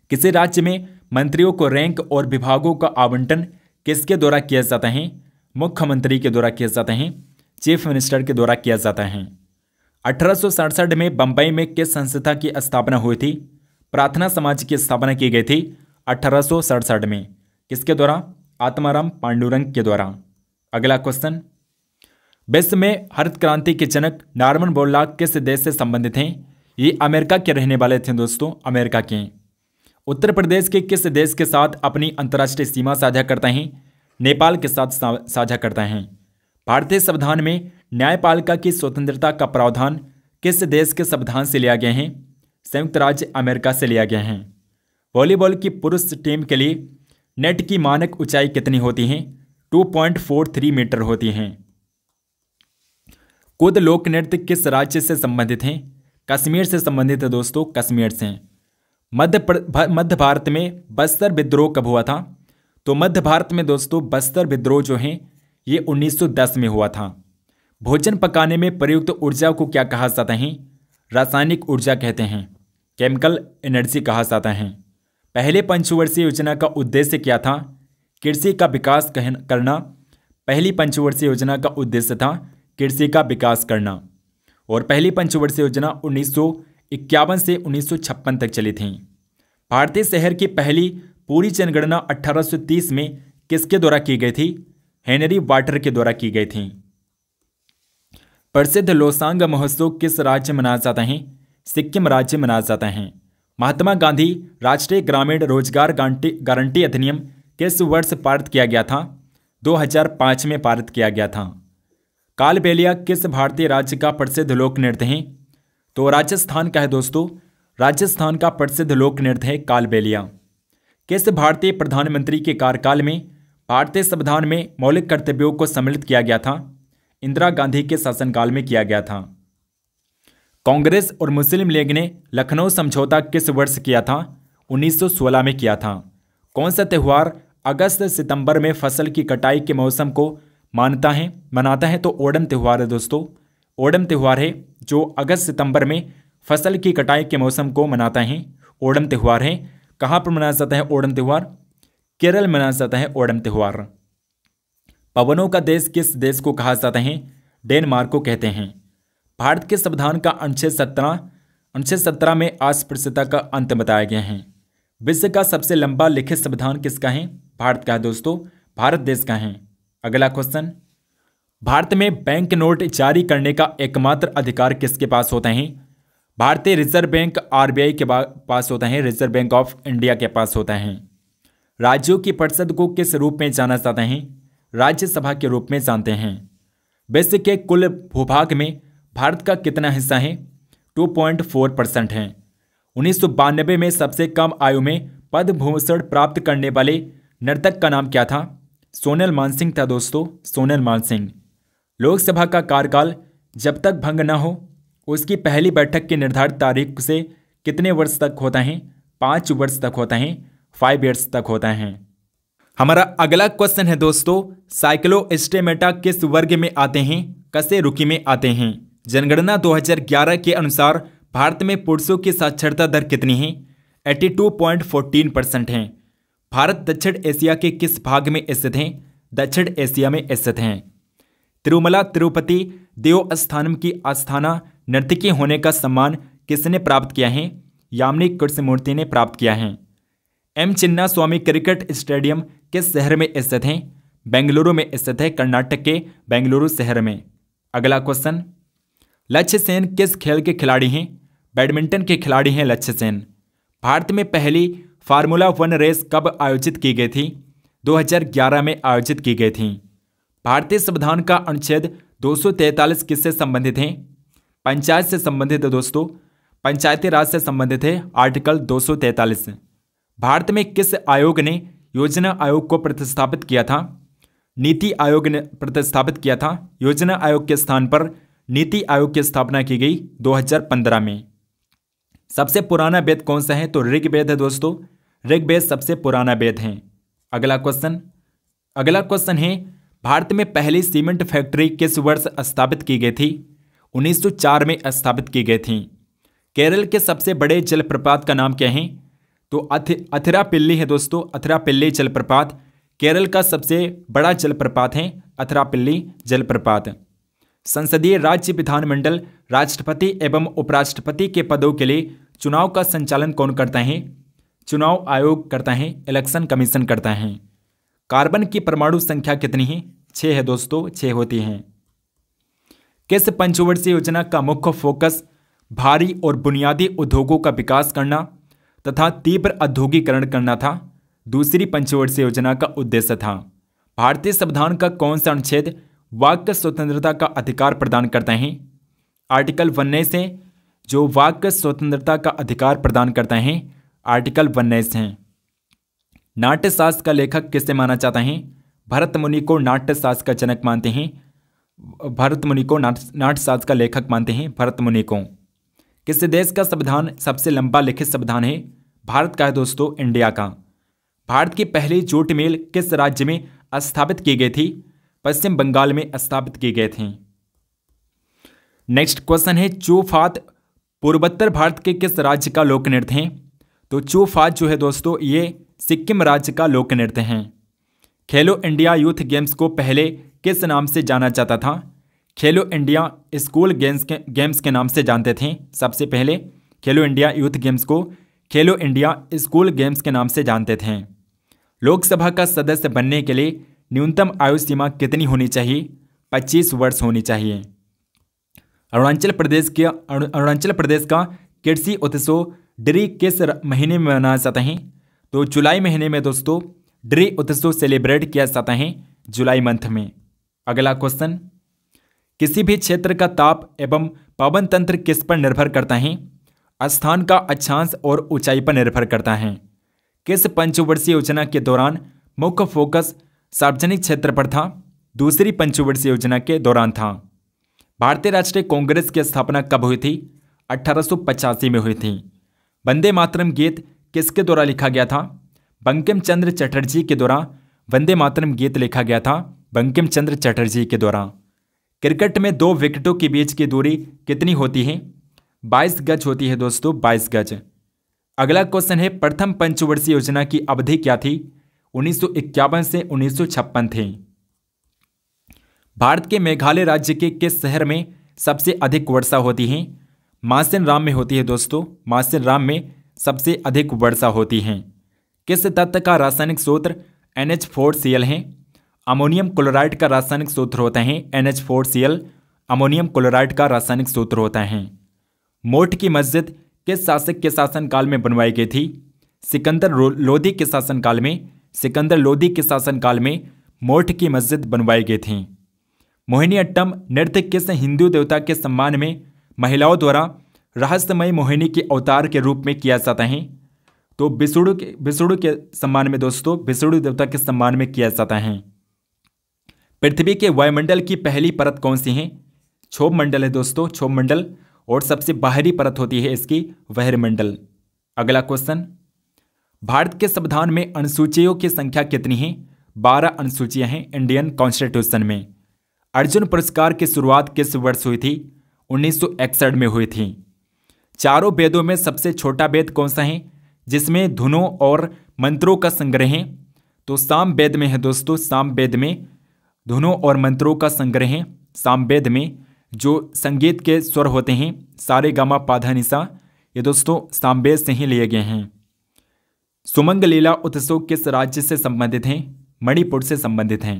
Speaker 1: किसी राज्य में मंत्रियों को रैंक और विभागों का आवंटन किसके द्वारा किया जाता है मुख्यमंत्री के द्वारा किया जाता है चीफ मिनिस्टर के द्वारा किया जाता है अठारह में बम्बई में किस संस्था की स्थापना हुई थी प्रार्थना समाज की स्थापना की गई थी अठारह में किसके द्वारा आत्माराम पांडुरंग के द्वारा अगला क्वेश्चन विश्व में हरित क्रांति के जनक नार्मन बोरलाग किस देश से संबंधित हैं ये अमेरिका के रहने वाले थे दोस्तों अमेरिका के उत्तर प्रदेश के किस देश के साथ अपनी अंतर्राष्ट्रीय सीमा साझा करते हैं नेपाल के साथ साझा करते हैं भारतीय संविधान में न्यायपालिका की स्वतंत्रता का प्रावधान किस देश के संविधान से लिया गया है संयुक्त राज्य अमेरिका से लिया गया है वॉलीबॉल की पुरुष टीम के लिए नेट की मानक ऊंचाई कितनी होती है 2.43 मीटर होती हैं कुद लोक नृत्य किस राज्य से संबंधित हैं कश्मीर से संबंधित है दोस्तों कश्मीर से मध्य मध्य भारत में बस्तर विद्रोह कब हुआ था तो मध्य भारत में दोस्तों बस्तर विद्रोह जो हैं ये 1910 में हुआ था भोजन पकाने में प्रयुक्त ऊर्जा को क्या कहा जाता है रासायनिक ऊर्जा कहते हैं केमिकल एनर्जी कहा जाता है पहले पंचवर्षीय योजना का उद्देश्य क्या था कृषि का विकास करना पहली पंचवर्षीय योजना का उद्देश्य था कृषि का विकास करना और पहली पंचवर्षीय योजना उन्नीस से उन्नीस तक चली थी भारतीय शहर की पहली पूरी जनगणना 1830 में किसके द्वारा की गई थी हेनरी वाटर के द्वारा की गई थी प्रसिद्ध लोसांग महोत्सव किस राज्य मनाया जाता है सिक्किम राज्य मनाया जाता है महात्मा गांधी राष्ट्रीय ग्रामीण रोजगार गारंटी गारंटी अधिनियम किस वर्ष पारित किया गया था 2005 में पारित किया गया था कालबेलिया किस भारतीय राज्य का प्रसिद्ध लोक नृत्य है तो राजस्थान का है दोस्तों राजस्थान का प्रसिद्ध लोक नृत्य है कालबेलिया किस भारतीय प्रधानमंत्री के कार्यकाल में भारतीय संविधान में मौलिक कर्तव्यों को सम्मिलित किया गया था इंदिरा गांधी के शासनकाल में किया गया था कांग्रेस और मुस्लिम लीग ने लखनऊ समझौता किस वर्ष किया था 1916 में किया था कौन सा त्यौहार अगस्त सितंबर में फसल की कटाई के मौसम को मानता है मनाता है तो ओडम त्यौहार है दोस्तों ओडम त्यौहार है जो अगस्त सितंबर में फसल की कटाई के मौसम को मनाता है ओडम त्यौहार है कहाँ पर मनाया जाता है ओडम त्यौहार केरल में मनाया जाता है ओडम त्यौहार पवनों का देश किस देश को कहा जाता है डेनमार्क को कहते हैं भारत के संविधान का अनुच्छेद सत्रह अनुच्छेद सत्रह में आस्पृश्यता का अंत बताया गया है विश्व का सबसे लंबा लिखित संविधान किसका है भारत का है दोस्तों भारत देश का है अगला क्वेश्चन भारत में बैंक नोट जारी करने का एकमात्र अधिकार किसके पास होता है भारतीय रिजर्व बैंक आरबीआई के पास होता है रिजर्व बैंक ऑफ इंडिया के पास होता है राज्यों की परिषद को किस रूप में जाना जाता है राज्यसभा के रूप में जानते हैं विश्व के कुल भूभाग में भारत का कितना हिस्सा है 2.4 परसेंट है उन्नीस में सबसे कम आयु में पद्म भूषण प्राप्त करने वाले नर्तक का नाम क्या था सोनल मानसिंह था दोस्तों सोनल मानसिंह लोकसभा का कार्यकाल जब तक भंग न हो उसकी पहली बैठक की निर्धारित तारीख से कितने वर्ष तक होता है पाँच वर्ष तक होता है फाइव ईयर्स तक होता है हमारा अगला क्वेश्चन है दोस्तों साइक्लो एस्टेमेटा किस वर्ग में आते हैं कसे रुकी में आते हैं जनगणना 2011 के अनुसार भारत में पुरुषों की साक्षरता दर कितनी है 82.14 परसेंट है भारत दक्षिण एशिया के किस भाग में स्थित हैं दक्षिण एशिया में स्थित हैं तिरुमला तिरुपति स्थानम की आस्थाना नर्तकी होने का सम्मान किसने प्राप्त किया है यामिनी कृष्णमूर्ति ने प्राप्त किया है M Chinnaswamy cricket stadium किस शहर में स्थित हैं बेंगलुरु में स्थित है कर्नाटक के बेंगलुरु शहर में अगला क्वेश्चन लक्ष्य सेन किस खेल के खिलाड़ी हैं बैडमिंटन के खिलाड़ी हैं लक्ष्य सेन भारत में पहली फार्मूला वन रेस कब आयोजित की गई थी 2011 में आयोजित की गई थी भारतीय संविधान का अनुच्छेद 243 किससे संबंधित है पंचायत से संबंधित है दोस्तों पंचायती राज से संबंधित है आर्टिकल 243 भारत में किस आयोग ने योजना आयोग को प्रतिस्थापित किया था नीति आयोग ने प्रतिस्थापित किया था योजना आयोग के स्थान पर नीति आयोग की स्थापना की गई 2015 में सबसे पुराना वेद कौन सा है तो ऋग्वेद है दोस्तों ऋग्वेद सबसे पुराना वेद है अगला क्वेश्चन अगला क्वेश्चन है भारत में पहली सीमेंट फैक्ट्री किस वर्ष स्थापित की गई थी 1904 में स्थापित की गई थी केरल के सबसे बड़े जलप्रपात का नाम क्या है तो अथ अथिरापिल्ली है दोस्तों अथिरापिल्ली जलप्रपात केरल का सबसे बड़ा जलप्रपात है अथिरापिल्ली जलप्रपात संसदीय राज्य विधानमंडल राष्ट्रपति एवं उपराष्ट्रपति के पदों के लिए चुनाव का संचालन कौन करता है चुनाव आयोग करता है इलेक्शन कमीशन करता है कार्बन की परमाणु संख्या कितनी है छः है दोस्तों छः होती हैं किस पंचवर्षीय योजना का मुख्य फोकस भारी और बुनियादी उद्योगों का विकास करना तथा तीव्र औद्योगिकरण करना था दूसरी पंचवर्षीय योजना का उद्देश्य था भारतीय संविधान का कौन सा अनुच्छेद वाक्य स्वतंत्रता का अधिकार प्रदान करता है आर्टिकल वन से जो वाक्य स्वतंत्रता का अधिकार प्रदान करता है आर्टिकल उन्नीस हैं नाट्यशास्त्र का लेखक किससे माना जाता है भरत मुनि को नाट्यशास्त्र का जनक मानते हैं भरत मुनि को नाट्यशास्त्र का लेखक मानते हैं भरत मुनि को किस देश का संविधान सबसे लंबा लिखित संविधान है भारत का है दोस्तों इंडिया का भारत की पहली जूट मिल किस राज्य में स्थापित की गई थी पश्चिम बंगाल में स्थापित की गए थे नेक्स्ट क्वेश्चन है चूफात पूर्वोत्तर भारत के किस राज्य का लोक नृत्य है तो चू फाज जो है दोस्तों ये सिक्किम राज्य का लोक नृत्य हैं खेलो इंडिया यूथ गेम्स को पहले किस नाम से जाना जाता था खेलो इंडिया स्कूल गेम्स के गेम्स के नाम से जानते थे सबसे पहले खेलो इंडिया यूथ गेम्स को खेलो इंडिया स्कूल गेम्स के नाम से जानते थे लोकसभा का सदस्य बनने के लिए न्यूनतम आयु सीमा कितनी होनी चाहिए 25 वर्ष होनी चाहिए अरुणाचल प्रदेश के अरुणाचल प्रदेश का कृषि उत्सव ड्री किस महीने में मनाया जाता है तो जुलाई महीने में दोस्तों ड्री उत्सव सेलिब्रेट किया जाता है जुलाई मंथ में अगला क्वेश्चन किसी भी क्षेत्र का ताप एवं पवन तंत्र किस पर निर्भर करता है स्थान का अच्छांश और ऊंचाई पर निर्भर करता है किस पंचवर्षीय योजना के दौरान मुख्य फोकस सार्वजनिक क्षेत्र पर था दूसरी पंचवर्षीय योजना के दौरान था भारतीय राष्ट्रीय कांग्रेस की स्थापना कब हुई थी अठारह में हुई थी वंदे मातरम गीत किसके द्वारा लिखा गया था बंकिम चंद्र चटर्जी के द्वारा वंदे मातरम गीत लिखा गया था बंकिम चंद्र चटर्जी के द्वारा क्रिकेट में दो विकेटों के बीच की दूरी कितनी होती है बाईस गज होती है दोस्तों बाईस गज अगला क्वेश्चन है प्रथम पंचवर्षीय योजना की अवधि क्या थी उन्नीस से उन्नीस थी भारत के मेघालय राज्य के किस शहर में सबसे अधिक वर्षा होती है मासिन राम में होती है दोस्तों मासिन राम में सबसे अधिक वर्षा होती है किस तत्व का रासायनिक सूत्र N H four C L है अमोनियम क्लोराइड का रासायनिक सूत्र होता है N H four C L ammonium chloride का रासायनिक सूत्र होता है मोठ की मस्जिद किस शासक के शासनकाल में बनवाई गई थी सिकंदर लोधी के शासनकाल में सिकंदर लोधी के शासनकाल में मोठ की मस्जिद बनवाई गई थी मोहिनी अट्टम नृत्य किस हिंदू देवता के सम्मान में महिलाओं द्वारा रहस्यमय मोहिनी के अवतार के रूप में किया जाता है तो बिसुड़ के बिसुड़ के सम्मान में दोस्तों बिसुड़ देवता के सम्मान में किया जाता है पृथ्वी के वायुमंडल की पहली परत कौन सी है क्षोभ मंडल है दोस्तों क्षोभ मंडल और सबसे बाहरी परत होती है इसकी वहरमंडल अगला क्वेश्चन भारत के संविधान में अनुसूचियों की संख्या कितनी है बारह अनुसूचियां हैं इंडियन कॉन्स्टिट्यूशन में अर्जुन पुरस्कार की शुरुआत किस वर्ष हुई थी उन्नीस में हुई थी चारों वेदों में सबसे छोटा वेद कौन सा है जिसमें धुनों और मंत्रों का संग्रह है तो साम वेद में है दोस्तों साम वेद में धुनों और मंत्रों का संग्रह है साम वेद में जो संगीत के स्वर होते हैं सारे गामा पाधा निशा ये दोस्तों सामवेद से ही लिए गए हैं सुमंग लीला उत्सव किस राज्य से संबंधित हैं मणिपुर से संबंधित हैं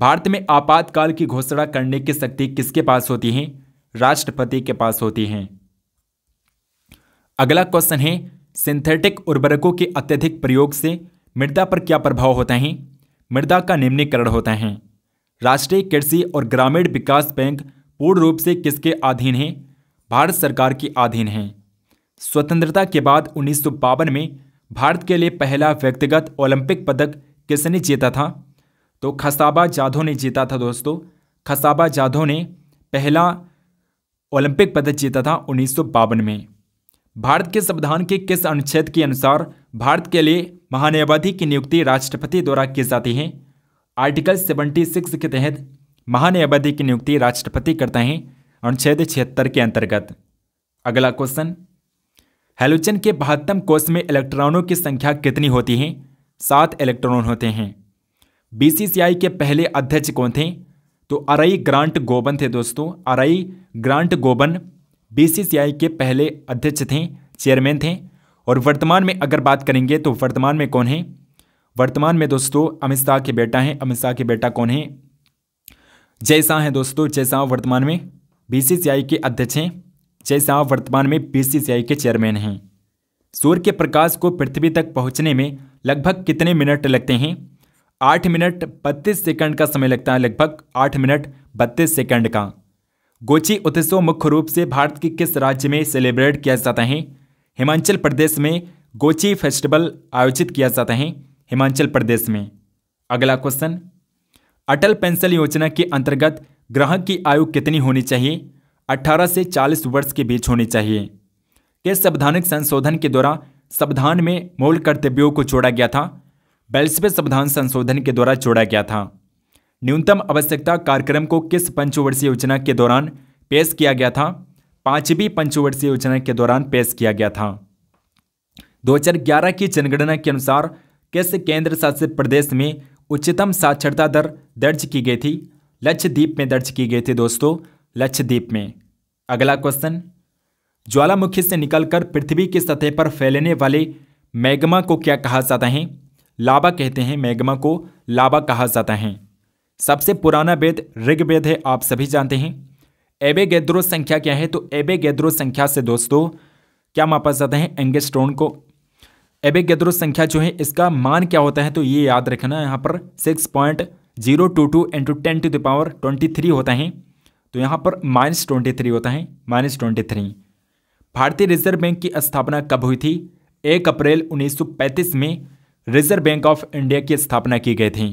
Speaker 1: भारत में आपातकाल की घोषणा करने की शक्ति किसके पास होती है राष्ट्रपति के पास होती हैं अगला क्वेश्चन है सिंथेटिक उर्वरकों के अत्यधिक प्रयोग से मृदा पर क्या प्रभाव होता है मृदा का निम्नीकरण होता है राष्ट्रीय कृषि और ग्रामीण विकास बैंक पूर्ण रूप से किसके अधीन है भारत सरकार के अधीन है स्वतंत्रता के बाद उन्नीस में भारत के लिए पहला व्यक्तिगत ओलंपिक पदक किसने जीता था तो खसाबा जाधव ने जीता था दोस्तों खसाबा जाधव ने पहला ओलंपिक पदक जीता था उन्नीस में भारत के संविधान के किस अनुच्छेद के अनुसार भारत के लिए महान्यायवादी की नियुक्ति राष्ट्रपति द्वारा की जाती है आर्टिकल 76 के तहत महान्यायवादी की नियुक्ति राष्ट्रपति करता है अनुच्छेद छिहत्तर के अंतर्गत अगला क्वेश्चन हेलोजन के बहत्तम कोष में इलेक्ट्रॉनों की संख्या कितनी होती है सात इलेक्ट्रॉन होते हैं बीसीसीआई के पहले अध्यक्ष कौन थे तो अरई ग्रांट गोबन थे दोस्तों अरई ग्रांट गोबन बीसीसीआई के पहले अध्यक्ष थे चेयरमैन थे और वर्तमान में अगर बात करेंगे तो वर्तमान में कौन है वर्तमान में दोस्तों अमित शाह के बेटा हैं अमित शाह के बेटा कौन है जय शाह हैं दोस्तों जय शाह वर्तमान में बीसीसीआई के अध्यक्ष हैं जय शाह वर्तमान में बीसीसीआई के चेयरमैन हैं सूर्य के प्रकाश को पृथ्वी तक पहुंचने में लगभग कितने मिनट लगते हैं आठ मिनट बत्तीस सेकंड का समय लगता है लगभग आठ मिनट बत्तीस सेकंड का गोची उत्सव मुख्य रूप से भारत के किस राज्य में सेलिब्रेट किया जाता है हिमाचल प्रदेश में गोची फेस्टिवल आयोजित किया जाता है हिमाचल प्रदेश में अगला क्वेश्चन अटल पेंशन योजना के अंतर्गत ग्राहक की आयु कितनी होनी चाहिए 18 से 40 वर्ष के बीच होनी चाहिए किस संवैधानिक संशोधन के द्वारा संविधान में मूल कर्तव्यों को जोड़ा गया था बेल्सवे संविधान संशोधन के द्वारा जोड़ा गया था न्यूनतम आवश्यकता कार्यक्रम को किस पंचवर्षीय योजना के दौरान पेश किया गया था पांचवी पंचवर्षीय योजना के दौरान पेश किया गया था 2011 की जनगणना के अनुसार किस केंद्र शासित प्रदेश में उच्चतम साक्षरता दर दर्ज की गई थी लक्षद्वीप में दर्ज की गई थी दोस्तों लक्षद्वीप में अगला क्वेश्चन ज्वालामुखी से निकलकर पृथ्वी की सतह पर फैलने वाले मैग्मा को क्या कहा जाता है लाबा कहते हैं मैग्मा को लाबा कहा जाता है सबसे पुराना वेद ऋग्वेद है आप सभी जानते हैं एबे गैद्रो संख्या क्या है तो एबे गैद्रो संख्या से दोस्तों क्या मापा जाता है एंगेस्ट्रोन को एबे गैद्रो संख्या जो है इसका मान क्या होता है तो ये याद रखना यहाँ पर six point zero two two into ten to the power twenty three होता है तो यहाँ पर माइनस ट्वेंटी थ्री होता है माइनस ट्वेंटी थ्री भारतीय रिजर्व बैंक की स्थापना कब हुई थी एक अप्रैल 1935 में रिजर्व बैंक ऑफ इंडिया की स्थापना की गई थी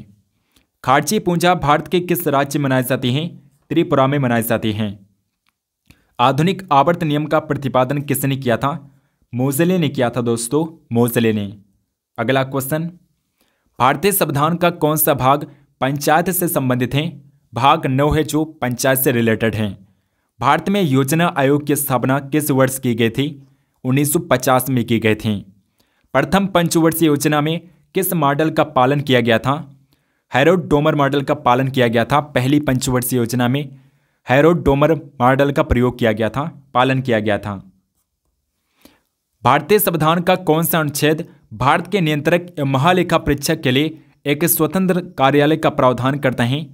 Speaker 1: खारची पूंजा भारत के किस राज्य में मनाई जाती है त्रिपुरा में मनाई जाती है आधुनिक आवर्त नियम का प्रतिपादन किसने किया था मोजले ने किया था दोस्तों मोजले ने अगला क्वेश्चन भारतीय संविधान का कौन सा भाग पंचायत से संबंधित है भाग नौ है जो पंचायत से रिलेटेड है भारत में योजना आयोग की स्थापना किस वर्ष की गई थी 1950 में की गई थी प्रथम पंचवर्षीय योजना में किस मॉडल का पालन किया गया था हैरोड डोमर मॉडल का पालन किया गया था पहली पंचवर्षीय योजना में हैरोड डोमर मॉडल का प्रयोग किया गया था पालन किया गया था भारतीय संविधान का कौन सा अनुच्छेद भारत के नियंत्रक महालेखा परीक्षक के लिए एक स्वतंत्र कार्यालय का प्रावधान करते हैं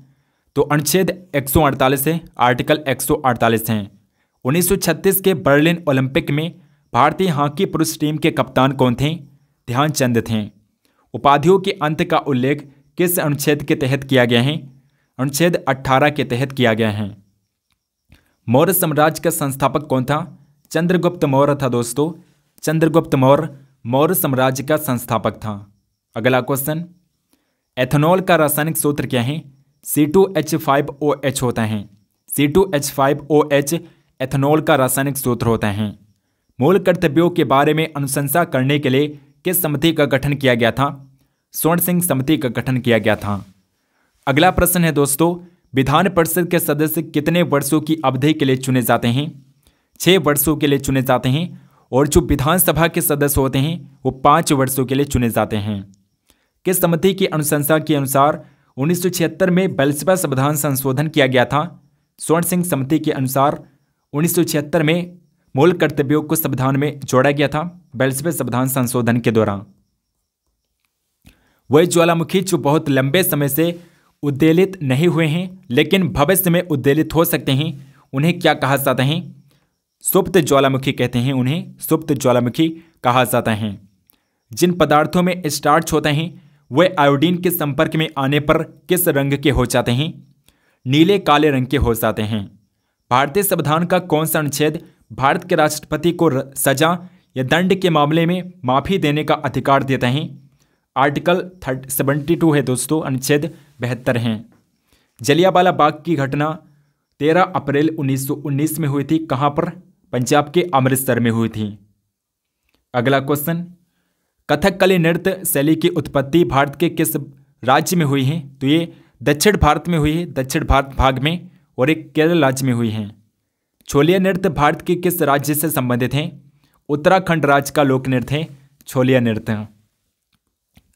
Speaker 1: तो अनुच्छेद 148 है आर्टिकल 148 हैं उन्नीस के बर्लिन ओलंपिक में भारतीय हॉकी पुरुष टीम के कप्तान कौन थे ध्यानचंद थे उपाधियों के अंत का उल्लेख किस अनुच्छेद के तहत किया गया है अनुच्छेद 18 के तहत किया गया है मौर्य साम्राज्य का संस्थापक कौन था चंद्रगुप्त मौर्य था दोस्तों चंद्रगुप्त मौर्य मौर्य साम्राज्य का संस्थापक था अगला क्वेश्चन एथेनॉल का रासायनिक सूत्र क्या है C two H five O H होता है C two H five O H ethanol का रासायनिक सूत्र होता है मूल कर्तव्यों के बारे में अनुशंसा करने के लिए किस समिति का गठन किया गया था स्वर्ण सिंह समिति का गठन किया गया था अगला प्रश्न है दोस्तों विधान परिषद के सदस्य कितने वर्षों की अवधि के लिए चुने जाते हैं छः वर्षों के लिए चुने जाते हैं और जो विधानसभा के सदस्य होते हैं वो पाँच वर्षों के लिए चुने जाते हैं किस समिति की अनुशंसा के अनुसार उन्नीस में बलसपा संविधान संशोधन किया गया था स्वर्ण सिंह समिति के अनुसार उन्नीस में मूल कर्तव्यों को संविधान में जोड़ा गया था बेल्सवे संविधान संशोधन के दौरान वह ज्वालामुखी जो बहुत लंबे समय से उद्देलित नहीं हुए हैं लेकिन भविष्य में उद्देलित हो सकते हैं उन्हें क्या कहा जाता है सुप्त ज्वालामुखी कहते हैं उन्हें सुप्त ज्वालामुखी कहा जाता है जिन पदार्थों में स्टार्च होते हैं वे आयोडीन के संपर्क में आने पर किस रंग के हो जाते हैं नीले काले रंग के हो जाते हैं भारतीय संविधान का कौन सा अनुच्छेद भारत के राष्ट्रपति को सजा या दंड के मामले में माफ़ी देने का अधिकार देते हैं आर्टिकल थर्ट सेवेंटी टू है दोस्तों अनुच्छेद बहत्तर हैं जलियावाला बाग की घटना तेरह अप्रैल 1919 में हुई थी कहाँ पर पंजाब के अमृतसर में हुई थी अगला क्वेश्चन कथकली नृत्य शैली की उत्पत्ति भारत के किस राज्य में हुई है तो ये दक्षिण भारत में हुई है दक्षिण भारत भाग में और एक केरल राज्य में हुई है छोलिया नृत्य भारत के किस राज्य से संबंधित हैं उत्तराखंड राज्य का लोक नृत्य है छोलिया नृत्य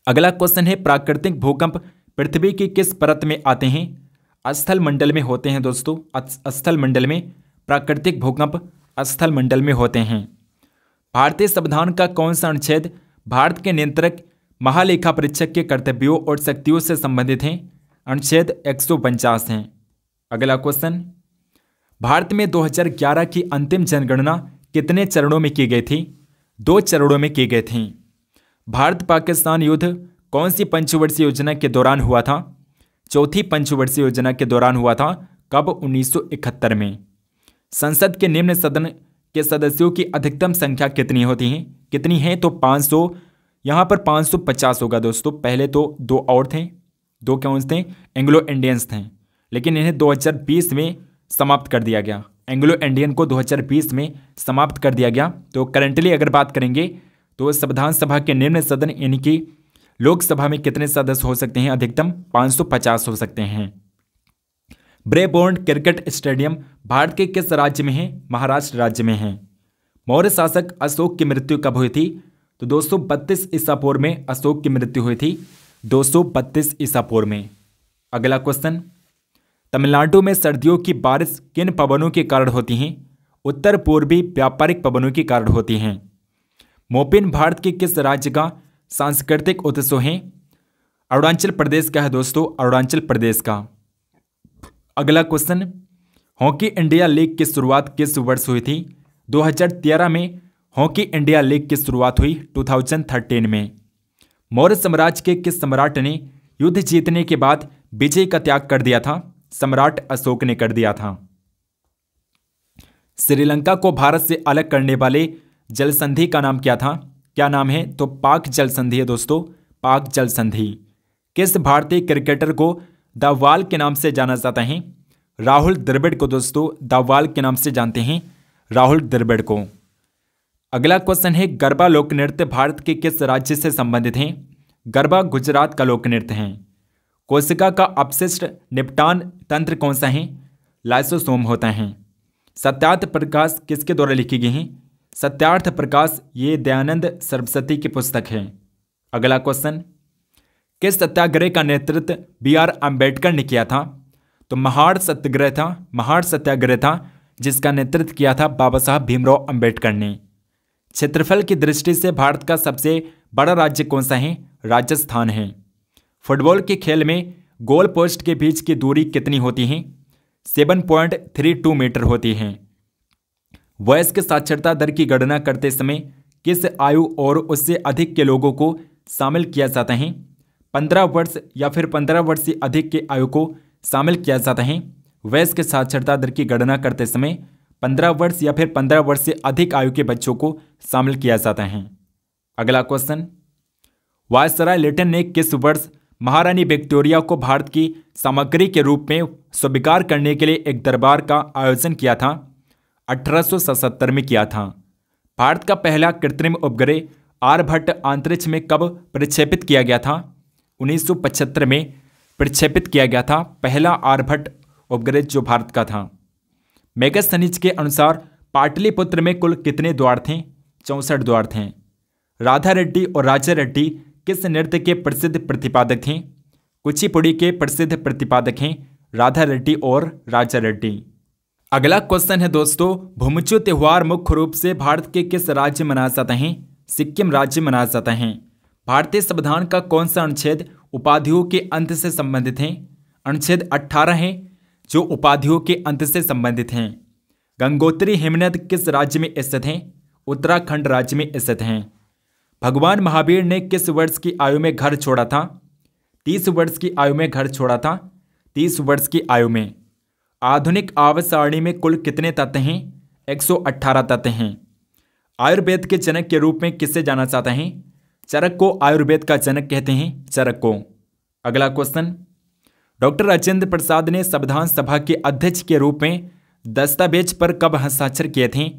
Speaker 1: अगला क्वेश्चन है प्राकृतिक भूकंप पृथ्वी के किस परत में आते हैं अस्थल मंडल में होते हैं दोस्तों अस्थल मंडल में प्राकृतिक भूकंप अस्थल मंडल में होते हैं भारतीय संविधान का कौन सा अनुच्छेद भारत के नियंत्रक महालेखा परीक्षक के कर्तव्यों और शक्तियों से संबंधित हैं अनुच्छेद एक हैं अगला क्वेश्चन भारत में 2011 की अंतिम जनगणना कितने चरणों में की गई थी दो चरणों में की गई थी भारत पाकिस्तान युद्ध कौन सी पंचवर्षीय योजना के दौरान हुआ था चौथी पंचवर्षीय योजना के दौरान हुआ था कब 1971 में संसद के निम्न सदन के सदस्यों की अधिकतम संख्या कितनी होती है कितनी है तो 500 यहाँ पर 550 होगा दोस्तों पहले तो दो और थे दो कौन थे एंग्लो इंडियंस थे लेकिन इन्हें 2020 में समाप्त कर दिया गया एंग्लो इंडियन को 2020 में समाप्त कर दिया गया तो करंटली अगर बात करेंगे तो संविधान सभा के निम्न सदन यानी कि लोकसभा में कितने सदस्य हो सकते हैं अधिकतम 550 हो सकते हैं ब्रेबोर्न क्रिकेट स्टेडियम भारत के किस राज्य में है महाराष्ट्र राज्य में है मौर्य शासक अशोक की मृत्यु कब हुई थी तो दो सौ बत्तीस ईसा पूर्व में अशोक की मृत्यु हुई थी दो सौ बत्तीस ईसा पूर्व में अगला क्वेश्चन तमिलनाडु में सर्दियों की बारिश किन पवनों के कारण होती हैं उत्तर पूर्वी व्यापारिक पवनों के कारण होती हैं मोपिन भारत के किस राज्य का सांस्कृतिक उत्सव है अरुणाचल प्रदेश का है दोस्तों अरुणाचल प्रदेश का अगला क्वेश्चन हॉकी इंडिया लीग की शुरुआत किस वर्ष हुई थी 2013 में हॉकी इंडिया लीग की शुरुआत हुई 2013 में मौर्य साम्राज्य के किस सम्राट ने युद्ध जीतने के बाद विजय का त्याग कर दिया था सम्राट अशोक ने कर दिया था श्रीलंका को भारत से अलग करने वाले जल संधि का नाम क्या था क्या नाम है तो पाक जल संधि है दोस्तों पाक जल संधि किस भारतीय क्रिकेटर को दावाल के नाम से जाना जाता है राहुल द्रविड़ को दोस्तों दावाल के नाम से जानते हैं राहुल द्रविड़ को अगला क्वेश्चन है गरबा लोक नृत्य भारत के किस राज्य से संबंधित हैं गरबा गुजरात का लोक नृत्य है कोशिका का अपशिष्ट निपटान तंत्र कौन सा है लाइसोसोम होता है सत्यार्थ प्रकाश किसके द्वारा लिखी गई है सत्यार्थ प्रकाश ये दयानंद सरस्वती की पुस्तक है अगला क्वेश्चन किस सत्याग्रह का नेतृत्व बी आर अम्बेडकर ने किया था तो महाड़ सत्याग्रह था महाड़ सत्याग्रह था जिसका नेतृत्व किया था बाबा साहब भीमराव अम्बेडकर ने क्षेत्रफल की दृष्टि से भारत का सबसे बड़ा राज्य कौन सा है राजस्थान है फुटबॉल के खेल में गोल पोस्ट के बीच की दूरी कितनी होती है seven point three two metre होती है वयस्क साक्षरता दर की गणना करते समय किस आयु और उससे अधिक के लोगों को शामिल किया जाता है पंद्रह वर्ष या फिर पंद्रह वर्ष से अधिक के आयु को शामिल किया जाता है वयस्क साक्षरता दर की गणना करते समय पंद्रह वर्ष या फिर पंद्रह वर्ष से अधिक आयु के बच्चों को शामिल किया जाता है अगला क्वेश्चन वायसराय लिटन ने किस वर्ष महारानी विक्टोरिया को भारत की सामग्री के रूप में स्वीकार करने के लिए एक दरबार का आयोजन किया था 1877 में किया था भारत का पहला कृत्रिम उपग्रह आर्यभट्ट अंतरिक्ष में कब प्रक्षेपित किया गया था 1975 में प्रक्षेपित किया गया था पहला आर्यभट्ट उपग्रह जो भारत का था मेगा सनिज के अनुसार पाटलिपुत्र में कुल कितने द्वार थे चौंसठ द्वार थे राधा रेड्डी और राजा रेड्डी किस नृत्य के प्रसिद्ध प्रतिपादक हैं कुचिपुड़ी के प्रसिद्ध प्रतिपादक हैं राधा रेड्डी और राजा रेड्डी अगला क्वेश्चन है दोस्तों भूमिचू त्यौहार मुख्य रूप से भारत के किस राज्य मनाया जाता है सिक्किम राज्य मनाया जाता है भारतीय संविधान का कौन सा अनुच्छेद उपाधियों के अंत से संबंधित है अनुच्छेद 18 है जो उपाधियों के अंत से संबंधित हैं गंगोत्री हिमनद किस राज्य में स्थित हैं उत्तराखंड राज्य में स्थित हैं भगवान महावीर ने किस वर्ष की आयु में घर छोड़ा था तीस वर्ष की आयु में घर छोड़ा था तीस वर्ष की आयु में आधुनिक आवसारणी में कुल कितने तत्व हैं 118 तत्व हैं आयुर्वेद के जनक के रूप में किससे जाना चाहते हैं चरक को आयुर्वेद का जनक कहते हैं चरक को अगला क्वेश्चन डॉक्टर राजेंद्र प्रसाद ने संविधान सभा के अध्यक्ष के रूप में दस्तावेज पर कब हस्ताक्षर किए थे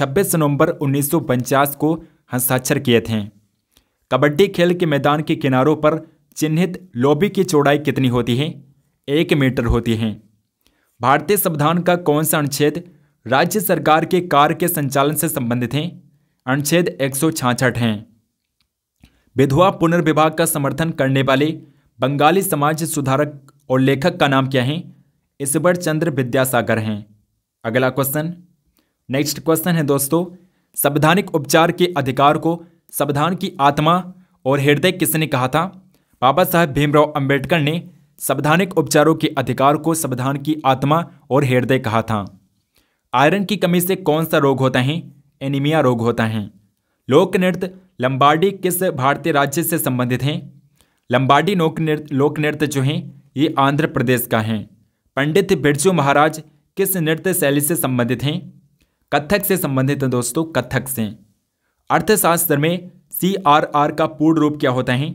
Speaker 1: 26 नवंबर उन्नीस को हस्ताक्षर किए थे कबड्डी खेल के मैदान के किनारों पर चिन्हित लोबी की चौड़ाई कितनी होती है एक मीटर होती है भारतीय संविधान का कौन सा अनुच्छेद राज्य सरकार के कार्य के संचालन से संबंधित है अनुच्छेद एक सौ छाछठ हैं विधवा पुनर्विवाह का समर्थन करने वाले बंगाली समाज सुधारक और लेखक का नाम क्या है ईश्वर चंद्र विद्यासागर हैं अगला क्वेश्चन नेक्स्ट क्वेश्चन है दोस्तों संवैधानिक उपचार के अधिकार को संविधान की आत्मा और हृदय किसने कहा था बाबा साहेब भीमराव अंबेडकर ने संवैधानिक उपचारों के अधिकार को संविधान की आत्मा और हृदय कहा था आयरन की कमी से कौन सा रोग होता है एनीमिया रोग होता है लोक नृत्य लंबाडी किस भारतीय राज्य से संबंधित हैं लंबाडी लोक नृत्य लोक नृत्य जो हैं ये आंध्र प्रदेश का हैं पंडित बिरजू महाराज किस नृत्य शैली से संबंधित हैं कथक से संबंधित है दोस्तों कथक से अर्थशास्त्र में सी आर आर का पूर्ण रूप क्या होता है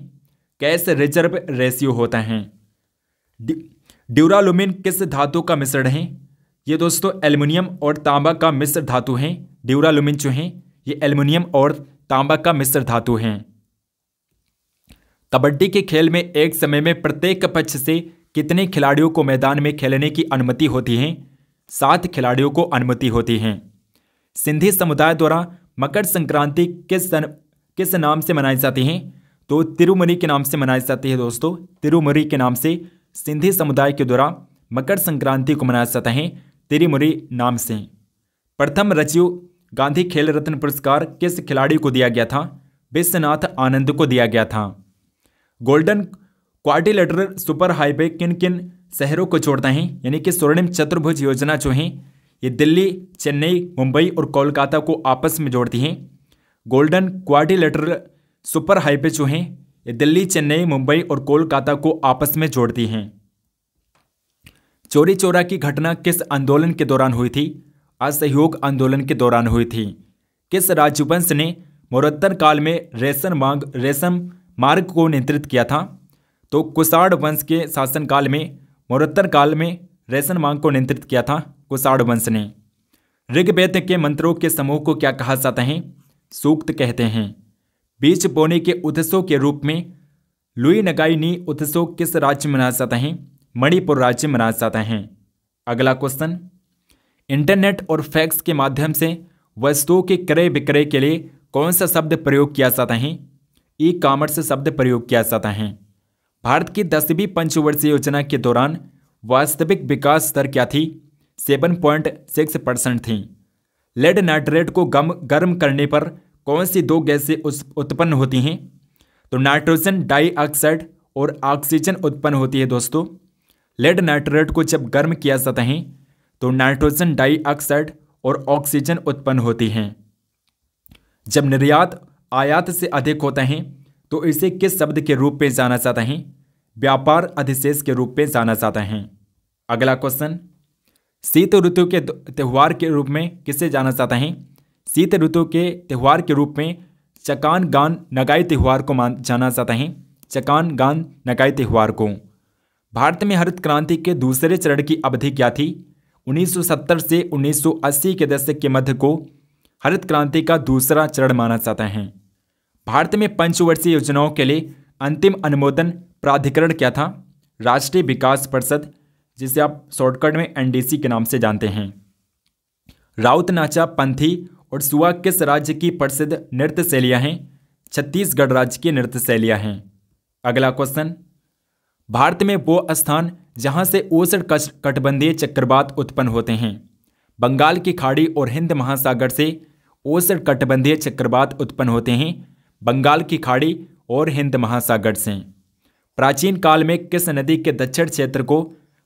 Speaker 1: कैश रिजर्व रेशियो होता है ड्यूरालुमिन किस धातु का मिश्रण है ये दोस्तों एल्युमिनियम और तांबा का मिश्र धातु है ड्यूरालुमिन जो है ये एल्युमिनियम और तांबा का मिश्र धातु है कबड्डी के खेल में एक समय में प्रत्येक पक्ष से कितने खिलाड़ियों को मैदान में खेलने की अनुमति होती है सात खिलाड़ियों को अनुमति होती है सिंधी समुदाय द्वारा मकर संक्रांति किस दन, किस नाम से मनाई जाती है तो तिरुमरी के नाम से मनाई जाती है दोस्तों तिरुमरी के नाम से सिंधी समुदाय के द्वारा मकर संक्रांति को मनाया जाता है तिरुमरी नाम से प्रथम रजीव गांधी खेल रत्न पुरस्कार किस खिलाड़ी को दिया गया था विश्वनाथ आनंद को दिया गया था गोल्डन क्वार्टिलेटरल सुपर हाईवे किन किन शहरों को जोड़ता है यानी कि स्वर्णिम चतुर्भुज योजना जो है ये दिल्ली चेन्नई मुंबई और कोलकाता को आपस में जोड़ती हैं गोल्डन क्वाडिलेटर सुपर हाईवे जो हैं ये दिल्ली चेन्नई मुंबई और कोलकाता को आपस में जोड़ती हैं चोरी चोरा की घटना किस आंदोलन के दौरान हुई थी असहयोग आंदोलन के दौरान हुई थी किस राजवंश ने मोरत्तर काल में रेशम मांग रेशम मार्ग को नियंत्रित किया था तो कुसाड़ वंश के शासनकाल में मोरत्तर काल में रेशम मांग को नियंत्रित किया था कुषाण वंश ने ऋग्वेद के मंत्रों के समूह को क्या कहा जाता है सूक्त कहते हैं बीज बोने के उत्सव के रूप में लुई नगाई उत्सव किस राज्य में मनाया जाता है मणिपुर राज्य में मनाया जाता है अगला क्वेश्चन इंटरनेट और फैक्स के माध्यम से वस्तुओं के क्रय विक्रय के लिए कौन सा शब्द प्रयोग किया जाता है ई कॉमर्स शब्द प्रयोग किया जाता है भारत की दसवीं पंचवर्षीय योजना के दौरान वास्तविक विकास दर क्या थी सेवन पॉइंट सिक्स परसेंट थी लेड नाइट्रेट को गम गर्म करने पर कौन सी दो गैसें उत्पन्न होती हैं तो नाइट्रोजन डाइऑक्साइड और ऑक्सीजन उत्पन्न होती है दोस्तों लेड नाइट्रेट को जब गर्म किया जाता है तो नाइट्रोजन डाइऑक्साइड और ऑक्सीजन उत्पन्न होती हैं जब निर्यात आयात से अधिक होते हैं तो इसे किस शब्द के रूप में जाना जाता है व्यापार अधिशेष के रूप में जाना जाता है अगला क्वेश्चन शीत ऋतु के त्यौहार के रूप में किसे जाना जाता है शीत ऋतु के त्यौहार के रूप में चकान गान नगाई त्यौहार को मान जाना जाता है चकान गान नगाई त्यौहार को भारत में हरित क्रांति के दूसरे चरण की अवधि क्या थी 1970 से 1980 के दशक के मध्य को हरित क्रांति का दूसरा चरण माना जाता है भारत में पंचवर्षीय योजनाओं के लिए अंतिम अनुमोदन प्राधिकरण क्या था राष्ट्रीय विकास परिषद जिसे आप शॉर्टकट में एनडीसी के नाम से जानते हैं राउत नाचा पंथी और सुआ किस राज्य की प्रसिद्ध नृत्य शैलियाँ हैं छत्तीसगढ़ राज्य की नृत्य शैलियाँ हैं अगला क्वेश्चन भारत में वो स्थान जहाँ से ओसर कटबंधीय चक्रवात उत्पन्न होते हैं बंगाल की खाड़ी और हिंद महासागर से ओसर कटबंधीय चक्रवात उत्पन्न होते हैं बंगाल की खाड़ी और हिंद महासागर से प्राचीन काल में किस नदी के दक्षिण क्षेत्र को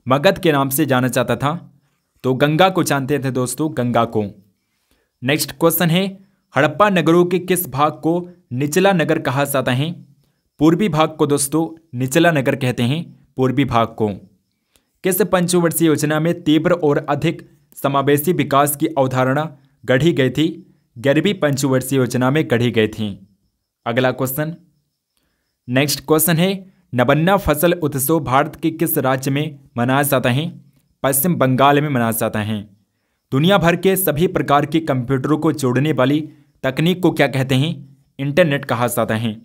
Speaker 1: मगध के नाम से जाना जाता था तो गंगा को जानते थे दोस्तों गंगा को नेक्स्ट क्वेश्चन है हड़प्पा नगरों के किस भाग को निचला नगर कहा जाता है पूर्वी भाग को दोस्तों निचला नगर कहते हैं पूर्वी भाग को किस पंचवर्षीय योजना में तीव्र और अधिक समावेशी विकास की अवधारणा गढ़ी गई थी ग्यारहवीं पंचवर्षीय योजना में गढ़ी गई थी अगला क्वेश्चन नेक्स्ट क्वेश्चन है नबन्ना फसल उत्सव भारत के किस राज्य में मनाया जाता है पश्चिम बंगाल में मनाया जाता है दुनिया भर के सभी प्रकार के कंप्यूटरों को जोड़ने वाली तकनीक को क्या कहते हैं इंटरनेट कहा जाता है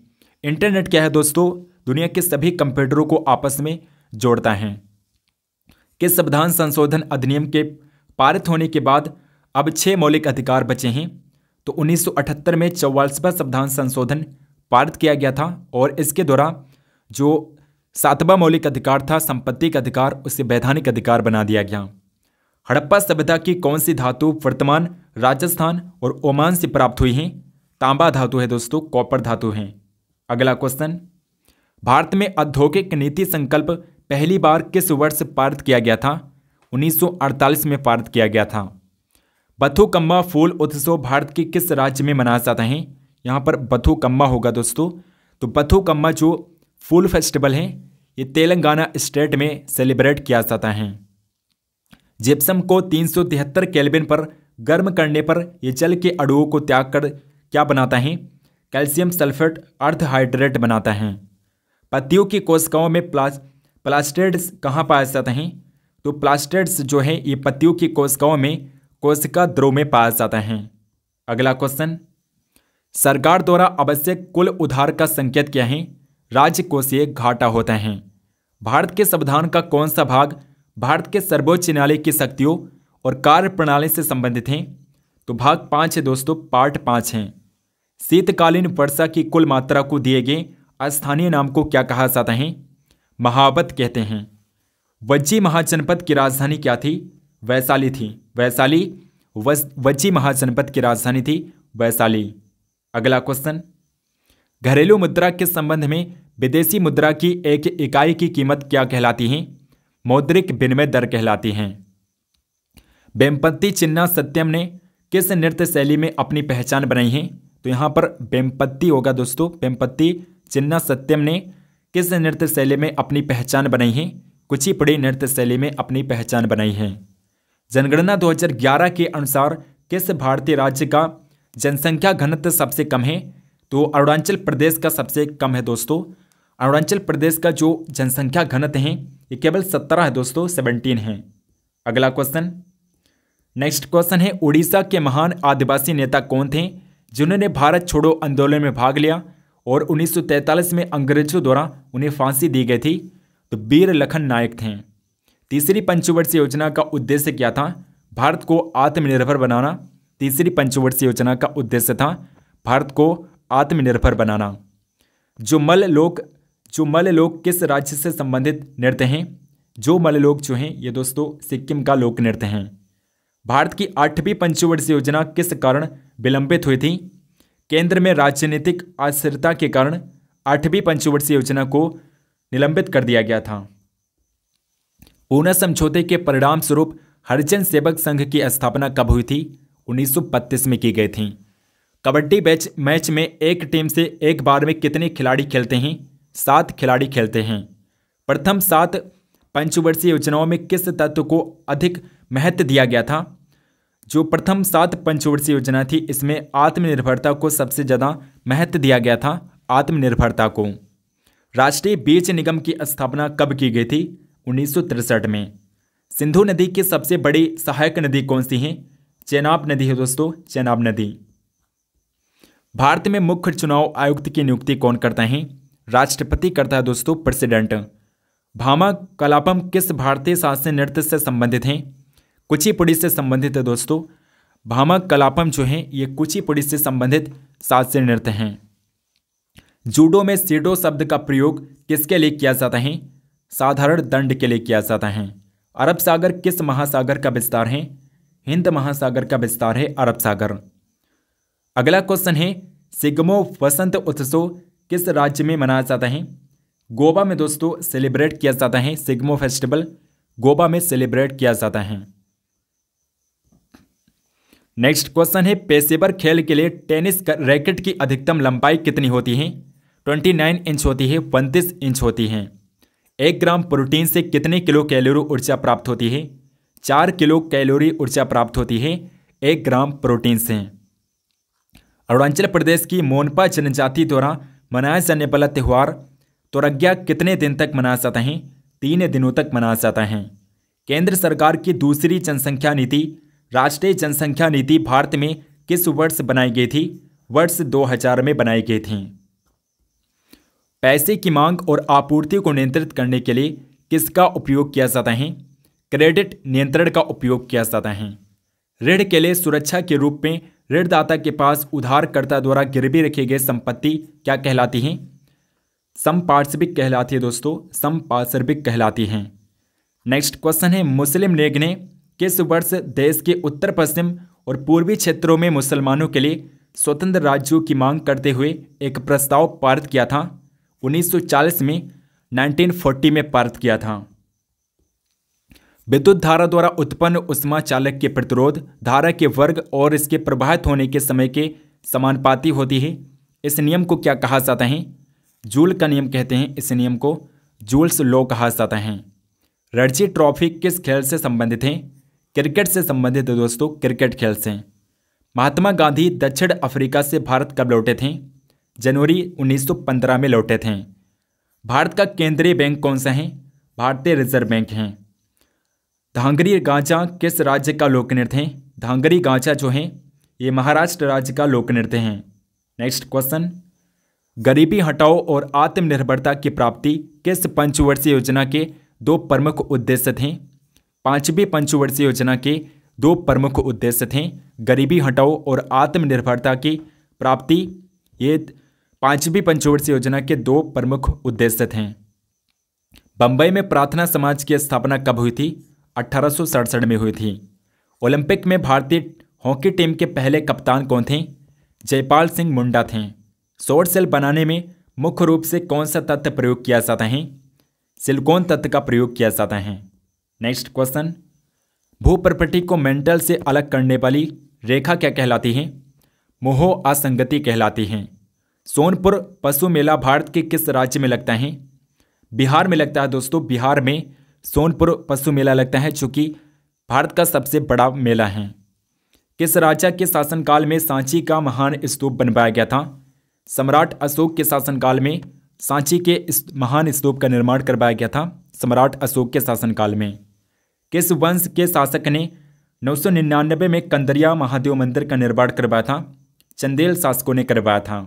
Speaker 1: इंटरनेट क्या है दोस्तों दुनिया के सभी कंप्यूटरों को आपस में जोड़ता है किस संविधान संशोधन अधिनियम के पारित होने के बाद अब छः मौलिक अधिकार बचे हैं तो 1978 में चौवालीसवा संविधान संशोधन पारित किया गया था और इसके द्वारा जो सातवां मौलिक अधिकार था संपत्ति का अधिकार उसे वैधानिक अधिकार बना दिया गया हड़प्पा सभ्यता की कौन सी धातु वर्तमान राजस्थान और ओमान से प्राप्त हुई है तांबा धातु है दोस्तों कॉपर धातु है अगला क्वेश्चन भारत में औद्योगिक नीति संकल्प पहली बार किस वर्ष पारित किया गया था 1948 में पारित किया गया था बथुकम्मा फूल उत्सव भारत के किस राज्य में मनाया जाता है यहाँ पर बथुकम्मा होगा दोस्तों तो बथुकम्मा जो फूल फेस्टिवल है ये तेलंगाना स्टेट में सेलिब्रेट किया जाता है जिप्सम को तीन सौ तिहत्तर केल्विन पर गर्म करने पर यह जल के अड़ुओं को त्याग कर क्या बनाता है कैल्शियम सल्फेट अर्थहाइड्रेट बनाता है पत्तियों की कोशिकाओं में प्लास प्लास्टेड्स कहाँ पाए जाते हैं तो प्लास्टेड्स जो है ये पत्तियों की कोशिकाओं में कोशिका द्रोह में पाए जाते हैं अगला क्वेश्चन सरकार द्वारा आवश्यक कुल उधार का संकेत क्या है राज्य कोषीय घाटा होते हैं भारत के संविधान का कौन सा भाग भारत के सर्वोच्च न्यायालय की शक्तियों और कार्य प्रणाली से संबंधित हैं तो भाग पाँच है दोस्तों पार्ट पाँच हैं शीतकालीन वर्षा की कुल मात्रा को दिए गए स्थानीय नाम को क्या कहा जाता है महावत कहते हैं वज्जी महाजनपद की राजधानी क्या थी वैशाली थी वैशाली वज्जी महाजनपद की राजधानी थी वैशाली अगला क्वेश्चन घरेलू मुद्रा के संबंध में विदेशी मुद्रा की एक इकाई की कीमत क्या कहलाती है मौद्रिक विनिमय दर कहलाती हैं वेम्पत्ति चिन्ना सत्यम ने किस नृत्य शैली में अपनी पहचान बनाई है तो यहाँ पर वेम्पत्ति होगा दोस्तों वेम्पत्ति चिन्ना सत्यम ने किस नृत्य शैली में अपनी पहचान बनाई है कुचिपुड़ी नृत्य शैली में अपनी पहचान बनाई है जनगणना 2011 के अनुसार किस भारतीय राज्य का जनसंख्या घनत्व सबसे कम है तो अरुणाचल प्रदेश का सबसे कम है दोस्तों अरुणाचल प्रदेश का जो जनसंख्या घनत्व है ये केवल सत्रह है दोस्तों सेवनटीन है अगला क्वेश्चन नेक्स्ट क्वेश्चन है उड़ीसा के महान आदिवासी नेता कौन थे जिन्होंने भारत छोड़ो आंदोलन में भाग लिया और 1943 में अंग्रेजों द्वारा उन्हें फांसी दी गई थी तो बीर लखन नायक थे तीसरी पंचवर्षीय योजना का उद्देश्य क्या था भारत को आत्मनिर्भर बनाना तीसरी पंचवर्षीय योजना का उद्देश्य था भारत को आत्मनिर्भर बनाना जो मल लोक जो मल्ल लोक किस राज्य से संबंधित नृत्य हैं जो मल्ल लोक जो हैं ये दोस्तों सिक्किम का लोक नृत्य हैं भारत की आठवीं पंचवर्षीय योजना किस कारण विलंबित हुई थी केंद्र में राजनीतिक अस्थिरता के कारण आठवीं पंचवर्षीय योजना को निलंबित कर दिया गया था ऊना समझौते के परिणाम स्वरूप हरिजन सेवक संघ की स्थापना कब हुई थी 1932 में की गई थी कबड्डी मैच में एक टीम से एक बार में कितने खिलाड़ी खेलते हैं सात खिलाड़ी खेलते हैं प्रथम सात पंचवर्षीय योजनाओं में किस तत्व को अधिक महत्व दिया गया था जो प्रथम सात पंचवर्षीय योजना थी इसमें आत्मनिर्भरता को सबसे ज़्यादा महत्व दिया गया था आत्मनिर्भरता को राष्ट्रीय बीज निगम की स्थापना कब की गई थी उन्नीस में सिंधु नदी की सबसे बड़ी सहायक नदी कौन सी है चेनाब नदी है दोस्तों चेनाब नदी भारत में मुख्य चुनाव आयुक्त की नियुक्ति कौन करता है राष्ट्रपति करता है दोस्तों प्रेसिडेंट भामा कलापम किस भारतीय शास्त्रीय नृत्य से संबंधित हैं कुचिपुड़ी से संबंधित है दोस्तों भामा कलापम जो हैं ये कुचिपुड़ी से संबंधित शास्त्रीय नृत्य हैं जूडो में सीडो शब्द का प्रयोग किसके लिए किया जाता है साधारण दंड के लिए किया जाता है अरब सागर किस महासागर का विस्तार है हिंद महासागर का विस्तार है अरब सागर अगला क्वेश्चन है सिगमो वसंत उत्सव किस राज्य में मनाया जाता है गोवा में दोस्तों सेलिब्रेट किया जाता है सिग्मो फेस्टिवल गोवा में सेलिब्रेट किया जाता है नेक्स्ट क्वेश्चन है पेशेवर खेल के लिए टेनिस रैकेट की अधिकतम लंबाई कितनी होती है 29 इंच होती है 35 इंच होती है एक ग्राम प्रोटीन से कितने किलो कैलोरी ऊर्जा प्राप्त होती है चार किलो कैलोरी ऊर्जा प्राप्त होती है एक ग्राम प्रोटीन से अरुणाचल प्रदेश की मोनपा जनजाति द्वारा मनाया जाने वाला त्यौहार तोरज्ञा कितने दिन तक मनाया जाता है तीन दिनों तक मनाया जाता है केंद्र सरकार की दूसरी जनसंख्या नीति राष्ट्रीय जनसंख्या नीति भारत में किस वर्ष बनाई गई थी वर्ष 2000 में बनाई गई थी पैसे की मांग और आपूर्ति को नियंत्रित करने के लिए किसका उपयोग किया जाता है क्रेडिट नियंत्रण का उपयोग किया जाता है ऋण के लिए सुरक्षा के रूप में ऋणदाता के पास उधारकर्ता द्वारा गिरवी रखी गए संपत्ति क्या कहलाती हैं समपार्श्विक कहलाती है दोस्तों समपार्श्विक कहलाती हैं नेक्स्ट क्वेश्चन है मुस्लिम लीग ने किस वर्ष देश के उत्तर पश्चिम और पूर्वी क्षेत्रों में मुसलमानों के लिए स्वतंत्र राज्यों की मांग करते हुए एक प्रस्ताव पारित किया था 1940 में 1940 में पारित किया था विद्युत धारा द्वारा उत्पन्न उष्मा चालक के प्रतिरोध धारा के वर्ग और इसके प्रभावित होने के समय के समानुपाती होती है इस नियम को क्या कहा जाता है जूल का नियम कहते हैं इस नियम को जूल्स लॉ कहा जाता है रणजी ट्रॉफी किस खेल से संबंधित है क्रिकेट से संबंधित है दोस्तों क्रिकेट खेल से महात्मा गांधी दक्षिण अफ्रीका से भारत कब लौटे थे जनवरी 1915 में लौटे थे भारत का केंद्रीय बैंक कौन सा है भारतीय रिजर्व बैंक हैं धांगरी गांचा किस राज्य का लोक नृत्य है धांगरी गांचा जो है ये महाराष्ट्र राज्य का लोक नृत्य है नेक्स्ट क्वेश्चन गरीबी हटाओ और आत्मनिर्भरता की प्राप्ति किस पंचवर्षीय योजना के दो प्रमुख उद्देश्य थे पांचवी पंचवर्षीय योजना के दो प्रमुख उद्देश्य थे गरीबी हटाओ और आत्मनिर्भरता की प्राप्ति ये पांचवी पंचवर्षीय योजना के दो प्रमुख उद्देश्य थे बंबई में प्रार्थना समाज की स्थापना कब हुई थी अट्ठारह में हुई थी ओलंपिक में भारतीय हॉकी टीम के पहले कप्तान कौन थे जयपाल सिंह मुंडा थे सोर सेल बनाने में मुख्य रूप से कौन सा तत्व प्रयोग किया जाता है सिलिकॉन तत्व का प्रयोग किया जाता है नेक्स्ट क्वेश्चन भू प्रपटी को मेंटल से अलग करने वाली रेखा क्या कहलाती है मोह असंगति कहलाती है सोनपुर पशु मेला भारत के किस राज्य में लगता है बिहार में लगता है दोस्तों बिहार में सोनपुर पशु मेला लगता है जो कि भारत का सबसे बड़ा मेला है किस राजा के शासनकाल में सांची का महान स्तूप बनवाया गया था सम्राट अशोक के शासनकाल में सांची के इस महान स्तूप का निर्माण करवाया गया था सम्राट अशोक के शासनकाल में किस वंश के शासक ने 999 में कंदरिया महादेव मंदिर का निर्माण करवाया था चंदेल शासकों ने करवाया था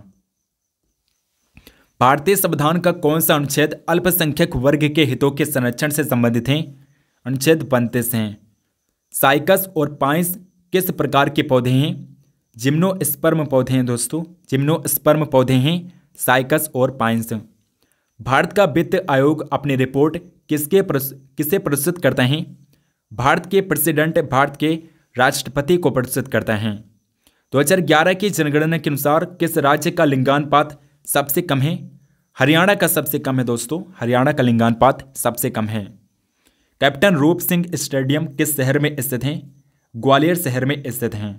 Speaker 1: भारतीय संविधान का कौन सा अनुच्छेद अल्पसंख्यक वर्ग के हितों के संरक्षण से संबंधित है अनुच्छेद पैंतीस हैं साइकस और पाइंस किस प्रकार के पौधे हैं जिम्नो स्पर्म पौधे हैं दोस्तों जिम्नो स्पर्म पौधे हैं साइकस और पाइंस भारत का वित्त आयोग अपनी रिपोर्ट किसके किसे प्रस्तुत करता है भारत के प्रेसिडेंट भारत के राष्ट्रपति को प्रस्तुत करता है 2011 की जनगणना के अनुसार किस राज्य का लिंगानुपात सबसे कम है हरियाणा का सबसे कम है दोस्तों हरियाणा का लिंगानुपात सबसे कम है कैप्टन रूप सिंह स्टेडियम किस शहर में स्थित हैं ग्वालियर शहर में स्थित हैं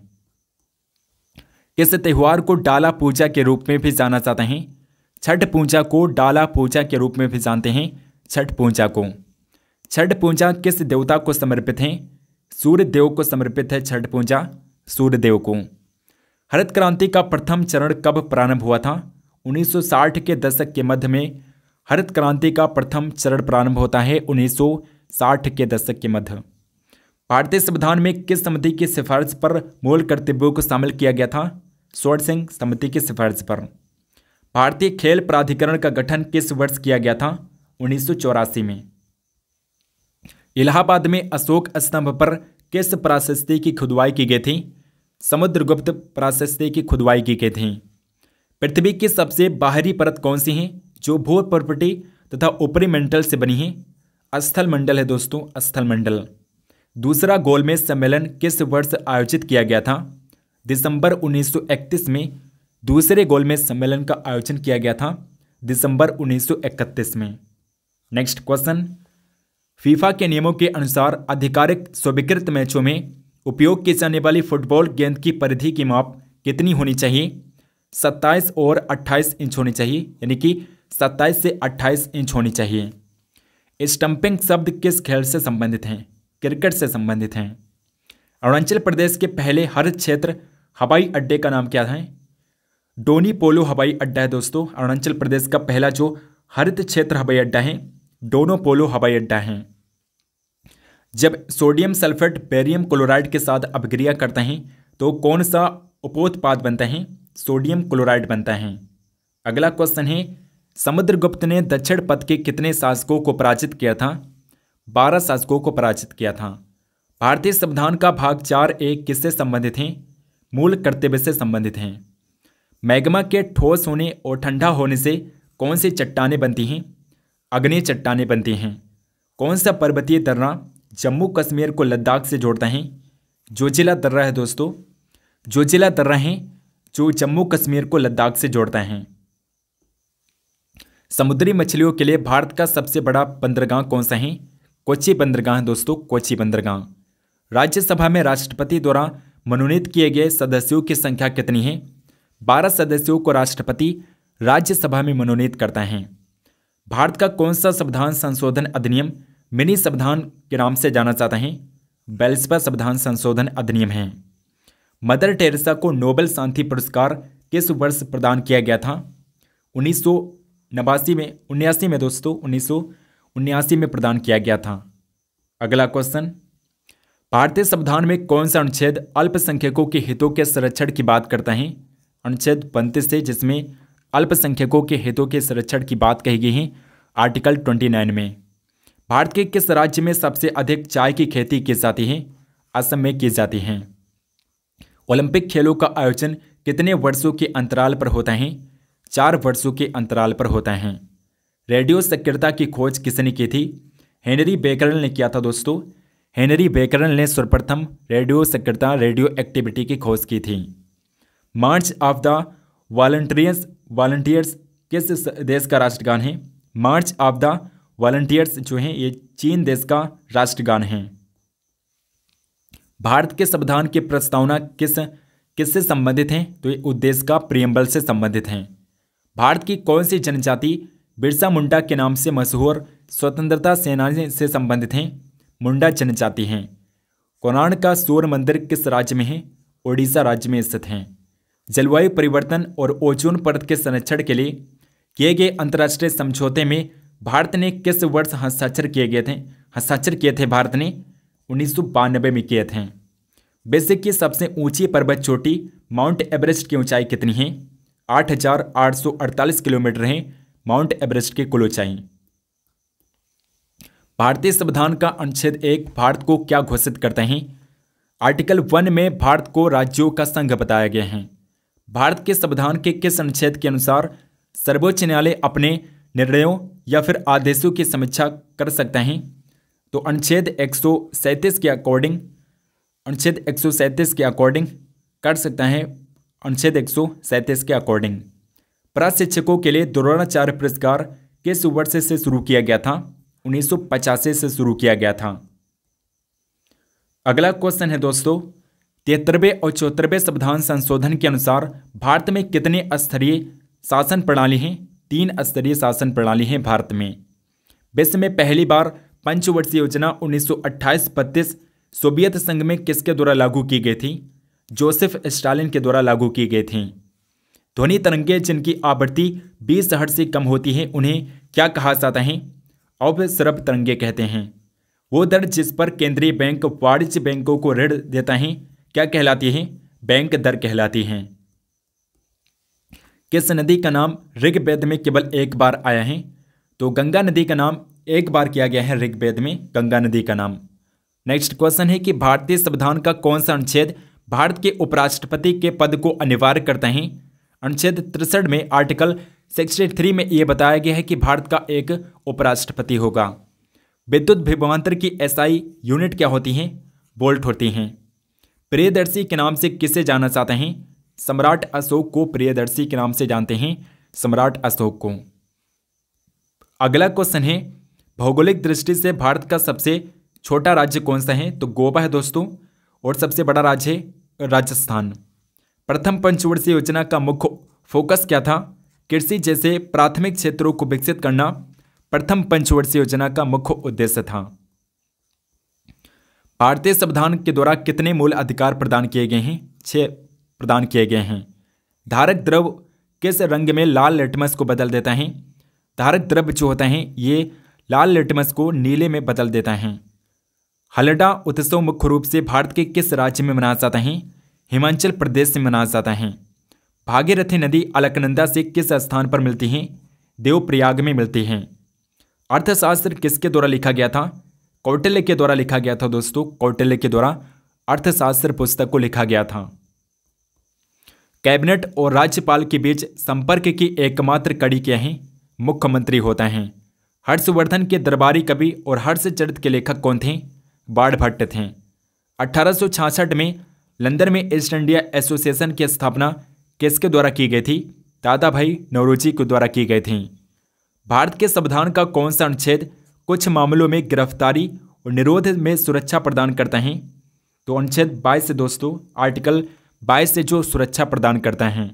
Speaker 1: किस त्यौहार को डाला पूजा के रूप में भी जाना जाता है छठ पूजा को डाला पूजा के रूप में भी जानते हैं छठ पूजा को छठ पूजा किस देवता को समर्पित है सूर्य देव को समर्पित है छठ पूजा सूर्य देव को हरित क्रांति का प्रथम चरण कब प्रारंभ हुआ था 1960 के दशक के मध्य में हरित क्रांति का प्रथम चरण प्रारंभ होता है 1960 के दशक के मध्य भारतीय संविधान में किस समिति की सिफारिश पर मूल कर्तव्यों को शामिल किया गया था स्वर्ण सिंह समिति की सिफारिश पर भारतीय खेल प्राधिकरण का गठन किस वर्ष किया गया था उन्नीस में इलाहाबाद में अशोक स्तंभ पर किस प्राशस्ति की खुदवाई की गई थी समुद्रगुप्त प्राशस्ति की खुदवाई की गई थी पृथ्वी की सबसे बाहरी परत कौन सी है जो भू प्रॉपर्टी तथा ऊपरी मंडल से बनी है अस्थल मंडल है दोस्तों अस्थल मंडल दूसरा गोलमेज सम्मेलन किस वर्ष आयोजित किया गया था दिसंबर 1931 में दूसरे गोलमेज सम्मेलन का आयोजन किया गया था दिसंबर 1931 में नेक्स्ट क्वेश्चन फीफा के नियमों के अनुसार आधिकारिक स्वीकृत मैचों में उपयोग की जाने वाली फुटबॉल गेंद की परिधि की माप कितनी होनी चाहिए सत्ताईस और अट्ठाईस इंच होनी चाहिए यानी कि सत्ताईस से अट्ठाईस इंच होनी चाहिए स्टंपिंग शब्द किस खेल से संबंधित हैं क्रिकेट से संबंधित हैं अरुणाचल प्रदेश के पहले हर क्षेत्र हवाई अड्डे का नाम क्या है डोनी पोलो हवाई अड्डा है दोस्तों अरुणाचल प्रदेश का पहला जो हरित क्षेत्र हवाई अड्डा है डोनो पोलो हवाई अड्डा है जब सोडियम सल्फेट बेरियम क्लोराइड के साथ अपग्रिया करते हैं तो कौन सा उपोत्पाद बनता है सोडियम क्लोराइड बनता है अगला क्वेश्चन है समुद्रगुप्त ने दक्षिण पथ के कितने शासकों को पराजित किया था बारह शासकों को पराजित किया था भारतीय संविधान का भाग चार एक किससे संबंधित हैं मूल कर्तव्य से संबंधित हैं मैग्मा के ठोस होने और ठंडा होने से कौन सी चट्टाने बनती हैं अग्नि चट्टाने बनती हैं कौन सा पर्वतीय दर्रा जम्मू कश्मीर को लद्दाख से जोड़ता है जोजिला दर्रा है दोस्तों जोजिला दर्रा है जो जम्मू कश्मीर को लद्दाख से जोड़ता है समुद्री मछलियों के लिए भारत का सबसे बड़ा बंदरगाह कौन सा है कोची बंदरगाह दोस्तों कोची बंदरगाह राज्यसभा में राष्ट्रपति द्वारा मनोनीत किए गए सदस्यों की संख्या कितनी है बारह सदस्यों को राष्ट्रपति राज्यसभा में मनोनीत करता है भारत का कौन सा संविधान संशोधन अधिनियम मिनी संविधान के नाम से जाना जाता है बेल्सपा संविधान संशोधन अधिनियम है मदर टेरेसा को नोबेल शांति पुरस्कार किस वर्ष प्रदान किया गया था उन्नीस नवासी में उन्यासी में दोस्तों उन्नीस उन्यासी में प्रदान किया गया था अगला क्वेश्चन भारतीय संविधान में कौन सा अनुच्छेद अल्पसंख्यकों के हितों के संरक्षण की बात करता है अनुच्छेद पैंतीस से जिसमें अल्पसंख्यकों के हितों के संरक्षण की बात कही गई है आर्टिकल ट्वेंटी नाइन में भारत के किस राज्य में सबसे अधिक चाय की खेती की जाती है असम में की जाती है ओलंपिक खेलों का आयोजन कितने वर्षों के अंतराल पर होता है चार वर्षों के अंतराल पर होता है रेडियो सक्रियता की खोज किसने की थी हेनरी बेकरल ने किया था दोस्तों हेनरी बेकरल ने सर्वप्रथम रेडियो सक्रियता रेडियो एक्टिविटी की खोज की थी march of the volunteers volunteers किस देश का राष्ट्रगान है मार्च ऑफ द वॉल्टियर्स जो हैं ये चीन देश का राष्ट्रगान है भारत के संविधान की प्रस्तावना किस किससे संबंधित हैं तो ये उद्देश्य का प्रियम्बल से संबंधित हैं भारत की कौन सी जनजाति बिरसा मुंडा के नाम से मशहूर स्वतंत्रता सेनानी से संबंधित हैं मुंडा जनजाति हैं कोणार्क का सूर्य मंदिर किस राज्य में है ओडिशा राज्य में स्थित हैं जलवायु परिवर्तन और ओजोन परत के संरक्षण के लिए किए गए अंतर्राष्ट्रीय समझौते में भारत ने किस वर्ष हस्ताक्षर किए गए थे हस्ताक्षर किए थे भारत ने उन्नीस में किए थे विश्व की सबसे ऊंची पर्वत चोटी माउंट एवरेस्ट की ऊंचाई कितनी है 8,848 किलोमीटर है माउंट एवरेस्ट की कुल ऊंचाई भारतीय संविधान का अनुच्छेद एक भारत को क्या घोषित करते हैं आर्टिकल वन में भारत को राज्यों का संघ बताया गया है भारत के संविधान के किस अनुच्छेद के अनुसार सर्वोच्च न्यायालय अपने निर्णयों या फिर आदेशों की समीक्षा कर सकते हैं तो अनुच्छेद एक के अकॉर्डिंग अनुच्छेद एक के अकॉर्डिंग कर सकता है अनुच्छेद एक के अकॉर्डिंग प्रशिक्षकों के लिए द्रोणाचार्य पुरस्कार किस वर्ष से शुरू किया गया था उन्नीस से शुरू किया गया था अगला क्वेश्चन है दोस्तों तिहत्तरवें और चौहत्तरवें संविधान संशोधन के अनुसार भारत में कितने स्तरीय शासन प्रणाली हैं तीन स्तरीय शासन प्रणाली हैं भारत में विश्व में पहली बार पंचवर्षीय योजना 1928-32 सोवियत संघ में किसके द्वारा लागू की गई थी जोसेफ स्टालिन के द्वारा लागू की गई थी ध्वनि तरंगे जिनकी आवृत्ति 20 हट से कम होती है उन्हें क्या कहा जाता है अवसरभ तरंगे कहते हैं वो दर जिस पर केंद्रीय बैंक वाणिज्य बैंकों को ऋण देता है क्या कहलाती है बैंक दर कहलाती है किस नदी का नाम ऋग्वेद में केवल एक बार आया है तो गंगा नदी का नाम एक बार किया गया है ऋग्वेद में गंगा नदी का नाम नेक्स्ट क्वेश्चन है कि भारतीय संविधान का कौन सा अनुच्छेद भारत के उपराष्ट्रपति के पद को अनिवार्य करता है अनुच्छेद तिरसठ में आर्टिकल सिक्सटी थ्री में यह बताया गया है कि भारत का एक उपराष्ट्रपति होगा विद्युत विभवांतर की एसआई यूनिट क्या होती हैं बोल्ट होती हैं प्रियदर्शी के नाम से किसे जाना चाहते हैं सम्राट अशोक को प्रियदर्शी के नाम से जानते हैं सम्राट अशोक को अगला क्वेश्चन है भौगोलिक दृष्टि से भारत का सबसे छोटा राज्य कौन सा है तो गोवा है दोस्तों और सबसे बड़ा राज्य है राजस्थान प्रथम पंचवर्षीय योजना का मुख्य फोकस क्या था कृषि जैसे प्राथमिक क्षेत्रों को विकसित करना प्रथम पंचवर्षीय योजना का मुख्य उद्देश्य था भारतीय संविधान के द्वारा कितने मूल अधिकार प्रदान किए गए हैं छह प्रदान किए गए हैं धारक द्रव किस रंग में लाल लेटमस को बदल देता है धारक द्रव्य जो होता है ये लाल लिटमस को नीले में बदल देता है हलडा उत्सव मुख्य रूप से भारत के किस राज्य में मनाया जाता है हिमाचल प्रदेश में मनाया जाता है भागीरथी नदी अलकनंदा से किस स्थान पर मिलती है देवप्रयाग में मिलती है अर्थशास्त्र किसके द्वारा लिखा गया था कौटिल्य के द्वारा लिखा गया था दोस्तों कौटिल्य के द्वारा अर्थशास्त्र पुस्तक को लिखा गया था कैबिनेट और राज्यपाल के बीच संपर्क की एकमात्र कड़ी क्या है मुख्यमंत्री होता है हर्षवर्धन के दरबारी कवि और हर्षचरित के लेखक कौन थे बाढ़ भट्ट थे अठारह में लंदन में ईस्ट इंडिया एसोसिएशन की स्थापना किसके द्वारा की गई थी दादा भाई नवरोजी के द्वारा की गई थी भारत के संविधान का कौन सा अनुच्छेद कुछ मामलों में गिरफ्तारी और निरोध में सुरक्षा प्रदान करता है तो अनुच्छेद 22 से दोस्तों आर्टिकल 22 से जो सुरक्षा प्रदान करता है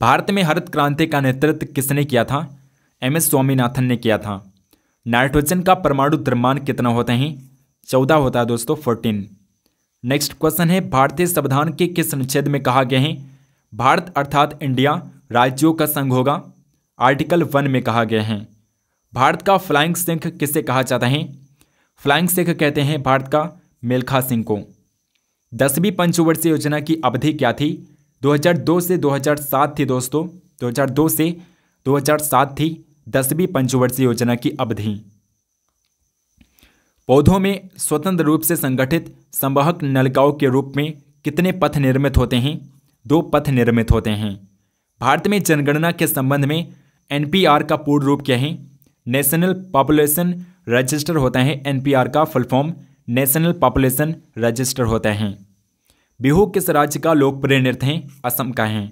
Speaker 1: भारत में हरित क्रांति का नेतृत्व किसने किया था एम एस स्वामीनाथन ने किया था नाइट्रोजन का परमाणु द्रव्यमान कितना होता है चौदह होता है दोस्तों फोर्टीन नेक्स्ट क्वेश्चन है भारतीय संविधान के किस अनुच्छेद में कहा गया है भारत अर्थात इंडिया राज्यों का संघ होगा आर्टिकल वन में कहा गया है भारत का फ्लाइंग सिंह किसे कहा जाता है फ्लाइंग सिंह कहते हैं भारत का मिल्खा सिंह को दसवीं पंचवर्षीय योजना की अवधि क्या थी 2002 से 2007 थी दोस्तों 2002 से 2007 थी दसवीं पंचवर्षीय योजना की अवधि पौधों में स्वतंत्र रूप से संगठित संवाहक नलिकाओं के रूप में कितने पथ निर्मित होते हैं दो पथ निर्मित होते हैं भारत में जनगणना के संबंध में एनपीआर का पूर्ण रूप क्या है नेशनल पॉपुलेशन रजिस्टर होता है एनपीआर का full form national population register Bihu है बिहू किस राज्य का लोकप्रिय नृत्य है असम का है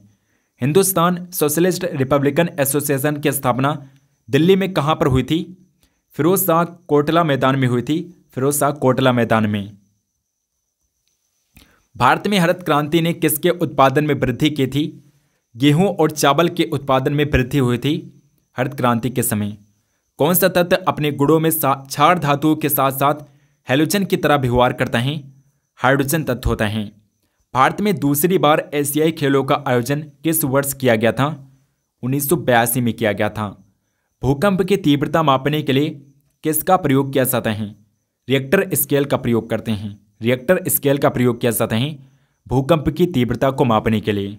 Speaker 1: हिंदुस्तान सोशलिस्ट रिपब्लिकन एसोसिएशन की स्थापना दिल्ली में कहाँ पर हुई थी फिरोज शाह कोटला मैदान में हुई थी फिरोज शाह कोटला मैदान में भारत में हरित क्रांति ने किसके उत्पादन में वृद्धि की थी गेहूं और चावल के उत्पादन में वृद्धि हुई थी हरित क्रांति के समय कौन सा तत्व अपने गुड़ों में क्षार धातुओं के साथ साथ हेलोजन की तरह व्यवहार करता है हाइड्रोजन तत्व होता है भारत में दूसरी बार एशियाई खेलों का आयोजन किस वर्ष किया गया था उन्नीस में किया गया था भूकंप की तीव्रता मापने के लिए किसका प्रयोग किया जाता है रिएक्टर स्केल का प्रयोग करते हैं रिएक्टर स्केल का प्रयोग किया जाता है भूकंप की तीव्रता को मापने के लिए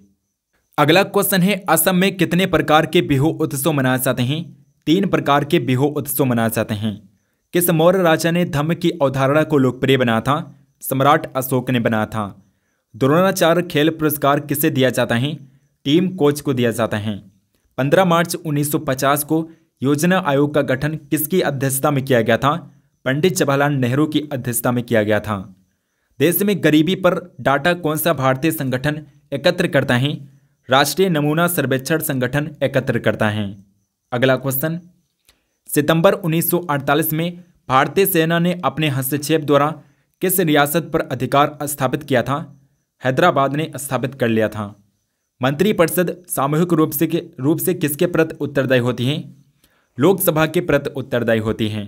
Speaker 1: अगला क्वेश्चन है असम में कितने प्रकार के बिहू उत्सव मनाए जाते हैं तीन प्रकार के बिहू उत्सव मनाए जाते हैं किस मौर्य राजा ने धम्म की अवधारणा को लोकप्रिय बनाया था सम्राट अशोक ने बनाया था द्रोणाचार्य खेल पुरस्कार किसे दिया जाता है टीम कोच को दिया जाता है 15 मार्च 1950 को योजना आयोग का गठन किसकी अध्यक्षता में किया गया था पंडित जवाहरलाल नेहरू की अध्यक्षता में किया गया था देश में गरीबी पर डाटा कौन सा भारतीय संगठन एकत्र करता है राष्ट्रीय नमूना सर्वेक्षण संगठन एकत्र करता है अगला क्वेश्चन सितंबर 1948 में भारतीय सेना ने अपने हस्तक्षेप द्वारा किस रियासत पर अधिकार स्थापित किया था हैदराबाद ने स्थापित कर लिया था मंत्रिपरिषद सामूहिक रूप से रूप से किसके प्रति उत्तरदायी होती है लोकसभा के प्रति उत्तरदायी होती हैं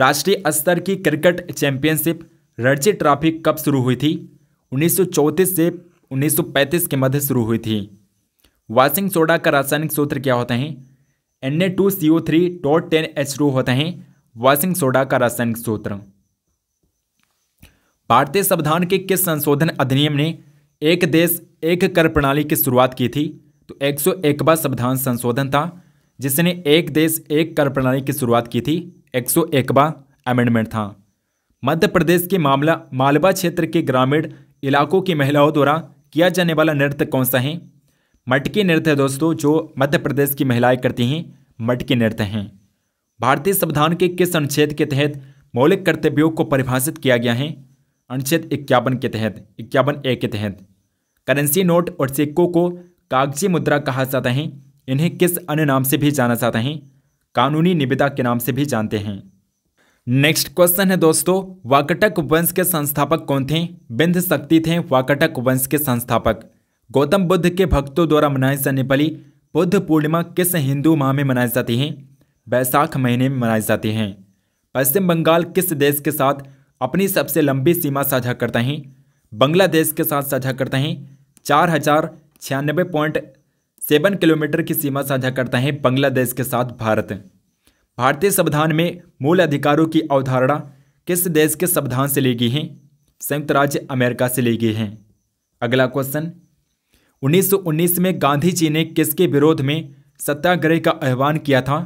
Speaker 1: राष्ट्रीय स्तर की क्रिकेट चैंपियनशिप रणजी ट्रॉफी कब शुरू हुई थी 1934 से 1935 के मध्य शुरू हुई थी वाशिंग सोडा का रासायनिक सूत्र क्या होता है N A two C O three dot ten H two होता है वाशिंग सोडा का रासायनिक सूत्र भारतीय संविधान के किस संशोधन अधिनियम ने एक देश एक कर प्रणाली की शुरुआत की थी तो एक सौ संविधान संशोधन था जिसने एक देश एक कर प्रणाली की शुरुआत की थी एक सौ अमेंडमेंट था मध्य प्रदेश के मामला मालवा क्षेत्र के ग्रामीण इलाकों की महिलाओं द्वारा किया जाने वाला नृत्य कौन सा है मटकी नृत्य है दोस्तों जो मध्य प्रदेश की महिलाएं करती हैं मटकी नृत्य हैं भारतीय संविधान के किस अनुच्छेद के तहत मौलिक कर्तव्यों को परिभाषित किया गया है अनुच्छेद इक्यावन के तहत इक्यावन ए के तहत करेंसी नोट और सिक्कों को कागजी मुद्रा कहा जाता है इन्हें किस अन्य नाम से भी जाना जाता है कानूनी निविदा के नाम से भी जानते हैं नेक्स्ट क्वेश्चन है दोस्तों वाकटक वंश के संस्थापक कौन थे बिंध शक्ति थे वाकटक वंश के संस्थापक गौतम बुद्ध के भक्तों द्वारा मनाई जाने वाली बुद्ध पूर्णिमा किस हिंदू माह में मनाई जाती है बैसाख महीने में मनाई जाती है पश्चिम बंगाल किस देश के साथ अपनी सबसे लंबी सीमा साझा करता है बांग्लादेश के साथ साझा करता है चार हजार छियानबे पॉइंट सेवन किलोमीटर की सीमा साझा करता है बांग्लादेश के साथ भारत भारतीय संविधान में मूल अधिकारों की अवधारणा किस देश के संविधान से ली गई है संयुक्त राज्य अमेरिका से ली गई है अगला क्वेश्चन 1919 में गांधी जी ने किसके विरोध में सत्याग्रह का आह्वान किया था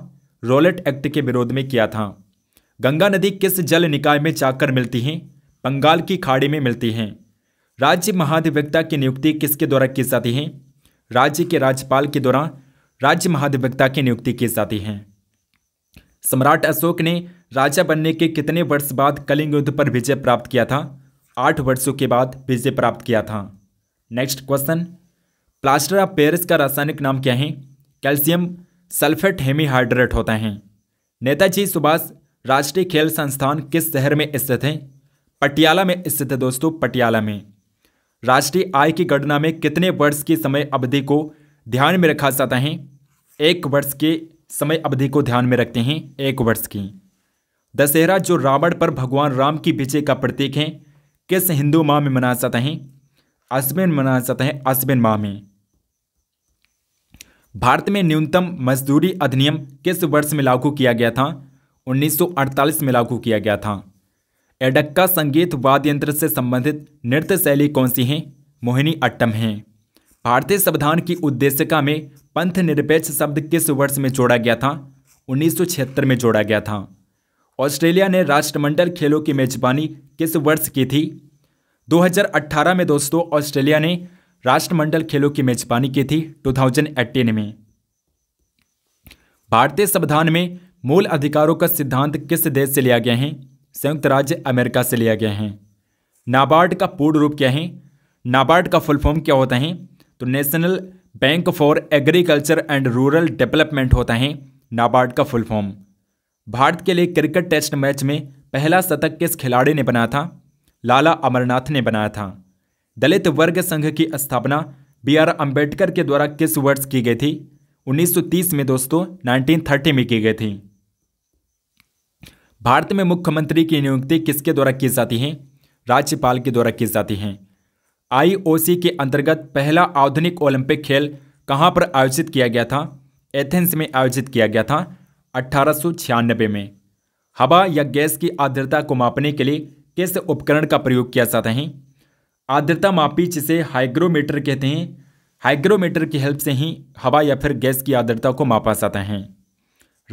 Speaker 1: रोलेट एक्ट के विरोध में किया था गंगा नदी किस जल निकाय में जाकर मिलती है बंगाल की खाड़ी में मिलती है राज्य महाधिवक्ता की नियुक्ति किसके द्वारा की जाती है राज्य के राज्यपाल के द्वारा राज्य महाधिवक्ता की नियुक्ति की जाती है सम्राट अशोक ने राजा बनने के कितने वर्ष बाद कलिंग युद्ध पर विजय प्राप्त किया था आठ वर्षों के बाद विजय प्राप्त किया था next question plaster of Paris का रासायनिक नाम क्या है कैल्शियम सल्फेट हेमीहाइड्रेट होता है नेताजी सुभाष राष्ट्रीय खेल संस्थान किस शहर में स्थित है पटियाला में स्थित है दोस्तों पटियाला में राष्ट्रीय आय की गणना में कितने वर्ष की समय अवधि को ध्यान में रखा जाता है एक वर्ष के समय अवधि को ध्यान में रखते हैं एक वर्ष की दशहरा जो रावण पर भगवान राम की विजय का प्रतीक है किस हिंदू माह में मनाया जाता है अश्विन मनाया जाता है अश्विन माह में भारत में न्यूनतम मजदूरी अधिनियम किस वर्ष में लागू किया गया था 1948 में लागू किया गया था एडक्का संगीत वाद्य यंत्र से संबंधित नृत्य शैली कौन सी हैं मोहिनी अट्टम हैं भारतीय संविधान की उद्देश्यिका में पंथ निरपेक्ष शब्द किस वर्ष में जोड़ा गया था उन्नीस में जोड़ा गया था ऑस्ट्रेलिया ने राष्ट्रमंडल खेलों की मेजबानी किस वर्ष की थी 2018 में दोस्तों ऑस्ट्रेलिया ने राष्ट्रमंडल खेलों की मेजबानी की थी 2018 में भारतीय संविधान में मूल अधिकारों का सिद्धांत किस देश से लिया गया है संयुक्त राज्य अमेरिका से लिया गया है नाबार्ड का पूर्ण रूप क्या है नाबार्ड का फुल फॉर्म क्या होता है तो national bank for agriculture and rural development होता है नाबार्ड का फुल फॉर्म भारत के लिए क्रिकेट टेस्ट मैच में पहला शतक किस खिलाड़ी ने बनाया था लाला अमरनाथ ने बनाया था दलित वर्ग संघ की स्थापना बी आर अम्बेडकर के द्वारा किस वर्ष की गई थी 1930 में दोस्तों 1930 में की गई थी भारत में मुख्यमंत्री की नियुक्ति किसके द्वारा की जाती है राज्यपाल के द्वारा की जाती हैं आईओसी के अंतर्गत पहला आधुनिक ओलंपिक खेल कहाँ पर आयोजित किया गया था एथेंस में आयोजित किया गया था अठारह में हवा या गैस की आर्द्रता को मापने के लिए किस उपकरण का प्रयोग किया जाता है आर्द्रता मापी जिसे हाइग्रोमीटर कहते हैं हाइग्रोमीटर की हेल्प से ही हवा या फिर गैस की आर्द्रता को मापा जाता है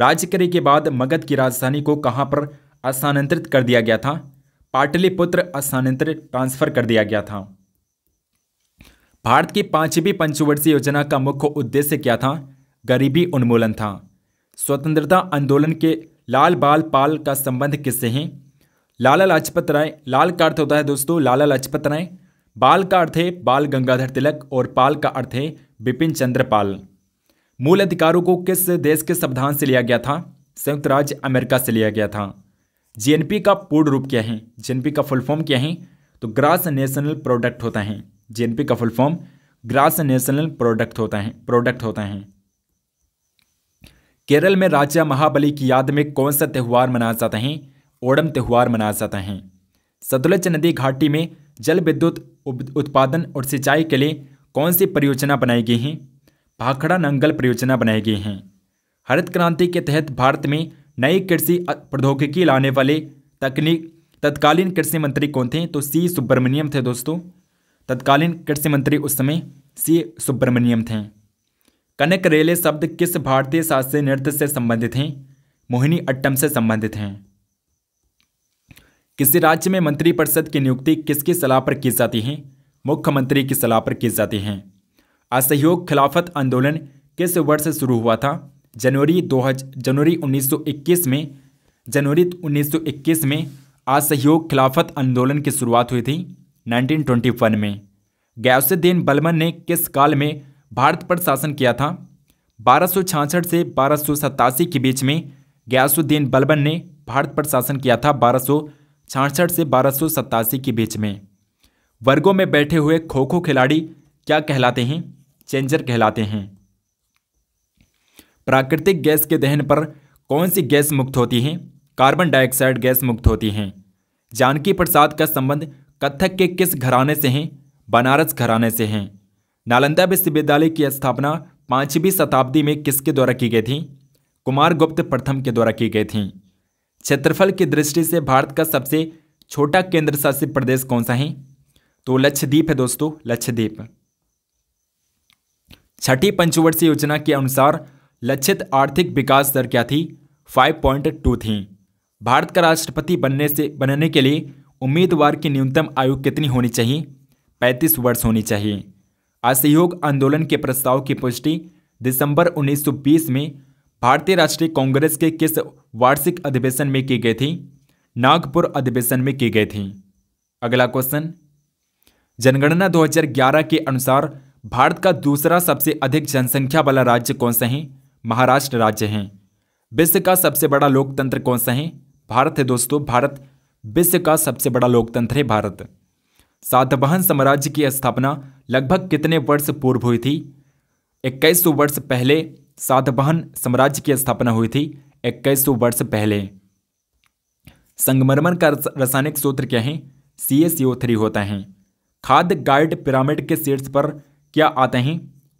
Speaker 1: राज्य करे के बाद मगध की राजधानी को कहाँ पर स्थानांतरित कर दिया गया था पाटलिपुत्र स्थानांतरित ट्रांसफर कर दिया गया था भारत की पांचवी पंचवर्षीय योजना का मुख्य उद्देश्य क्या था गरीबी उन्मूलन था स्वतंत्रता आंदोलन के लाल बाल पाल का संबंध किससे है लाला लाजपत राय लाल का अर्थ होता है दोस्तों लाला लाजपत राय बाल का अर्थ है बाल गंगाधर तिलक और पाल का अर्थ है बिपिन चंद्र पाल मूल अधिकारों को किस देश के संविधान से लिया गया था संयुक्त राज्य अमेरिका से लिया गया था जीएनपी का पूर्ण रूप क्या है जीएनपी का फुल फॉर्म क्या है तो ग्रास नेशनल प्रोडक्ट होता है जीएनपी का full form gross national product होता है प्रोडक्ट होता है केरल में राजा महाबली की याद में कौन सा त्यौहार मनाया जाता है ओडम त्यौहार मनाया जाता है सतलज नदी घाटी में जल विद्युत उत्पादन और सिंचाई के लिए कौन सी परियोजना बनाई गई है भाखड़ा नंगल परियोजना बनाई गई हैं हरित क्रांति के तहत भारत में नई कृषि प्रौद्योगिकी लाने वाले तकनीक तत्कालीन कृषि मंत्री कौन थे तो सी सुब्रमण्यम थे दोस्तों तत्कालीन कृषि मंत्री उस समय सी सुब्रमण्यम थे कनक रेले शब्द किस भारतीय शास्त्रीय नृत्य से संबंधित हैं मोहिनी अट्टम से संबंधित हैं किसी राज्य में मंत्रिपरिषद की नियुक्ति किसकी सलाह पर की जाती है मुख्यमंत्री की सलाह पर की जाती हैं असहयोग खिलाफत आंदोलन किस वर्ष शुरू हुआ था जनवरी दो जनवरी 1921 में जनवरी 1921 में असहयोग खिलाफत आंदोलन की शुरुआत हुई थी 1921 में गयासुद्दीन बलमन ने किस काल में भारत पर शासन किया था बारह से बारह के बीच में गयासुद्दीन बलबन ने भारत पर शासन किया था बारह से बारह के बीच में वर्गों में बैठे हुए खो खो खिलाड़ी क्या कहलाते हैं चेंजर कहलाते हैं प्राकृतिक गैस के दहन पर कौन सी गैस मुक्त होती है कार्बन डाइऑक्साइड गैस मुक्त होती हैं जानकी प्रसाद का संबंध कथक के किस घराने से हैं बनारस घराने से हैं नालंदा विश्वविद्यालय की स्थापना पाँचवीं शताब्दी में किसके द्वारा की गई थी कुमार गुप्त प्रथम के द्वारा की गई थी क्षेत्रफल की दृष्टि से भारत का सबसे छोटा केंद्र शासित प्रदेश कौन सा है तो लक्षद्वीप है दोस्तों लक्षद्वीप छठी पंचवर्षीय योजना के अनुसार लक्षित आर्थिक विकास दर क्या थी 5.2 थी भारत का राष्ट्रपति बनने से बनने के लिए उम्मीदवार की न्यूनतम आयु कितनी होनी चाहिए 35 वर्ष होनी चाहिए असहयोग आंदोलन के प्रस्ताव की पुष्टि दिसंबर 1920 में भारतीय राष्ट्रीय कांग्रेस के किस वार्षिक अधिवेशन में की गई थी नागपुर अधिवेशन में की गई थी अगला क्वेश्चन जनगणना 2011 के अनुसार भारत का दूसरा सबसे अधिक जनसंख्या वाला राज्य कौन सा है महाराष्ट्र राज्य है विश्व का सबसे बड़ा लोकतंत्र कौन सा है भारत है दोस्तों भारत विश्व का सबसे बड़ा लोकतंत्र है भारत सातवाहन साम्राज्य की स्थापना लगभग कितने वर्ष पूर्व हुई थी इक्कीस सौ वर्ष पहले सातवाहन साम्राज्य की स्थापना हुई थी इक्कीस सौ वर्ष पहले संगमरमर का रासायनिक सूत्र क्या है सी एस थ्री होता है खाद गाइड पिरामिड के शीर्ष पर क्या आते हैं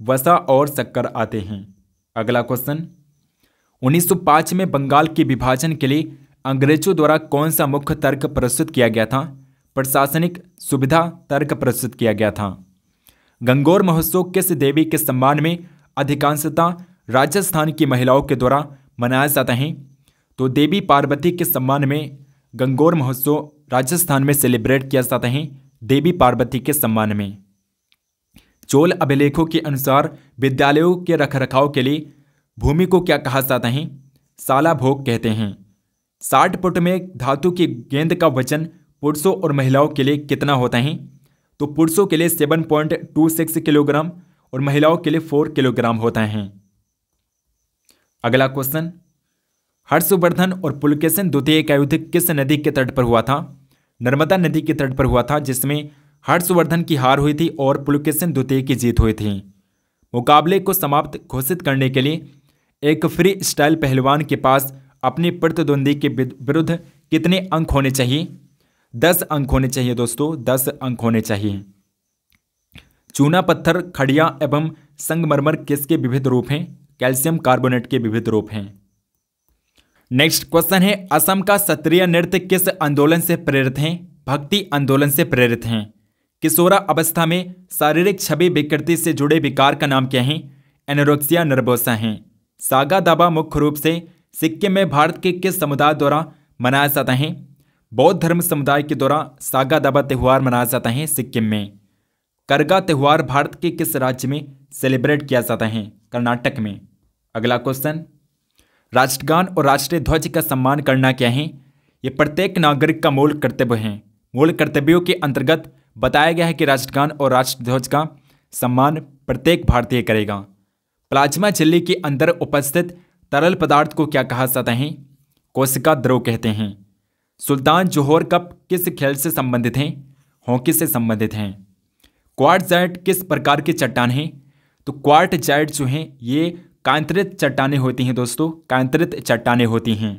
Speaker 1: वसा और शक्कर आते हैं अगला क्वेश्चन 1905 में बंगाल के विभाजन के लिए अंग्रेजों द्वारा कौन सा मुख्य तर्क प्रस्तुत किया गया था प्रशासनिक सुविधा तर्क प्रस्तुत किया गया था गंगौर महोत्सव किस देवी के सम्मान में अधिकांशता राजस्थान की महिलाओं के द्वारा मनाया जाता है तो देवी पार्वती के सम्मान में गंगौर महोत्सव राजस्थान में सेलिब्रेट किया जाता है देवी पार्वती के सम्मान में चोल अभिलेखों के अनुसार विद्यालयों के रखरखाव के लिए भूमि को क्या कहा जाता है साला भोग कहते हैं साठ पुट में धातु की गेंद का वजन पुरुषों और महिलाओं के लिए कितना होता है तो पुरुषों के लिए seven point two six kilogram और महिलाओं के लिए फोर किलोग्राम होता है अगला क्वेश्चन हर्षवर्धन और पुलकेशन द्वितीय का युद्ध किस नदी के तट पर हुआ था नर्मदा नदी के तट पर हुआ था जिसमें हर्षवर्धन की हार हुई थी और पुलकेशन द्वितीय की जीत हुई थी मुकाबले को समाप्त घोषित करने के लिए एक फ्री स्टाइल पहलवान के पास अपने प्रतिद्वंदी के विरुद्ध कितने अंक होने चाहिए दस अंक होने चाहिए दोस्तों दस अंक होने चाहिए चूना पत्थर खड़िया एवं संगमरमर किसके विविध रूप हैं कैल्शियम कार्बोनेट के विविध रूप हैं नेक्स्ट क्वेश्चन है असम का क्षत्रिय नृत्य किस आंदोलन से प्रेरित हैं भक्ति आंदोलन से प्रेरित हैं किशोरा अवस्था में शारीरिक छवि विकृति से जुड़े विकार का नाम क्या है एनोरोक्सिया नर्बोसा है सागा दाबा मुख्य रूप से सिक्किम में भारत के किस समुदाय द्वारा मनाया जाता है बौद्ध धर्म समुदाय के द्वारा सागा दाबा त्यौहार मनाया जाता है सिक्किम में करगा त्यौहार भारत के किस राज्य में सेलिब्रेट किया जाता है कर्नाटक में अगला क्वेश्चन राष्ट्रगान और राष्ट्रीय ध्वज का सम्मान करना क्या है ये प्रत्येक नागरिक का मूल कर्तव्य है मूल कर्तव्यों के अंतर्गत बताया गया है कि राष्ट्रगान और राष्ट्रध्वज का सम्मान प्रत्येक भारतीय करेगा प्लाज्मा झिल्ली के अंदर उपस्थित तरल पदार्थ को क्या कहा जाता है कोशिका द्रव कहते हैं सुल्तान जोहर कप किस खेल से संबंधित हैं हॉकी से संबंधित हैं जैट किस प्रकार की चट्टान है तो जैट जो हैं ये कांतरित चट्टाने होती हैं दोस्तों कांतरित चट्टाने होती हैं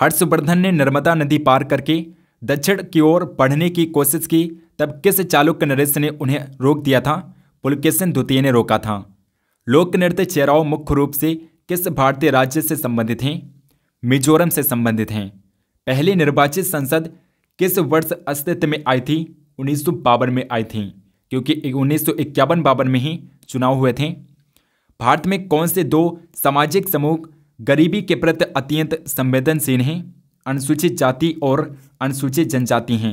Speaker 1: हर्षवर्धन ने नर्मदा नदी पार करके दक्षिण की ओर बढ़ने की कोशिश की तब किस चालुक्य नरेश ने उन्हें रोक दिया था पुलकेशन द्वितीय ने रोका था लोक नृत्य चेहराओं मुख्य रूप से किस भारतीय राज्य से संबंधित हैं मिजोरम से संबंधित हैं पहली निर्वाचित संसद किस वर्ष अस्तित्व में आई थी उन्नीस में आई थी क्योंकि उन्नीस सौ इक्यावन बावन में ही चुनाव हुए थे भारत में कौन से दो सामाजिक समूह गरीबी के प्रति अत्यंत संवेदनशील हैं अनुसूचित जाति और अनुसूचित जनजाति हैं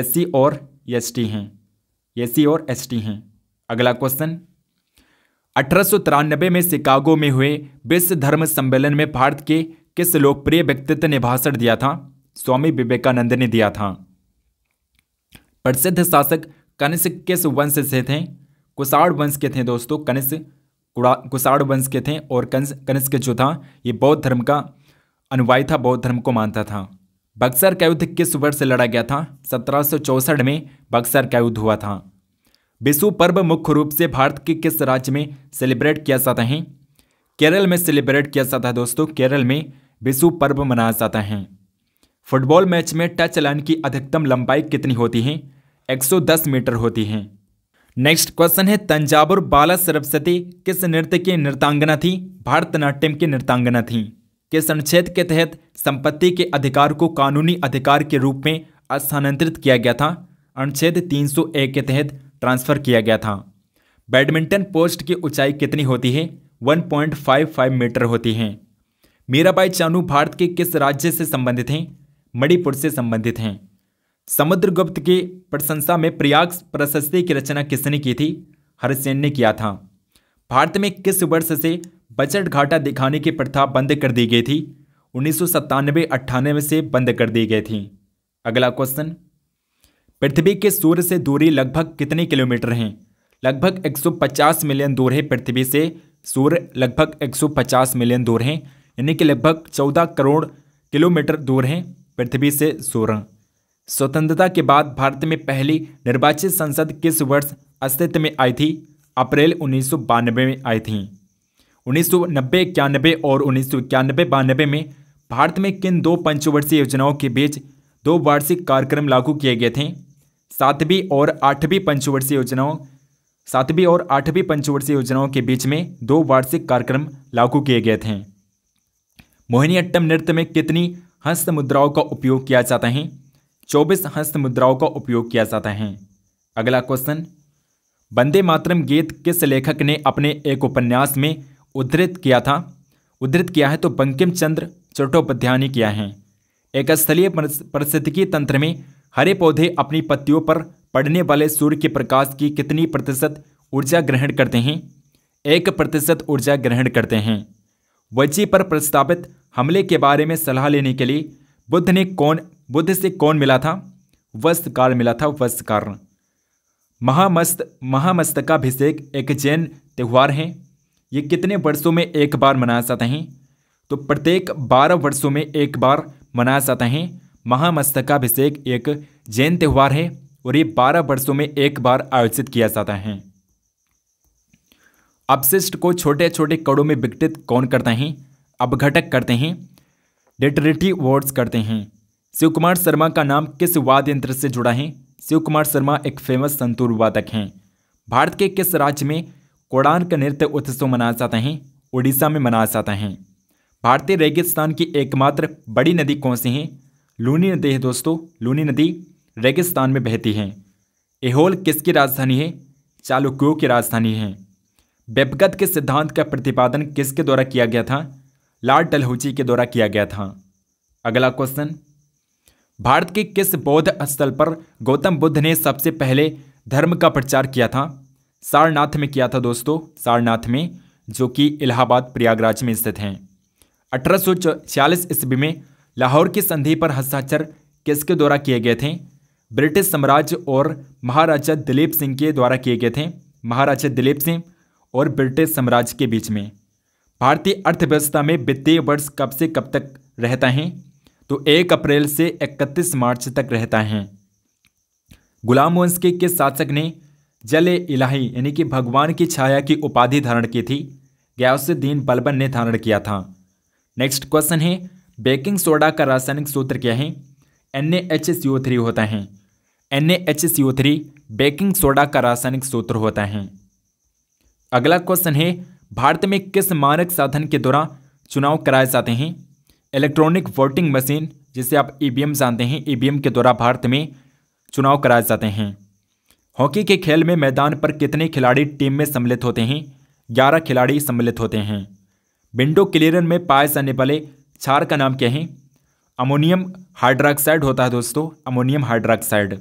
Speaker 1: एस और एस हैं एस और एस हैं अगला क्वेश्चन अठारह में शिकागो में हुए विश्व धर्म सम्मेलन में भारत के किस लोकप्रिय व्यक्तित्व ने भाषण दिया था स्वामी विवेकानंद ने दिया था प्रसिद्ध शासक कनिष्क किस वंश से थे कुसाड़ वंश के थे दोस्तों कनिष्क कुसाड़ वंश के थे और कंस कनिष्क जो था ये बौद्ध धर्म का अनुवाई था बौद्ध धर्म को मानता था बक्सर का युद्ध किस वर्ष लड़ा गया था सत्रह में बक्सर का युद्ध हुआ था विशु पर्व मुख्य रूप से भारत के किस राज्य में सेलिब्रेट किया जाता है केरल में सेलिब्रेट किया जाता है दोस्तों केरल में विशु पर्व मनाया जाता है फुटबॉल मैच में टच लाइन की अधिकतम लंबाई कितनी होती है 110 मीटर होती है नेक्स्ट क्वेश्चन है तंजावुर बाला सरस्वती किस नृत्य की नृतांगना थी भारतनाट्यम की नृतांगना थी के संक्षेद के तहत संपत्ति के अधिकार को कानूनी अधिकार के रूप में स्थानांतरित किया गया था अनुच्छेद 301 के तहत ट्रांसफर किया गया था बैडमिंटन पोस्ट की ऊंचाई कितनी होती है 1.55 मीटर होती है मीराबाई चानू भारत के किस राज्य से संबंधित हैं मणिपुर से संबंधित हैं समुद्रगुप्त की प्रशंसा में प्रयाग प्रशस्ति की रचना किसने की थी हरसेन ने किया था भारत में किस वर्ष से बजट घाटा दिखाने की प्रथा बंद कर दी गई थी उन्नीस सौ सत्तानवे अट्ठानवे से बंद कर दी गई थी अगला क्वेश्चन पृथ्वी के सूर्य से दूरी लगभग कितने किलोमीटर हैं लगभग 150 मिलियन दूर है पृथ्वी से सूर्य लगभग 150 मिलियन दूर हैं यानी कि लगभग 14 करोड़ किलोमीटर दूर हैं पृथ्वी से सूर्य स्वतंत्रता के बाद भारत में पहली निर्वाचित संसद किस वर्ष अस्तित्व में आई थी अप्रैल उन्नीस में आई थी उन्नीस सौ नब्बे इक्यानबे और उन्नीस सौ इक्यानबे बानबे में भारत में किन दो पंचवर्षीय योजनाओं के बीच दो वार्षिक कार्यक्रम लागू किए गए थे सातवीं और आठवीं पंचवर्षीय योजनाओं सातवीं और आठवीं पंचवर्षीय योजनाओं के बीच में दो वार्षिक कार्यक्रम लागू किए गए थे मोहिनीअट्टम नृत्य में कितनी हस्त मुद्राओं का उपयोग किया जाता है चौबीस हस्त मुद्राओं का उपयोग किया जाता है अगला क्वेश्चन वंदे मातरम गीत किस लेखक ने अपने एक उपन्यास में उद्धृत किया था उद्धृत किया है तो बंकिम चंद्र चट्टोपाध्याय ने किया है एक स्थलीय परिस्थितिकी तंत्र में हरे पौधे अपनी पत्तियों पर पड़ने वाले सूर्य के प्रकाश की कितनी प्रतिशत ऊर्जा ग्रहण करते हैं एक प्रतिशत ऊर्जा ग्रहण करते हैं वज्जी पर प्रस्तावित हमले के बारे में सलाह लेने के लिए बुद्ध ने कौन बुद्ध से कौन मिला था वस्त्रकार मिला था वस्त्रकार महामस्त महामस्तकाभिषेक एक जैन त्यौहार है ये कितने वर्षों में एक बार मनाया जाता है तो प्रत्येक बारह वर्षों में एक बार मनाया जाता है महामस्तकाभिषेक एक जैन त्यौहार है और ये बारह वर्षों में एक बार आयोजित किया जाता है अपशिष्ट को छोटे छोटे कड़ों में विघटित कौन करता है अपघटक करते हैं डिटरिटी वर्ड्स करते हैं शिव कुमार शर्मा का नाम किस वाद यंत्र से जुड़ा है शिव कुमार शर्मा एक फेमस संतूर वादक हैं भारत के किस राज्य में कोड़ान का नृत्य उत्सव मनाया जाता है उड़ीसा में मनाया जाता है भारतीय रेगिस्तान की एकमात्र बड़ी नदी कौन सी है लूनी नदी है दोस्तों लूनी नदी रेगिस्तान में बहती है एहोल किसकी राजधानी है चालुक्यों की राजधानी है बेबगत के सिद्धांत का प्रतिपादन किसके द्वारा किया गया था लाल डलहौजी के द्वारा किया गया था अगला क्वेश्चन भारत के किस बौद्ध स्थल पर गौतम बुद्ध ने सबसे पहले धर्म का प्रचार किया था सारनाथ में किया था दोस्तों सारनाथ में जो कि इलाहाबाद प्रयागराज में स्थित हैं अठारह सौ छियालीस ईस्वी में लाहौर की संधि पर हस्ताक्षर किसके द्वारा किए गए थे ब्रिटिश साम्राज्य और महाराजा दिलीप सिंह के द्वारा किए गए थे महाराजा दिलीप सिंह और ब्रिटिश साम्राज्य के बीच में भारतीय अर्थव्यवस्था में वित्तीय वर्ष कब से कब तक रहता है तो एक अप्रैल से इकतीस मार्च तक रहता है गुलाम वंश के किस शासक ने जले इलाही यानी कि भगवान की छाया की उपाधि धारण की थी गयासुद्दीन बलबन ने धारण किया था नेक्स्ट क्वेश्चन है बेकिंग सोडा का रासायनिक सूत्र क्या है N H C O three होता है N H C O three baking soda का रासायनिक सूत्र होता है अगला क्वेश्चन है भारत में किस मानक साधन के द्वारा चुनाव कराए जाते हैं इलेक्ट्रॉनिक वोटिंग मशीन जिसे आप ई e जानते हैं ई e के द्वारा भारत में चुनाव कराए जाते हैं हॉकी के खेल में मैदान पर कितने खिलाड़ी टीम में सम्मिलित होते हैं ग्यारह खिलाड़ी सम्मिलित होते हैं विंडो क्लियरन में पाए जाने वाले क्षार का नाम क्या है अमोनियम हाइड्रॉक्साइड होता है दोस्तों अमोनियम हाइड्रॉक्साइड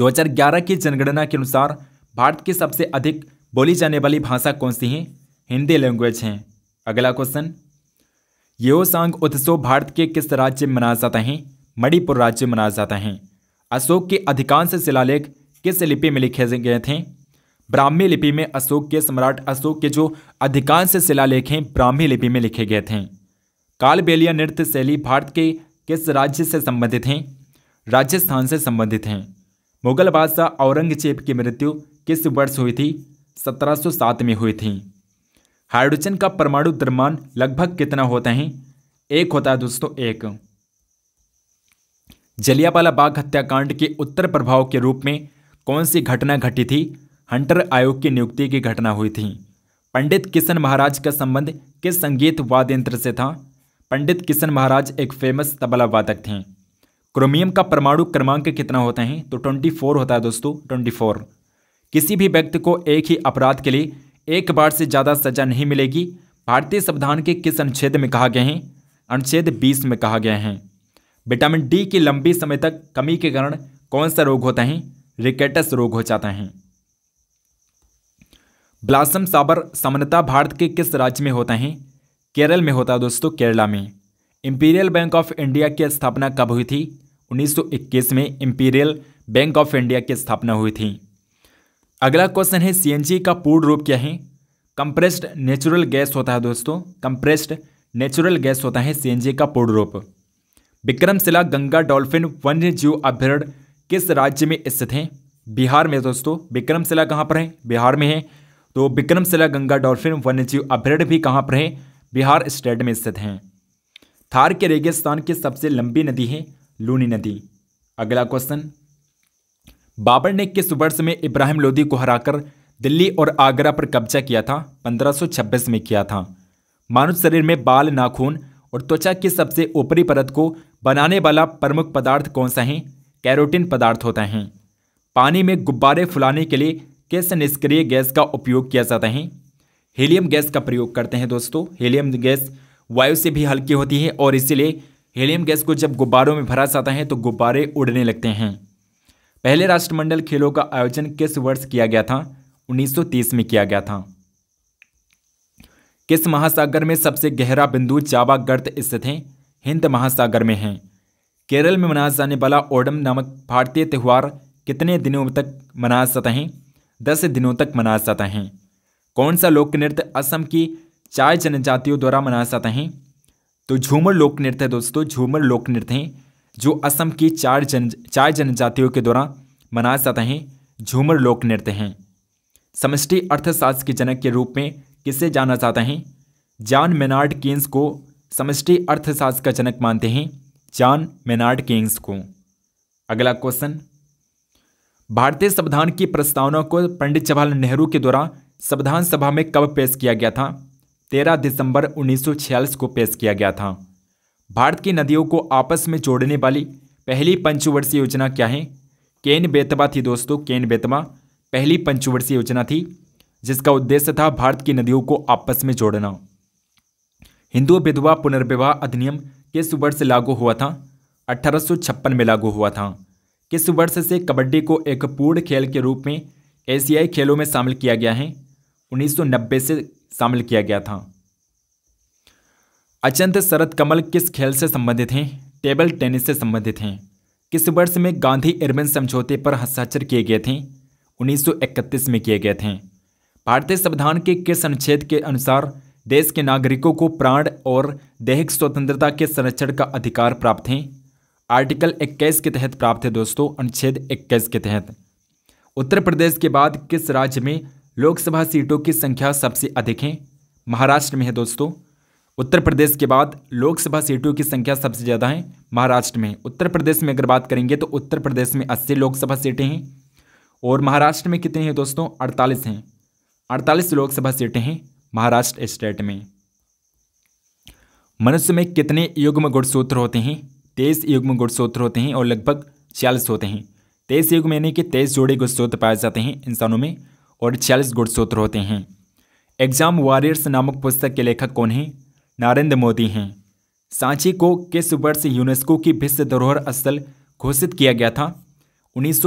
Speaker 1: 2011 की जनगणना के अनुसार भारत की सबसे अधिक बोली जाने वाली भाषा कौन सी है हिंदी लैंग्वेज है अगला क्वेश्चन योसांग उत्सव भारत के किस राज्य में मनाया जाता है मणिपुर राज्य में मनाया जाता है अशोक के अधिकांश शिलालेख किस लिपि में लिखे गए थे ब्राह्मी लिपि में अशोक के सम्राट अशोक के जो अधिकांश शिलालेख हैं ब्राह्मी लिपि में लिखे गए थे कालबेलिया नृत्य शैली भारत के किस राज्य से संबंधित हैं राजस्थान से संबंधित हैं मुगल बादशाह औरंगजेब की मृत्यु किस वर्ष हुई थी 1707 में हुई थी हाइड्रोजन का परमाणु द्रमान लगभग कितना होता है एक होता है दोस्तों एक जलियावाला बाग हत्याकांड के उत्तर प्रभाव के रूप में कौन सी घटना घटी थी हंटर आयोग की नियुक्ति की घटना हुई थी पंडित किशन महाराज का संबंध किस संगीत वाद्य यंत्र से था पंडित किशन महाराज एक फेमस तबला वादक थे क्रोमियम का परमाणु क्रमांक कितना होता है तो 24 होता है दोस्तों 24 किसी भी व्यक्ति को एक ही अपराध के लिए एक बार से ज़्यादा सजा नहीं मिलेगी भारतीय संविधान के किस अनुच्छेद में कहा गया है अनुच्छेद 20 में कहा गया है विटामिन डी की लंबी समय तक कमी के कारण कौन सा रोग होता है रिकेटस रोग हो जाता है ब्लासम साबर सामान्यता भारत के किस राज्य में होता है केरल में होता है दोस्तों केरला में इंपीरियल बैंक ऑफ इंडिया की स्थापना कब हुई थी 1921 में इंपीरियल बैंक ऑफ इंडिया की स्थापना हुई थी अगला क्वेश्चन है सीएनजी का पूर्ण रूप क्या है कंप्रेस्ड नेचुरल गैस होता है दोस्तों कंप्रेस्ड नेचुरल गैस होता है सीएनजी का पूर्ण रूप विक्रमशिला गंगा डॉल्फिन वन्य जीव अभ्यारण्य किस राज्य में स्थित हैं बिहार में दोस्तों विक्रमशिला कहाँ पर है बिहार में है तो विक्रमशिला गंगा डॉल्फिन वन्यजीव अभ्यारण्य भी कहाँ पर है बिहार स्टेट में स्थित हैं थार के रेगिस्तान की सबसे लंबी नदी है लूनी नदी अगला क्वेश्चन बाबर ने किस वर्ष में इब्राहिम लोदी को हराकर दिल्ली और आगरा पर कब्जा किया था 1526 में किया था मानव शरीर में बाल नाखून और त्वचा की सबसे ऊपरी परत को बनाने वाला प्रमुख पदार्थ कौन सा है कैरोटीन पदार्थ होते हैं पानी में गुब्बारे फुलाने के लिए किस निष्क्रिय गैस का उपयोग किया जाता है हीलियम गैस का प्रयोग करते हैं दोस्तों हीलियम गैस वायु से भी हल्की होती है और इसीलिए हीलियम गैस को जब गुब्बारों में भरा जाता है तो गुब्बारे उड़ने लगते हैं पहले राष्ट्रमंडल खेलों का आयोजन किस वर्ष किया गया था 1930 में किया गया था किस महासागर में सबसे गहरा बिंदु जावा गर्त स्थित है हिंद महासागर में है केरल में मनाया जाने वाला ओडम नामक भारतीय त्यौहार कितने दिनों तक मनाया जाता है दस दिनों तक मनाया जाता है कौन सा लोक नृत्य असम की चार जनजातियों द्वारा मनाया जाता है तो झूमर लोक नृत्य है दोस्तों झूमर लोक नृत्य है जो असम की चार जन चार जनजातियों के द्वारा मनाया जाता है झूमर लोक नृत्य हैं समष्टि अर्थशास्त्र के जनक के रूप में किसे जाना जाता है जॉन मेनार्ड किन्स को समष्टि अर्थशास्त्र का जनक मानते हैं जॉन मेनार्ड किंग्स को अगला क्वेश्चन भारतीय संविधान की प्रस्तावना को पंडित जवाहरलाल नेहरू के द्वारा संविधान सभा में कब पेश किया गया था तेरह दिसंबर उन्नीस को पेश किया गया था भारत की नदियों को आपस में जोड़ने वाली पहली पंचवर्षीय योजना क्या है केन बेतवा थी दोस्तों केन बेतबा पहली पंचवर्षीय योजना थी जिसका उद्देश्य था भारत की नदियों को आपस में जोड़ना हिंदू विधवा पुनर्विवाह अधिनियम किस वर्ष लागू हुआ था अठारह में लागू हुआ था किस वर्ष से कबड्डी को एक पूर्ण खेल के रूप में एशियाई खेलों में शामिल किया गया है 1990 से शामिल किया गया था अचंत शरद कमल किस खेल से संबंधित हैं टेबल टेनिस से संबंधित हैं किस वर्ष में गांधी इरविन समझौते पर हस्ताक्षर किए गए थे 1931 में किए गए थे भारतीय संविधान के किस अनुच्छेद के अनुसार देश के नागरिकों को प्राण और दैहिक स्वतंत्रता के संरक्षण का अधिकार प्राप्त हैं आर्टिकल 21 के तहत प्राप्त है दोस्तों अनुच्छेद 21 के तहत उत्तर प्रदेश के बाद किस राज्य में लोकसभा सीटों की संख्या सबसे अधिक है महाराष्ट्र में है दोस्तों उत्तर प्रदेश के बाद लोकसभा सीटों की संख्या सबसे ज़्यादा है महाराष्ट्र में उत्तर प्रदेश में अगर बात करेंगे तो उत्तर प्रदेश में अस्सी लोकसभा सीटें हैं और महाराष्ट्र में कितनी हैं दोस्तों अड़तालीस हैं अड़तालीस लोकसभा सीटें हैं महाराष्ट्र स्टेट में मनुष्य में कितने युग्म गुणसूत्र होते हैं तेईस युग्म गुणसूत्र होते हैं और लगभग छियालीस होते हैं तेईस युग्म यानी कि तेईस जोड़े गुणसूत्र पाए जाते हैं इंसानों में और छियालीस गुणसूत्र होते हैं एग्जाम वॉरियर्स नामक पुस्तक के लेखक कौन हैं नरेंद्र मोदी हैं सांची को किस वर्ष यूनेस्को की विश्व धरोहर स्थल घोषित किया गया था उन्नीस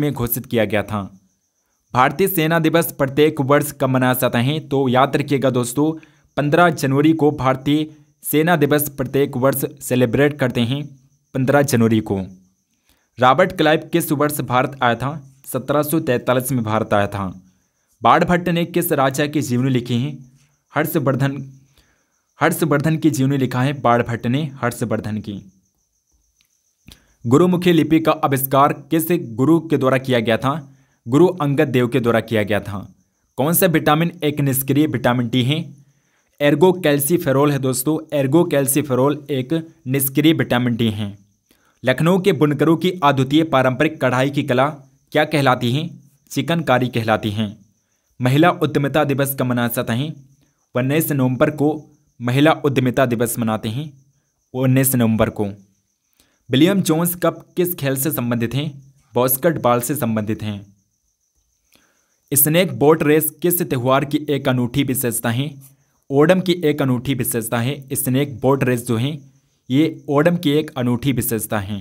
Speaker 1: में घोषित किया गया था भारतीय सेना दिवस प्रत्येक वर्ष कब मनाया जाता है तो याद रखिएगा दोस्तों पंद्रह जनवरी को भारतीय सेना दिवस प्रत्येक वर्ष सेलिब्रेट करते हैं पंद्रह जनवरी को रॉबर्ट क्लाइव किस वर्ष भारत आया था सत्रह में भारत आया था बाढ़ भट्ट ने किस राजा की जीवनी लिखी है हर्षवर्धन हर्षवर्धन की जीवनी लिखा है बाढ़ भट्ट ने हर्षवर्धन की गुरुमुखी लिपि का आविष्कार किस गुरु के द्वारा किया गया था गुरु अंगद देव के द्वारा किया गया था कौन सा विटामिन एक निष्क्रिय विटामिन डी है एर्गो कैल्सीफेरोल है दोस्तों एर्गो कैल्सीफेरोल एक निष्क्रिय विटामिन डी हैं लखनऊ के बुनकरों की अद्वितीय पारंपरिक कढ़ाई की कला क्या कहलाती हैं चिकनकारी कहलाती हैं महिला उद्यमिता दिवस का मना चाहते हैं उन्नीस नवंबर को महिला उद्यमिता दिवस मनाते हैं उन्नीस नवंबर को विलियम जोन्स कप किस खेल से संबंधित हैं बॉल से संबंधित हैं स्नेक बोट रेस किस त्यौहार की एक अनूठी विशेषता है ओडम की एक अनूठी विशेषता है स्नेक बोट रेस जो है ये ओडम की एक अनूठी विशेषता है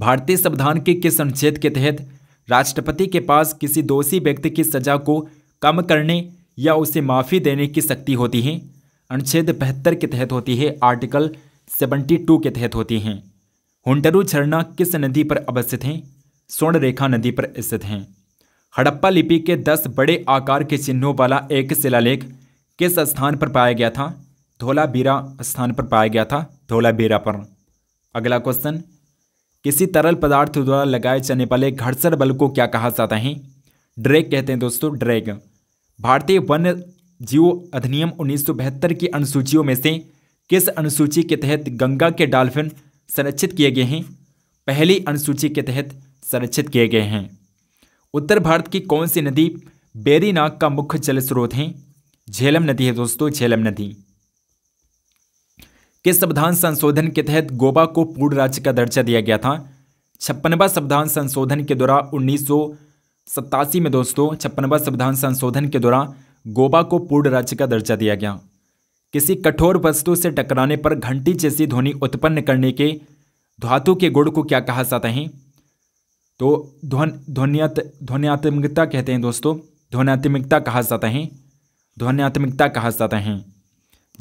Speaker 1: भारतीय संविधान के किस अनुच्छेद के तहत राष्ट्रपति के पास किसी दोषी व्यक्ति की सजा को कम करने या उसे माफ़ी देने की शक्ति होती है अनुच्छेद बहत्तर के तहत होती है आर्टिकल सेवेंटी टू के तहत होती हैं हुटरू झरना किस नदी पर अवस्थित हैं स्वर्ण रेखा नदी पर स्थित हैं हड़प्पा लिपि के दस बड़े आकार के चिन्हों वाला एक शिलालेख किस स्थान पर पाया गया था धोलाबीरा स्थान पर पाया गया था धोलाबीरा पर अगला क्वेश्चन किसी तरल पदार्थ द्वारा लगाए जाने वाले घर्षण बल को क्या कहा जाता है ड्रैग कहते हैं दोस्तों ड्रैग भारतीय वन्य जीव अधिनियम उन्नीस की अनुसूचियों में से किस अनुसूची के तहत गंगा के डाल्फिन संरक्षित किए गए हैं पहली अनुसूची के तहत संरक्षित किए गए हैं उत्तर भारत की कौन सी नदी बेरीनाग का मुख्य जल स्रोत है झेलम नदी है दोस्तों झेलम नदी किस संविधान संशोधन के तहत गोवा को पूर्ण राज्य का दर्जा दिया गया था छप्पनवा संविधान संशोधन के द्वारा उन्नीस में दोस्तों छप्पनवा संविधान संशोधन के दौरान गोवा को पूर्ण राज्य का दर्जा दिया गया किसी कठोर वस्तु से टकराने पर घंटी जैसी ध्वनि उत्पन्न करने के धातु के गुण को क्या कहा जाता है तो ध्वन ध्वन्यात ध्वनियात्मिकता कहते हैं दोस्तों ध्वनियात्मिकता कहा जाता है ध्वनियात्मिकता कहा जाता है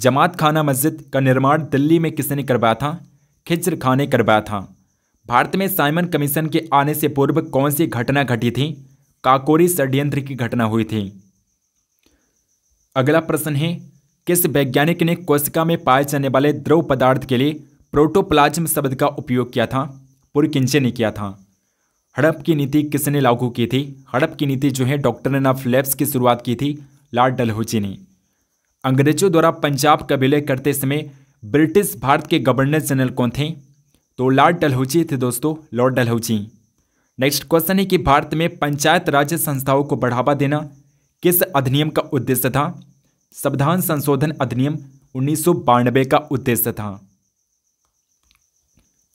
Speaker 1: जमात खाना मस्जिद का निर्माण दिल्ली में किसने करवाया था खिजर खान ने करवाया था भारत में साइमन कमीशन के आने से पूर्व कौन सी घटना घटी थी काकोरी षड्यंत्र की घटना हुई थी अगला प्रश्न है किस वैज्ञानिक ने कोशिका में पाए जाने वाले द्रव पदार्थ के लिए प्रोटोप्लाज्म शब्द का उपयोग किया था पुरकिंचे ने किया था हड़प की नीति किसने लागू की थी हड़प की नीति जो है डॉक्टर ऑफ लेब्स की शुरुआत की थी लॉर्ड डलहौजी ने अंग्रेजों द्वारा पंजाब कबीले करते समय ब्रिटिश भारत के गवर्नर जनरल कौन थे तो लॉर्ड डलहौजी थे दोस्तों लॉर्ड डलहौजी नेक्स्ट क्वेश्चन है कि भारत में पंचायत राज संस्थाओं को बढ़ावा देना किस अधिनियम का उद्देश्य था संविधान संशोधन अधिनियम उन्नीस का उद्देश्य था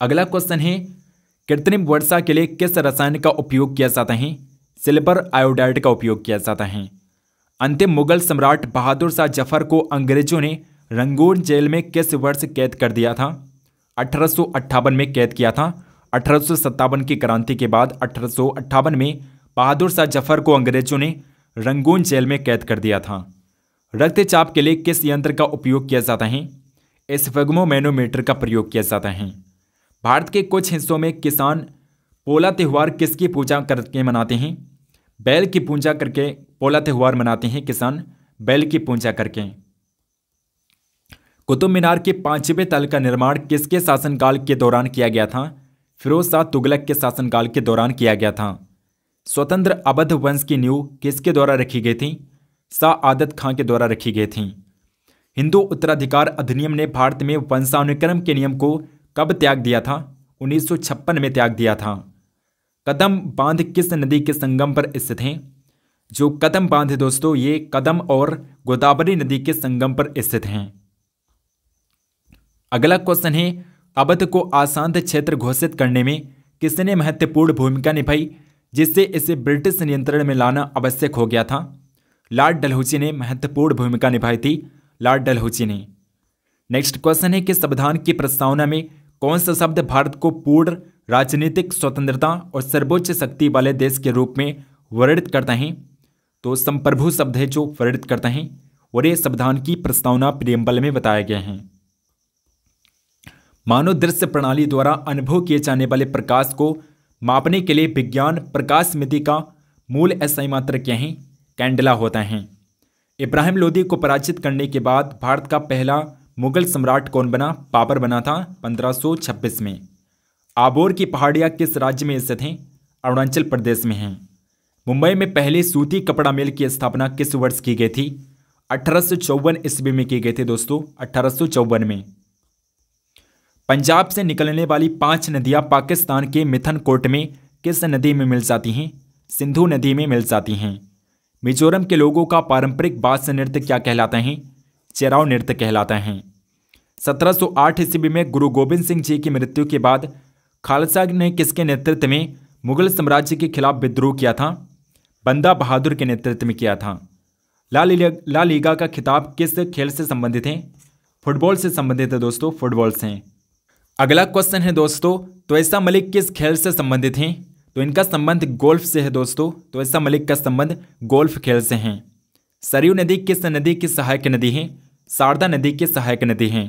Speaker 1: अगला क्वेश्चन है कृत्रिम वर्षा के लिए किस रसायन का उपयोग किया जाता है सिल्वर आयोडाइड का उपयोग किया जाता है अंतिम मुगल सम्राट बहादुर शाह जफर को अंग्रेजों ने रंगून जेल में किस वर्ष कैद कर दिया था अठारह में कैद किया था अठारह की क्रांति के बाद अठारह में बहादुर शाह जफर को अंग्रेजों ने रंगून जेल में कैद कर दिया था रक्तचाप के लिए किस यंत्र का उपयोग किया जाता है इस फेगमोमैनोमीटर का प्रयोग किया जाता है भारत के कुछ हिस्सों में किसान पोला त्यौहार किसकी पूजा करके मनाते हैं बैल की पूजा करके पोला त्यौहार मनाते हैं किसान बैल की पूजा करके कुतुब मीनार के पांचवें तल का निर्माण किसके शासनकाल के दौरान किया गया था फिरोज शाह तुगलक के शासनकाल के दौरान किया गया था स्वतंत्र अवध वंश की नींव किसके द्वारा रखी गई थी शाह आदत खां के द्वारा रखी गई थी हिंदू उत्तराधिकार अधिनियम ने भारत में वंशानुक्रम के नियम को कब त्याग दिया था 1956 में त्याग दिया था कदम बांध किस नदी के संगम पर स्थित हैं जो कदम बांध दोस्तों ये कदम और गोदावरी नदी के संगम पर स्थित हैं अगला क्वेश्चन है अवध को अशांत क्षेत्र घोषित करने में किसने महत्वपूर्ण भूमिका निभाई जिससे इसे ब्रिटिश नियंत्रण में लाना आवश्यक हो गया था लॉर्ड डलहौजी ने महत्वपूर्ण भूमिका निभाई थी लॉर्ड डलहौजी ने नेक्स्ट क्वेश्चन है कि संविधान की प्रस्तावना में कौन सा शब्द भारत को पूर्ण राजनीतिक स्वतंत्रता और सर्वोच्च शक्ति वाले देश के रूप में वर्णित करता है तो संप्रभु शब्द है जो वर्णित करता है और ये संविधान की प्रस्तावना प्रियम्बल में बताया गया है मानव दृश्य प्रणाली द्वारा अनुभव किए जाने वाले प्रकाश को मापने के लिए विज्ञान प्रकाश मिति का मूल एसआई मात्र क्या है कैंडला होता है इब्राहिम लोदी को पराजित करने के बाद भारत का पहला मुगल सम्राट कौन बना बाबर बना था 1526 में आबोर की पहाड़ियाँ किस राज्य में स्थित हैं अरुणाचल प्रदेश में हैं मुंबई में पहली सूती कपड़ा मिल की स्थापना किस वर्ष की गई थी अठारह ईस्वी में की गई थी दोस्तों अठारह में पंजाब से निकलने वाली पांच नदियां पाकिस्तान के मिथन कोट में किस नदी में मिल जाती हैं सिंधु नदी में मिल जाती हैं मिजोरम के लोगों का पारंपरिक बास नृत्य क्या कहलाता है चेराव नृत्य कहलाते हैं 1708 ईस्वी में गुरु गोविंद सिंह जी की मृत्यु के बाद खालसा ने किसके नेतृत्व में मुगल साम्राज्य के खिलाफ विद्रोह किया था बंदा बहादुर के नेतृत्व में किया था ला लीगा का खिताब किस खेल से संबंधित है फुटबॉल से संबंधित है दोस्तों फुटबॉल से अगला क्वेश्चन है दोस्तों तो ऐसा मलिक किस खेल से संबंधित हैं तो इनका संबंध गोल्फ से है दोस्तों तो ऐसा मलिक का संबंध गोल्फ खेल से हैं सरयू नदी किस नदी की सहायक नदी है शारदा नदी की सहायक नदी है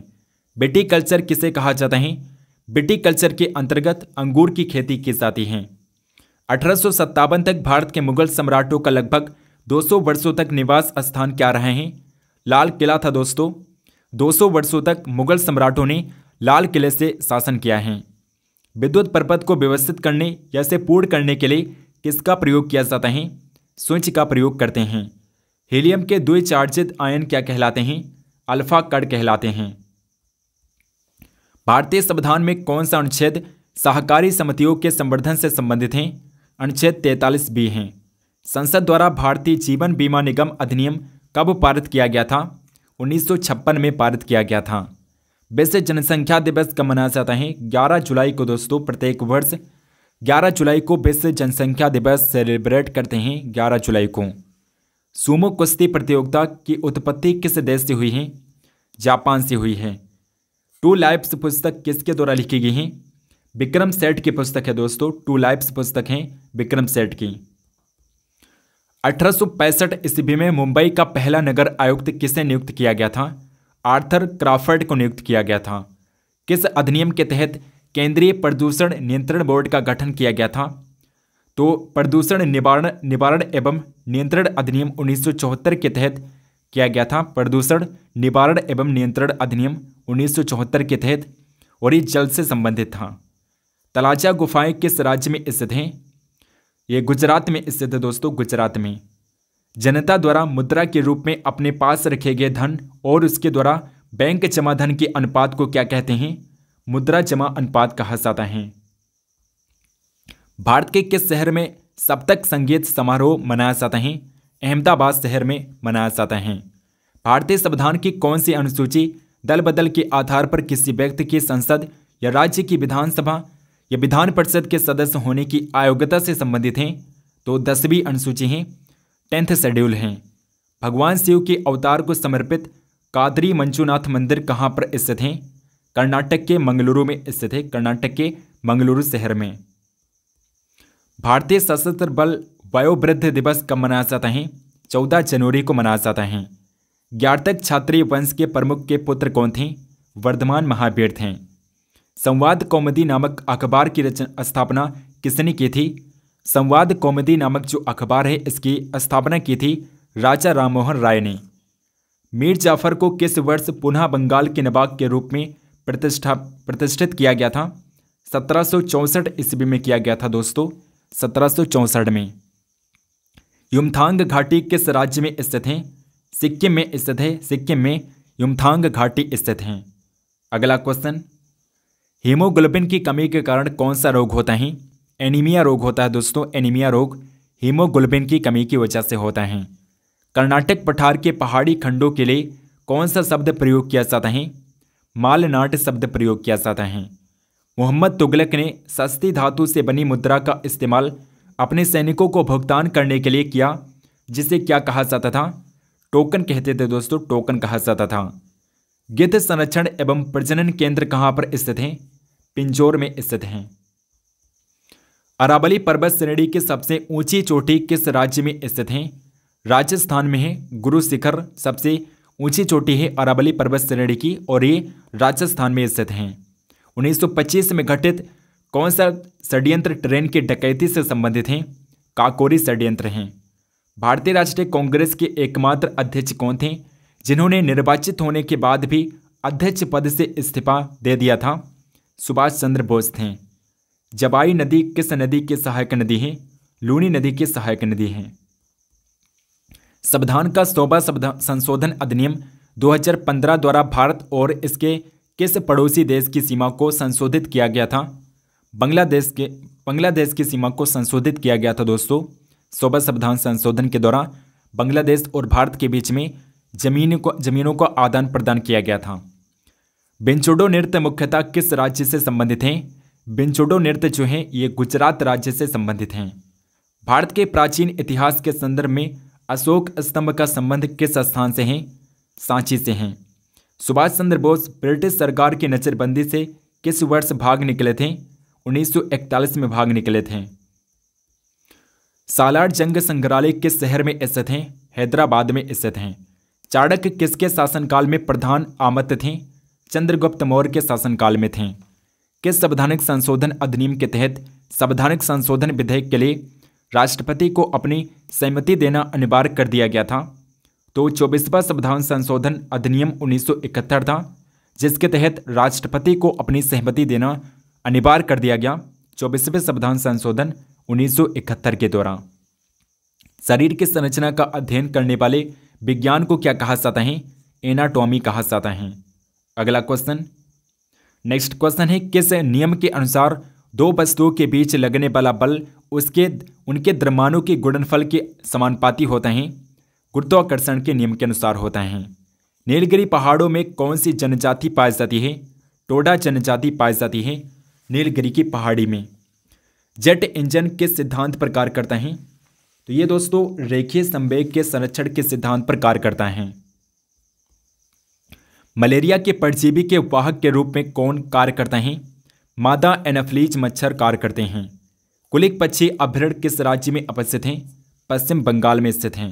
Speaker 1: बिटी कल्चर किसे कहा जाता है बिटी कल्चर के अंतर्गत अंगूर की खेती की जाती है अठारह तक भारत के मुगल सम्राटों का लगभग 200 वर्षों तक निवास स्थान क्या रहे हैं लाल किला था दोस्तों 200 वर्षों तक मुगल सम्राटों ने लाल किले से शासन किया है विद्युत पर्वत को व्यवस्थित करने या इसे पूर्ण करने के लिए किसका प्रयोग किया जाता है स्विच का प्रयोग करते हैं हीलियम के दो चार्जित आयन क्या कहलाते हैं अल्फा कड़ कहलाते हैं भारतीय संविधान में कौन सा अनुच्छेद सहकारी समितियों के संवर्धन से संबंधित हैं अनुच्छेद तैतालीस बी हैं संसद द्वारा भारतीय जीवन बीमा निगम अधिनियम कब पारित किया गया था 1956 में पारित किया गया था विश्व जनसंख्या दिवस कब मनाया जाता है 11 जुलाई को दोस्तों प्रत्येक वर्ष 11 जुलाई को विश्व जनसंख्या दिवस सेलिब्रेट करते हैं 11 जुलाई को सुमो कुश्ती प्रतियोगिता की उत्पत्ति किस देश से हुई है जापान से हुई है टू लाइफ्स पुस्तक किसके द्वारा लिखी गई है विक्रम सेठ की पुस्तक है दोस्तों टू लाइफ्स पुस्तक है विक्रम सेठ की अठारह ईस्वी में मुंबई का पहला नगर आयुक्त किसे नियुक्त किया गया था आर्थर क्राफर्ड को नियुक्त किया गया था किस अधिनियम के तहत केंद्रीय प्रदूषण नियंत्रण बोर्ड का गठन किया गया था तो प्रदूषण निवारण निवारण एवं नियंत्रण अधिनियम 1974 के तहत किया गया था प्रदूषण निवारण एवं नियंत्रण अधिनियम 1974 के तहत और ये जल से संबंधित था तलाजा गुफाएं किस राज्य में स्थित हैं ये गुजरात में स्थित है दोस्तों गुजरात में जनता द्वारा मुद्रा के रूप में अपने पास रखे गए धन और उसके द्वारा बैंक जमा धन के अनुपात को क्या कहते हैं मुद्रा जमा अनुपात कहा जाता है भारत के किस शहर में सप्तक संगीत समारोह मनाया जाता है अहमदाबाद शहर में मनाया जाता है भारतीय संविधान की कौन सी अनुसूची दल बदल के आधार पर किसी व्यक्ति की संसद या राज्य की विधानसभा या विधान परिषद के सदस्य होने की आयोग्यता से संबंधित हैं तो दसवीं अनुसूची हैं टेंथ शेड्यूल हैं भगवान शिव के अवतार को समर्पित कादरी मंजूनाथ मंदिर कहाँ पर स्थित हैं कर्नाटक के मंगलुरु में स्थित है कर्नाटक के मंगलुरु शहर में भारतीय सशस्त्र बल वयोवृद्ध दिवस कब मनाया जाता है चौदह जनवरी को मनाया जाता है ज्ञातक छात्री वंश के प्रमुख के पुत्र कौन थे वर्धमान महावीर थे संवाद कौमदी नामक अखबार की रचना स्थापना किसने की थी संवाद कौमदी नामक जो अखबार है इसकी स्थापना की थी राजा राममोहन राय ने मीर जाफर को किस वर्ष पुनः बंगाल के नवाब के रूप में प्रतिष्ठा प्रतिष्ठित किया गया था सत्रह ईस्वी में किया गया था दोस्तों सत्रह में युमथांग घाटी किस राज्य में स्थित हैं सिक्किम में स्थित है सिक्किम में युमथांग घाटी स्थित हैं अगला क्वेश्चन हीमोग्लोबिन की कमी के कारण कौन सा रोग होता है एनीमिया रोग होता है दोस्तों एनीमिया रोग हीमोग्लोबिन की कमी की वजह से होता है कर्नाटक पठार के पहाड़ी खंडों के लिए कौन सा शब्द प्रयोग किया जाता है मालनाट शब्द प्रयोग किया जाता है मोहम्मद तुगलक ने सस्ती धातु से बनी मुद्रा का इस्तेमाल अपने सैनिकों को भुगतान करने के लिए किया जिसे क्या कहा जाता था टोकन कहते थे दोस्तों टोकन कहा जाता था गिद्ध संरक्षण एवं प्रजनन केंद्र कहाँ पर स्थित हैं पिंजोर में स्थित हैं अरावली पर्वत श्रेणी की सबसे ऊंची चोटी किस राज्य में स्थित है राजस्थान में है गुरु शिखर सबसे ऊंची चोटी है अरावली पर्वत श्रेणी की और ये राजस्थान में स्थित हैं 1925 में घटित कौन सा षड्यंत्र ट्रेन की डकैती से संबंधित हैं काकोरी षड्यंत्र हैं भारतीय राष्ट्रीय कांग्रेस के एकमात्र अध्यक्ष कौन थे जिन्होंने निर्वाचित होने के बाद भी अध्यक्ष पद से इस्तीफा दे दिया था सुभाष चंद्र बोस थे जबाई नदी किस नदी की सहायक नदी है लूनी नदी की सहायक नदी है संविधान का शोभा संशोधन अधिनियम 2015 द्वारा भारत और इसके किस पड़ोसी देश की सीमा को संशोधित किया गया था बांग्लादेश के बांग्लादेश की सीमा को संशोधित किया गया था दोस्तों सोबत संविधान संशोधन के दौरान बांग्लादेश और भारत के बीच में जमीन को जमीनों का आदान प्रदान किया गया था बिंचोडो नृत्य मुख्यतः किस राज्य से संबंधित हैं बिंचोडो नृत्य जो हैं ये गुजरात राज्य से संबंधित हैं भारत के प्राचीन इतिहास के संदर्भ में अशोक स्तंभ का संबंध किस स्थान से हैं सांची से हैं सुभाष चंद्र बोस ब्रिटिश सरकार की नज़रबंदी से किस वर्ष भाग निकले थे 1941 में भाग निकले थे सालार जंग संग्रहालय किस शहर में स्थित हैं हैदराबाद में स्थित हैं चाणक्य किसके शासनकाल में प्रधान आमत थे चंद्रगुप्त मौर्य के शासनकाल में थे किस संवैधानिक संशोधन अधिनियम के तहत संवैधानिक संशोधन विधेयक के लिए राष्ट्रपति को अपनी सहमति देना अनिवार्य कर दिया गया था तो चौबीसवा संविधान संशोधन अधिनियम 1971 था जिसके तहत राष्ट्रपति को अपनी सहमति देना अनिवार्य कर दिया गया चौबीसवें संविधान संशोधन 1971 के दौरान शरीर की संरचना का अध्ययन करने वाले विज्ञान को क्या कहा जाता है एनाटॉमी कहा जाता है अगला क्वेश्चन नेक्स्ट क्वेश्चन है किस नियम के अनुसार दो वस्तुओं के बीच लगने वाला बल उसके उनके द्रमाणु के गुणनफल के समानुपाती होते हैं गुरुत्वाकर्षण के नियम के अनुसार होता है नीलगिरी पहाड़ों में कौन सी जनजाति पाई जाती है टोडा जनजाति पाई जाती है नीलगिरी की पहाड़ी में जेट इंजन किस सिद्धांत पर कार्य करता है तो ये दोस्तों रेखीय संवेग के संरक्षण के सिद्धांत पर कार्य करता है मलेरिया के परजीवी के वाहक के रूप में कौन कार्य करता है मादा एनाफ्लीज मच्छर कार्य करते हैं कुलिक पक्षी अभ्यरण किस राज्य में अपस्थित हैं पश्चिम बंगाल में स्थित हैं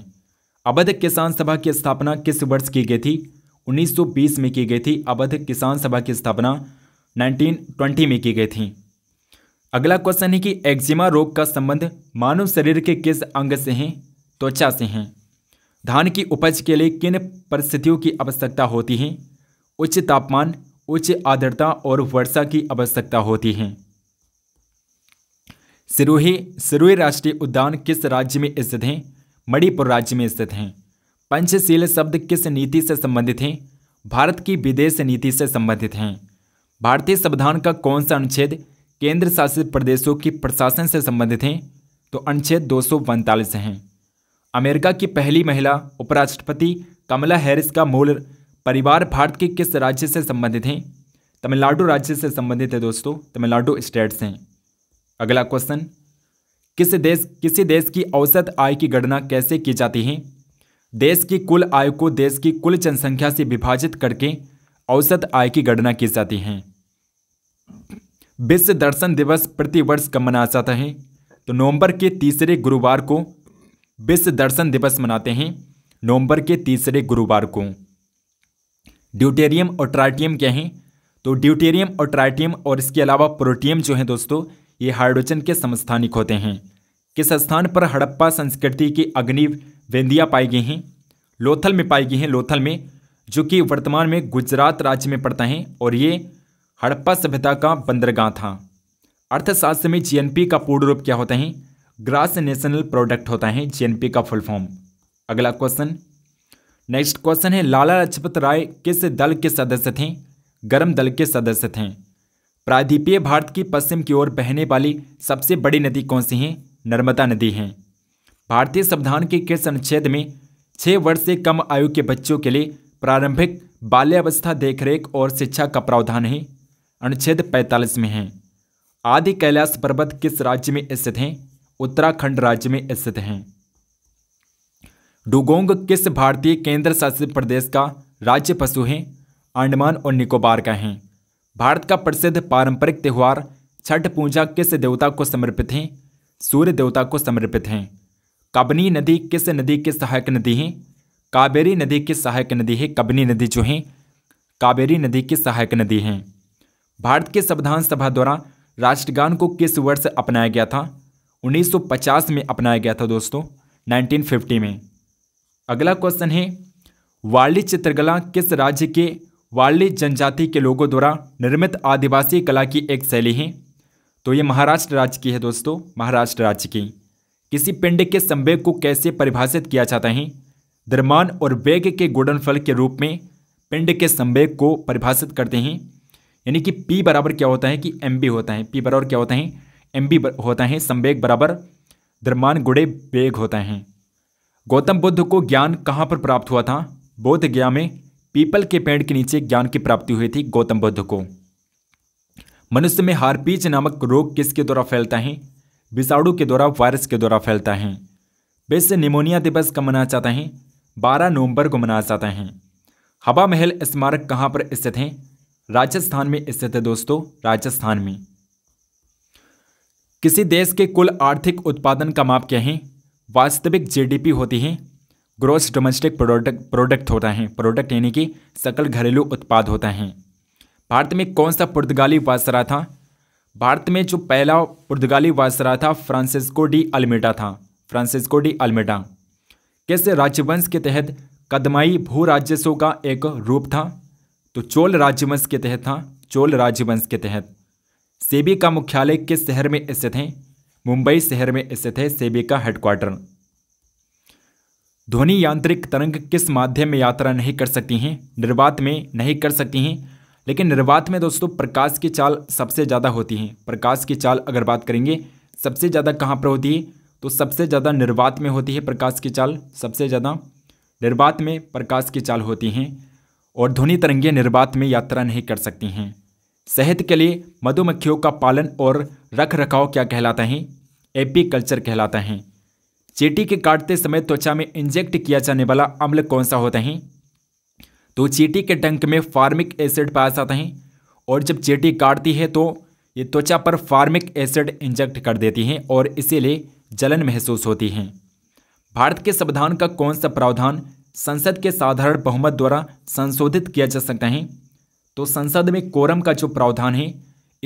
Speaker 1: अवध किसान सभा की स्थापना किस वर्ष की गई थी 1920 में की गई थी अवध किसान सभा की स्थापना 1920 में की गई थी अगला क्वेश्चन है कि एक्जिमा रोग का संबंध मानव शरीर के किस अंग से हैं त्वचा से हैं धान की उपज के लिए किन परिस्थितियों की आवश्यकता होती है उच्च तापमान उच्च आर्द्रता और वर्षा की आवश्यकता होती है सिरोही सिरोही राष्ट्रीय उद्यान किस राज्य में स्थित हैं मणिपुर राज्य में स्थित हैं पंचशील शब्द किस नीति से संबंधित हैं भारत की विदेश नीति से संबंधित हैं भारतीय संविधान का कौन सा अनुच्छेद केंद्र शासित प्रदेशों की प्रशासन से संबंधित हैं तो अनुच्छेद दो सौ हैं अमेरिका की पहली महिला उपराष्ट्रपति कमला हैरिस का मूल परिवार भारत के किस राज्य से संबंधित हैं तमिलनाडु राज्य से संबंधित है दोस्तों तमिलनाडु स्टेट से अगला क्वेश्चन किस देश किसी देश की औसत आय की गणना कैसे की जाती है देश की कुल आय को देश की कुल जनसंख्या से विभाजित करके औसत आय की गणना की जाती है विश्व दर्शन दिवस प्रतिवर्ष कब मनाया जाता है तो नवंबर के तीसरे गुरुवार को विश्व दर्शन दिवस मनाते हैं नवंबर के तीसरे गुरुवार को ड्यूटेरियम और ट्राइटियम क्या है तो ड्यूटेरियम और ट्राइटियम और इसके अलावा प्रोटियम जो है दोस्तों ये हाइड्रोजन के समस्थानिक होते हैं किस स्थान पर हड़प्पा संस्कृति की अग्नि वेंदिया पाई गई हैं लोथल में पाई गई हैं लोथल में जो कि वर्तमान में गुजरात राज्य में पड़ता है और ये हड़प्पा सभ्यता का बंदरगाह था अर्थशास्त्र में जीएनपी का पूर्ण रूप क्या होता है ग्रास नेशनल प्रोडक्ट होता है जीएनपी का फुल फॉर्म अगला क्वेश्चन नेक्स्ट क्वेश्चन है लाला लाजपत राय किस दल के सदस्य थे गर्म दल के सदस्य थे प्रायद्वीपीय भारत की पश्चिम की ओर बहने वाली सबसे बड़ी नदी कौन सी है नर्मदा नदी है भारतीय संविधान के किस अनुच्छेद में छः वर्ष से कम आयु के बच्चों के लिए प्रारंभिक बाल्यावस्था देखरेख और शिक्षा का प्रावधान है अनुच्छेद 45 में है आदि कैलाश पर्वत किस राज्य में स्थित हैं उत्तराखंड राज्य में स्थित हैं डुगोंग किस भारतीय केंद्र शासित प्रदेश का राज्य पशु है अंडमान और निकोबार का हैं भारत का प्रसिद्ध पारंपरिक त्यौहार छठ पूजा किस देवता को समर्पित है सूर्य देवता को समर्पित हैं कबनी नदी किस नदी की सहायक नदी है कावेरी नदी की सहायक नदी है कबनी नदी जो है कावेरी नदी की सहायक नदी है भारत के संविधान सभा द्वारा राष्ट्रगान को किस वर्ष अपनाया गया था 1950 में अपनाया गया था दोस्तों 1950 में अगला क्वेश्चन है वाली चित्रकला किस राज्य के वाली जनजाति के लोगों द्वारा निर्मित आदिवासी कला की एक शैली है तो ये महाराष्ट्र राज्य की है दोस्तों महाराष्ट्र राज्य की किसी पिंड के संवेग को कैसे परिभाषित किया जाता है द्रमान और वेग के गोडन फल के रूप में पिंड के संवेग को परिभाषित करते हैं यानी कि पी बराबर क्या होता है कि एम बी होता है पी बराबर क्या होता है एम बी होता है संवेग बराबर द्रमान गुड़े वेग होता है गौतम बुद्ध को ज्ञान कहाँ पर प्राप्त हुआ था बोध गया में पीपल के पेड़ के नीचे ज्ञान की प्राप्ति हुई थी गौतम बुद्ध को मनुष्य में हारपीच नामक रोग किसके द्वारा फैलता है विषाणु के द्वारा वायरस के द्वारा फैलता है विश्व निमोनिया दिवस कब मनाया जाता है बारह नवंबर को मनाया जाता है हवा महल स्मारक कहाँ पर स्थित है राजस्थान में स्थित है दोस्तों राजस्थान में किसी देश के कुल आर्थिक उत्पादन का माप क्या है वास्तविक जीडीपी होती है ग्रॉस डोमेस्टिक प्रोडक्ट प्रोडक्ट होता है प्रोडक्ट यानी कि सकल घरेलू उत्पाद होता है भारत में कौन सा पुर्तगाली वासरा था भारत में जो पहला पुर्तगाली वासरा था फ्रांसिस्को डी अल्मेटा था फ्रांसिस्को डी अल्मेटा किस राज्यवंश के तहत कदमाई भू राजस्व का एक रूप था तो चोल राज्यवंश के तहत था चोल राज्यवंश के तहत सेबी का मुख्यालय किस शहर में स्थित है मुंबई शहर में स्थित है सेबी का हेडक्वार्टर ध्वनि यांत्रिक तरंग किस माध्यम में यात्रा नहीं कर सकती हैं निर्वात में नहीं कर सकती हैं लेकिन निर्वात में दोस्तों प्रकाश की चाल सबसे ज़्यादा होती है प्रकाश की चाल अगर बात करेंगे सबसे ज़्यादा कहाँ पर होती है तो सबसे ज़्यादा निर्वात में होती है प्रकाश की चाल सबसे ज़्यादा निर्वात में प्रकाश की चाल होती हैं और ध्वनि तरंगें निर्वात में यात्रा नहीं कर सकती हैं सेहत के लिए मधुमक्खियों का पालन और रख रखाव क्या कहलाता है एपी कल्चर कहलाता है चीटी के काटते समय त्वचा में इंजेक्ट किया जाने वाला अम्ल कौन सा होता है तो चीटी के डंक में फार्मिक एसिड पाया जाता है और जब चीटी काटती है तो ये त्वचा पर फार्मिक एसिड इंजेक्ट कर देती हैं और इसीलिए जलन महसूस होती है भारत के संविधान का कौन सा प्रावधान संसद के साधारण बहुमत द्वारा संशोधित किया जा सकता है तो संसद में कोरम का जो प्रावधान है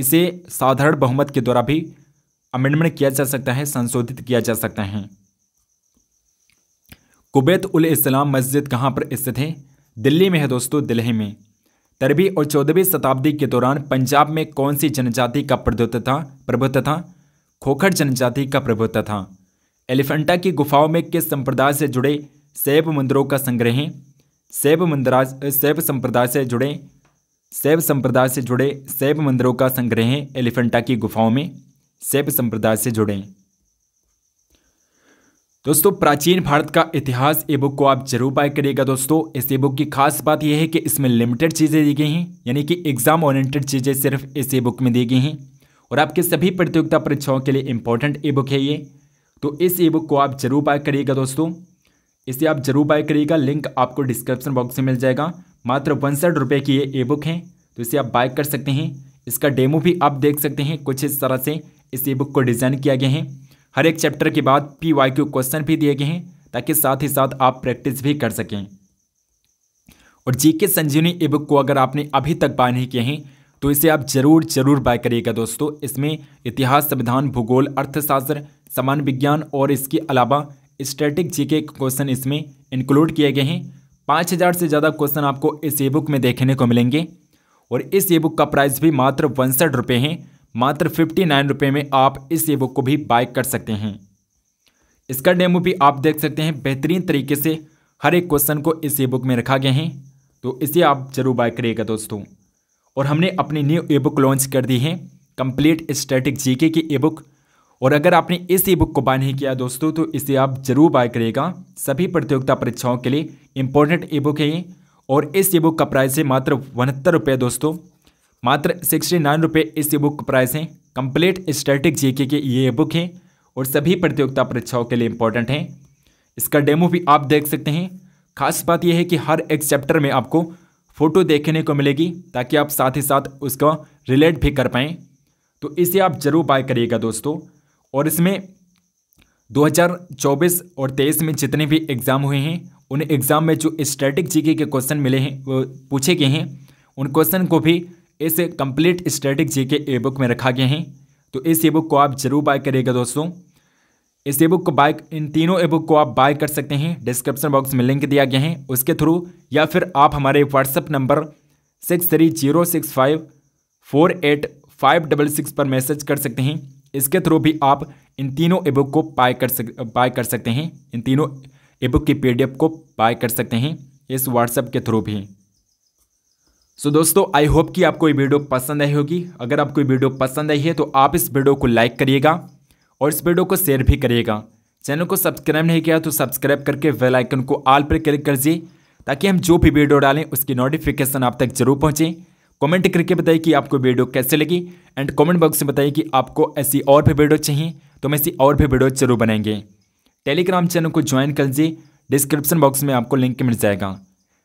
Speaker 1: इसे साधारण बहुमत के द्वारा भी अमेंडमेंट किया जा सकता है संशोधित किया जा सकता है कुबैत उल इस्लाम मस्जिद कहाँ पर स्थित है दिल्ली में है दोस्तों दिल्ली में तरबी और चौदहवीं शताब्दी के दौरान पंजाब में कौन सी जनजाति का प्रभुत्व था प्रभुत्व था खोखर जनजाति का प्रभुत्व था एलिफेंटा की गुफाओं में किस संप्रदाय से जुड़े सेब मंदिरों का संग्रह है शैव मंदिरा शैव संप्रदाय से जुड़े शैव संप्रदाय से जुड़े सेब मंदिरों का संग्रह एलिफेंटा की गुफाओं में सेब संप्रदाय से जुड़े दोस्तों प्राचीन भारत का इतिहास ई बुक को आप जरूर बाय करिएगा दोस्तों इस ई बुक की खास बात यह है कि इसमें लिमिटेड चीज़ें दी गई हैं यानी कि एग्जाम ओरिएंटेड चीज़ें सिर्फ इस ई बुक में दी गई हैं और आपके सभी प्रतियोगिता परीक्षाओं के लिए इंपॉर्टेंट ई बुक है ये तो इस ई बुक को आप जरूर बाय करिएगा दोस्तों इसे आप जरूर बाय करिएगा लिंक आपको डिस्क्रिप्शन बॉक्स में मिल जाएगा मात्र उनसठ रुपये की ये ई बुक है तो इसे आप बाय कर सकते हैं इसका डेमो भी आप देख सकते हैं कुछ इस तरह से इस ई बुक को डिज़ाइन किया गया है हर एक चैप्टर के बाद पी वाई क्यू क्वेश्चन भी दिए गए हैं ताकि साथ ही साथ आप प्रैक्टिस भी कर सकें और जीके संजीवनी ई बुक को अगर आपने अभी तक बाय नहीं किए हैं तो इसे आप जरूर जरूर बाय करिएगा दोस्तों इसमें इतिहास संविधान भूगोल अर्थशास्त्र सामान्य विज्ञान और इसके अलावा स्टैटिक जीके क्वेश्चन इसमें इंक्लूड किए गए हैं पाँच हज़ार से ज़्यादा क्वेश्चन आपको इस ई बुक में देखने को मिलेंगे और इस ई बुक का प्राइस भी मात्र उनसठ रुपये हैं मात्र फिफ्टी नाइन रुपये में आप इस ई बुक को भी बाय कर सकते हैं इसका डेमो भी आप देख सकते हैं बेहतरीन तरीके से हर एक क्वेश्चन को इस ई बुक में रखा गया है तो इसे आप ज़रूर बाय करिएगा दोस्तों और हमने अपनी न्यू ई बुक लॉन्च कर दी है कंप्लीट स्टैटिक जीके की ई बुक और अगर आपने इस ई बुक को बाय नहीं किया दोस्तों तो इसे आप जरूर बाय करिएगा सभी प्रतियोगिता परीक्षाओं के लिए इम्पोर्टेंट ई बुक है ये और इस ई बुक का प्राइस है मात्र उनहत्तर रुपये दोस्तों मात्र सिक्सटी नाइन रुपये इस ई बुक प्राइस हैं कंप्लीट स्टैटिक जीके की ये बुक है और सभी प्रतियोगिता परीक्षाओं के लिए इंपॉर्टेंट हैं इसका डेमो भी आप देख सकते हैं खास बात यह है कि हर एक चैप्टर में आपको फ़ोटो देखने को मिलेगी ताकि आप साथ ही साथ उसका रिलेट भी कर पाएँ तो इसे आप ज़रूर बाय करिएगा दोस्तों और इसमें 2024 और 23 में जितने भी एग्ज़ाम हुए हैं उन एग्ज़ाम में जो स्टैटिक जीके के क्वेश्चन मिले हैं वो पूछे गए हैं उन क्वेश्चन को भी इस कंप्लीट स्टैटिक जी के ए बुक में रखा गया है तो इस ए बुक को आप जरूर बाय करिएगा दोस्तों इस ए बुक को बाय इन तीनों ए बुक को आप बाय कर सकते हैं डिस्क्रिप्शन बॉक्स में लिंक दिया गया है उसके थ्रू या फिर आप हमारे WhatsApp number six three zero six five four eight five double six पर मैसेज कर सकते हैं इसके थ्रू भी आप इन तीनों ए बुक को बाय कर सक बाय कर सकते हैं इन तीनों ए बुक की पी को बाय कर सकते हैं इस व्हाट्सएप के थ्रू भी सो so, दोस्तों आई होप कि आपको ये वीडियो पसंद आई होगी अगर आपको ये वीडियो पसंद आई है तो आप इस वीडियो को लाइक करिएगा और इस वीडियो को शेयर भी करिएगा चैनल को सब्सक्राइब नहीं किया तो सब्सक्राइब करके बेल आइकन को आल पर क्लिक कर दीजिए ताकि हम जो भी वीडियो डालें उसकी नोटिफिकेशन आप तक जरूर पहुँचें कमेंट करके बताइए कि आपको वीडियो कैसे लगी एंड कॉमेंट बॉक्स में बताइए कि आपको ऐसी और भी वीडियो चाहिए तो हम ऐसी और भी वीडियो जरूर बनाएंगे टेलीग्राम चैनल को ज्वाइन कर लीजिए डिस्क्रिप्शन बॉक्स में आपको लिंक मिल जाएगा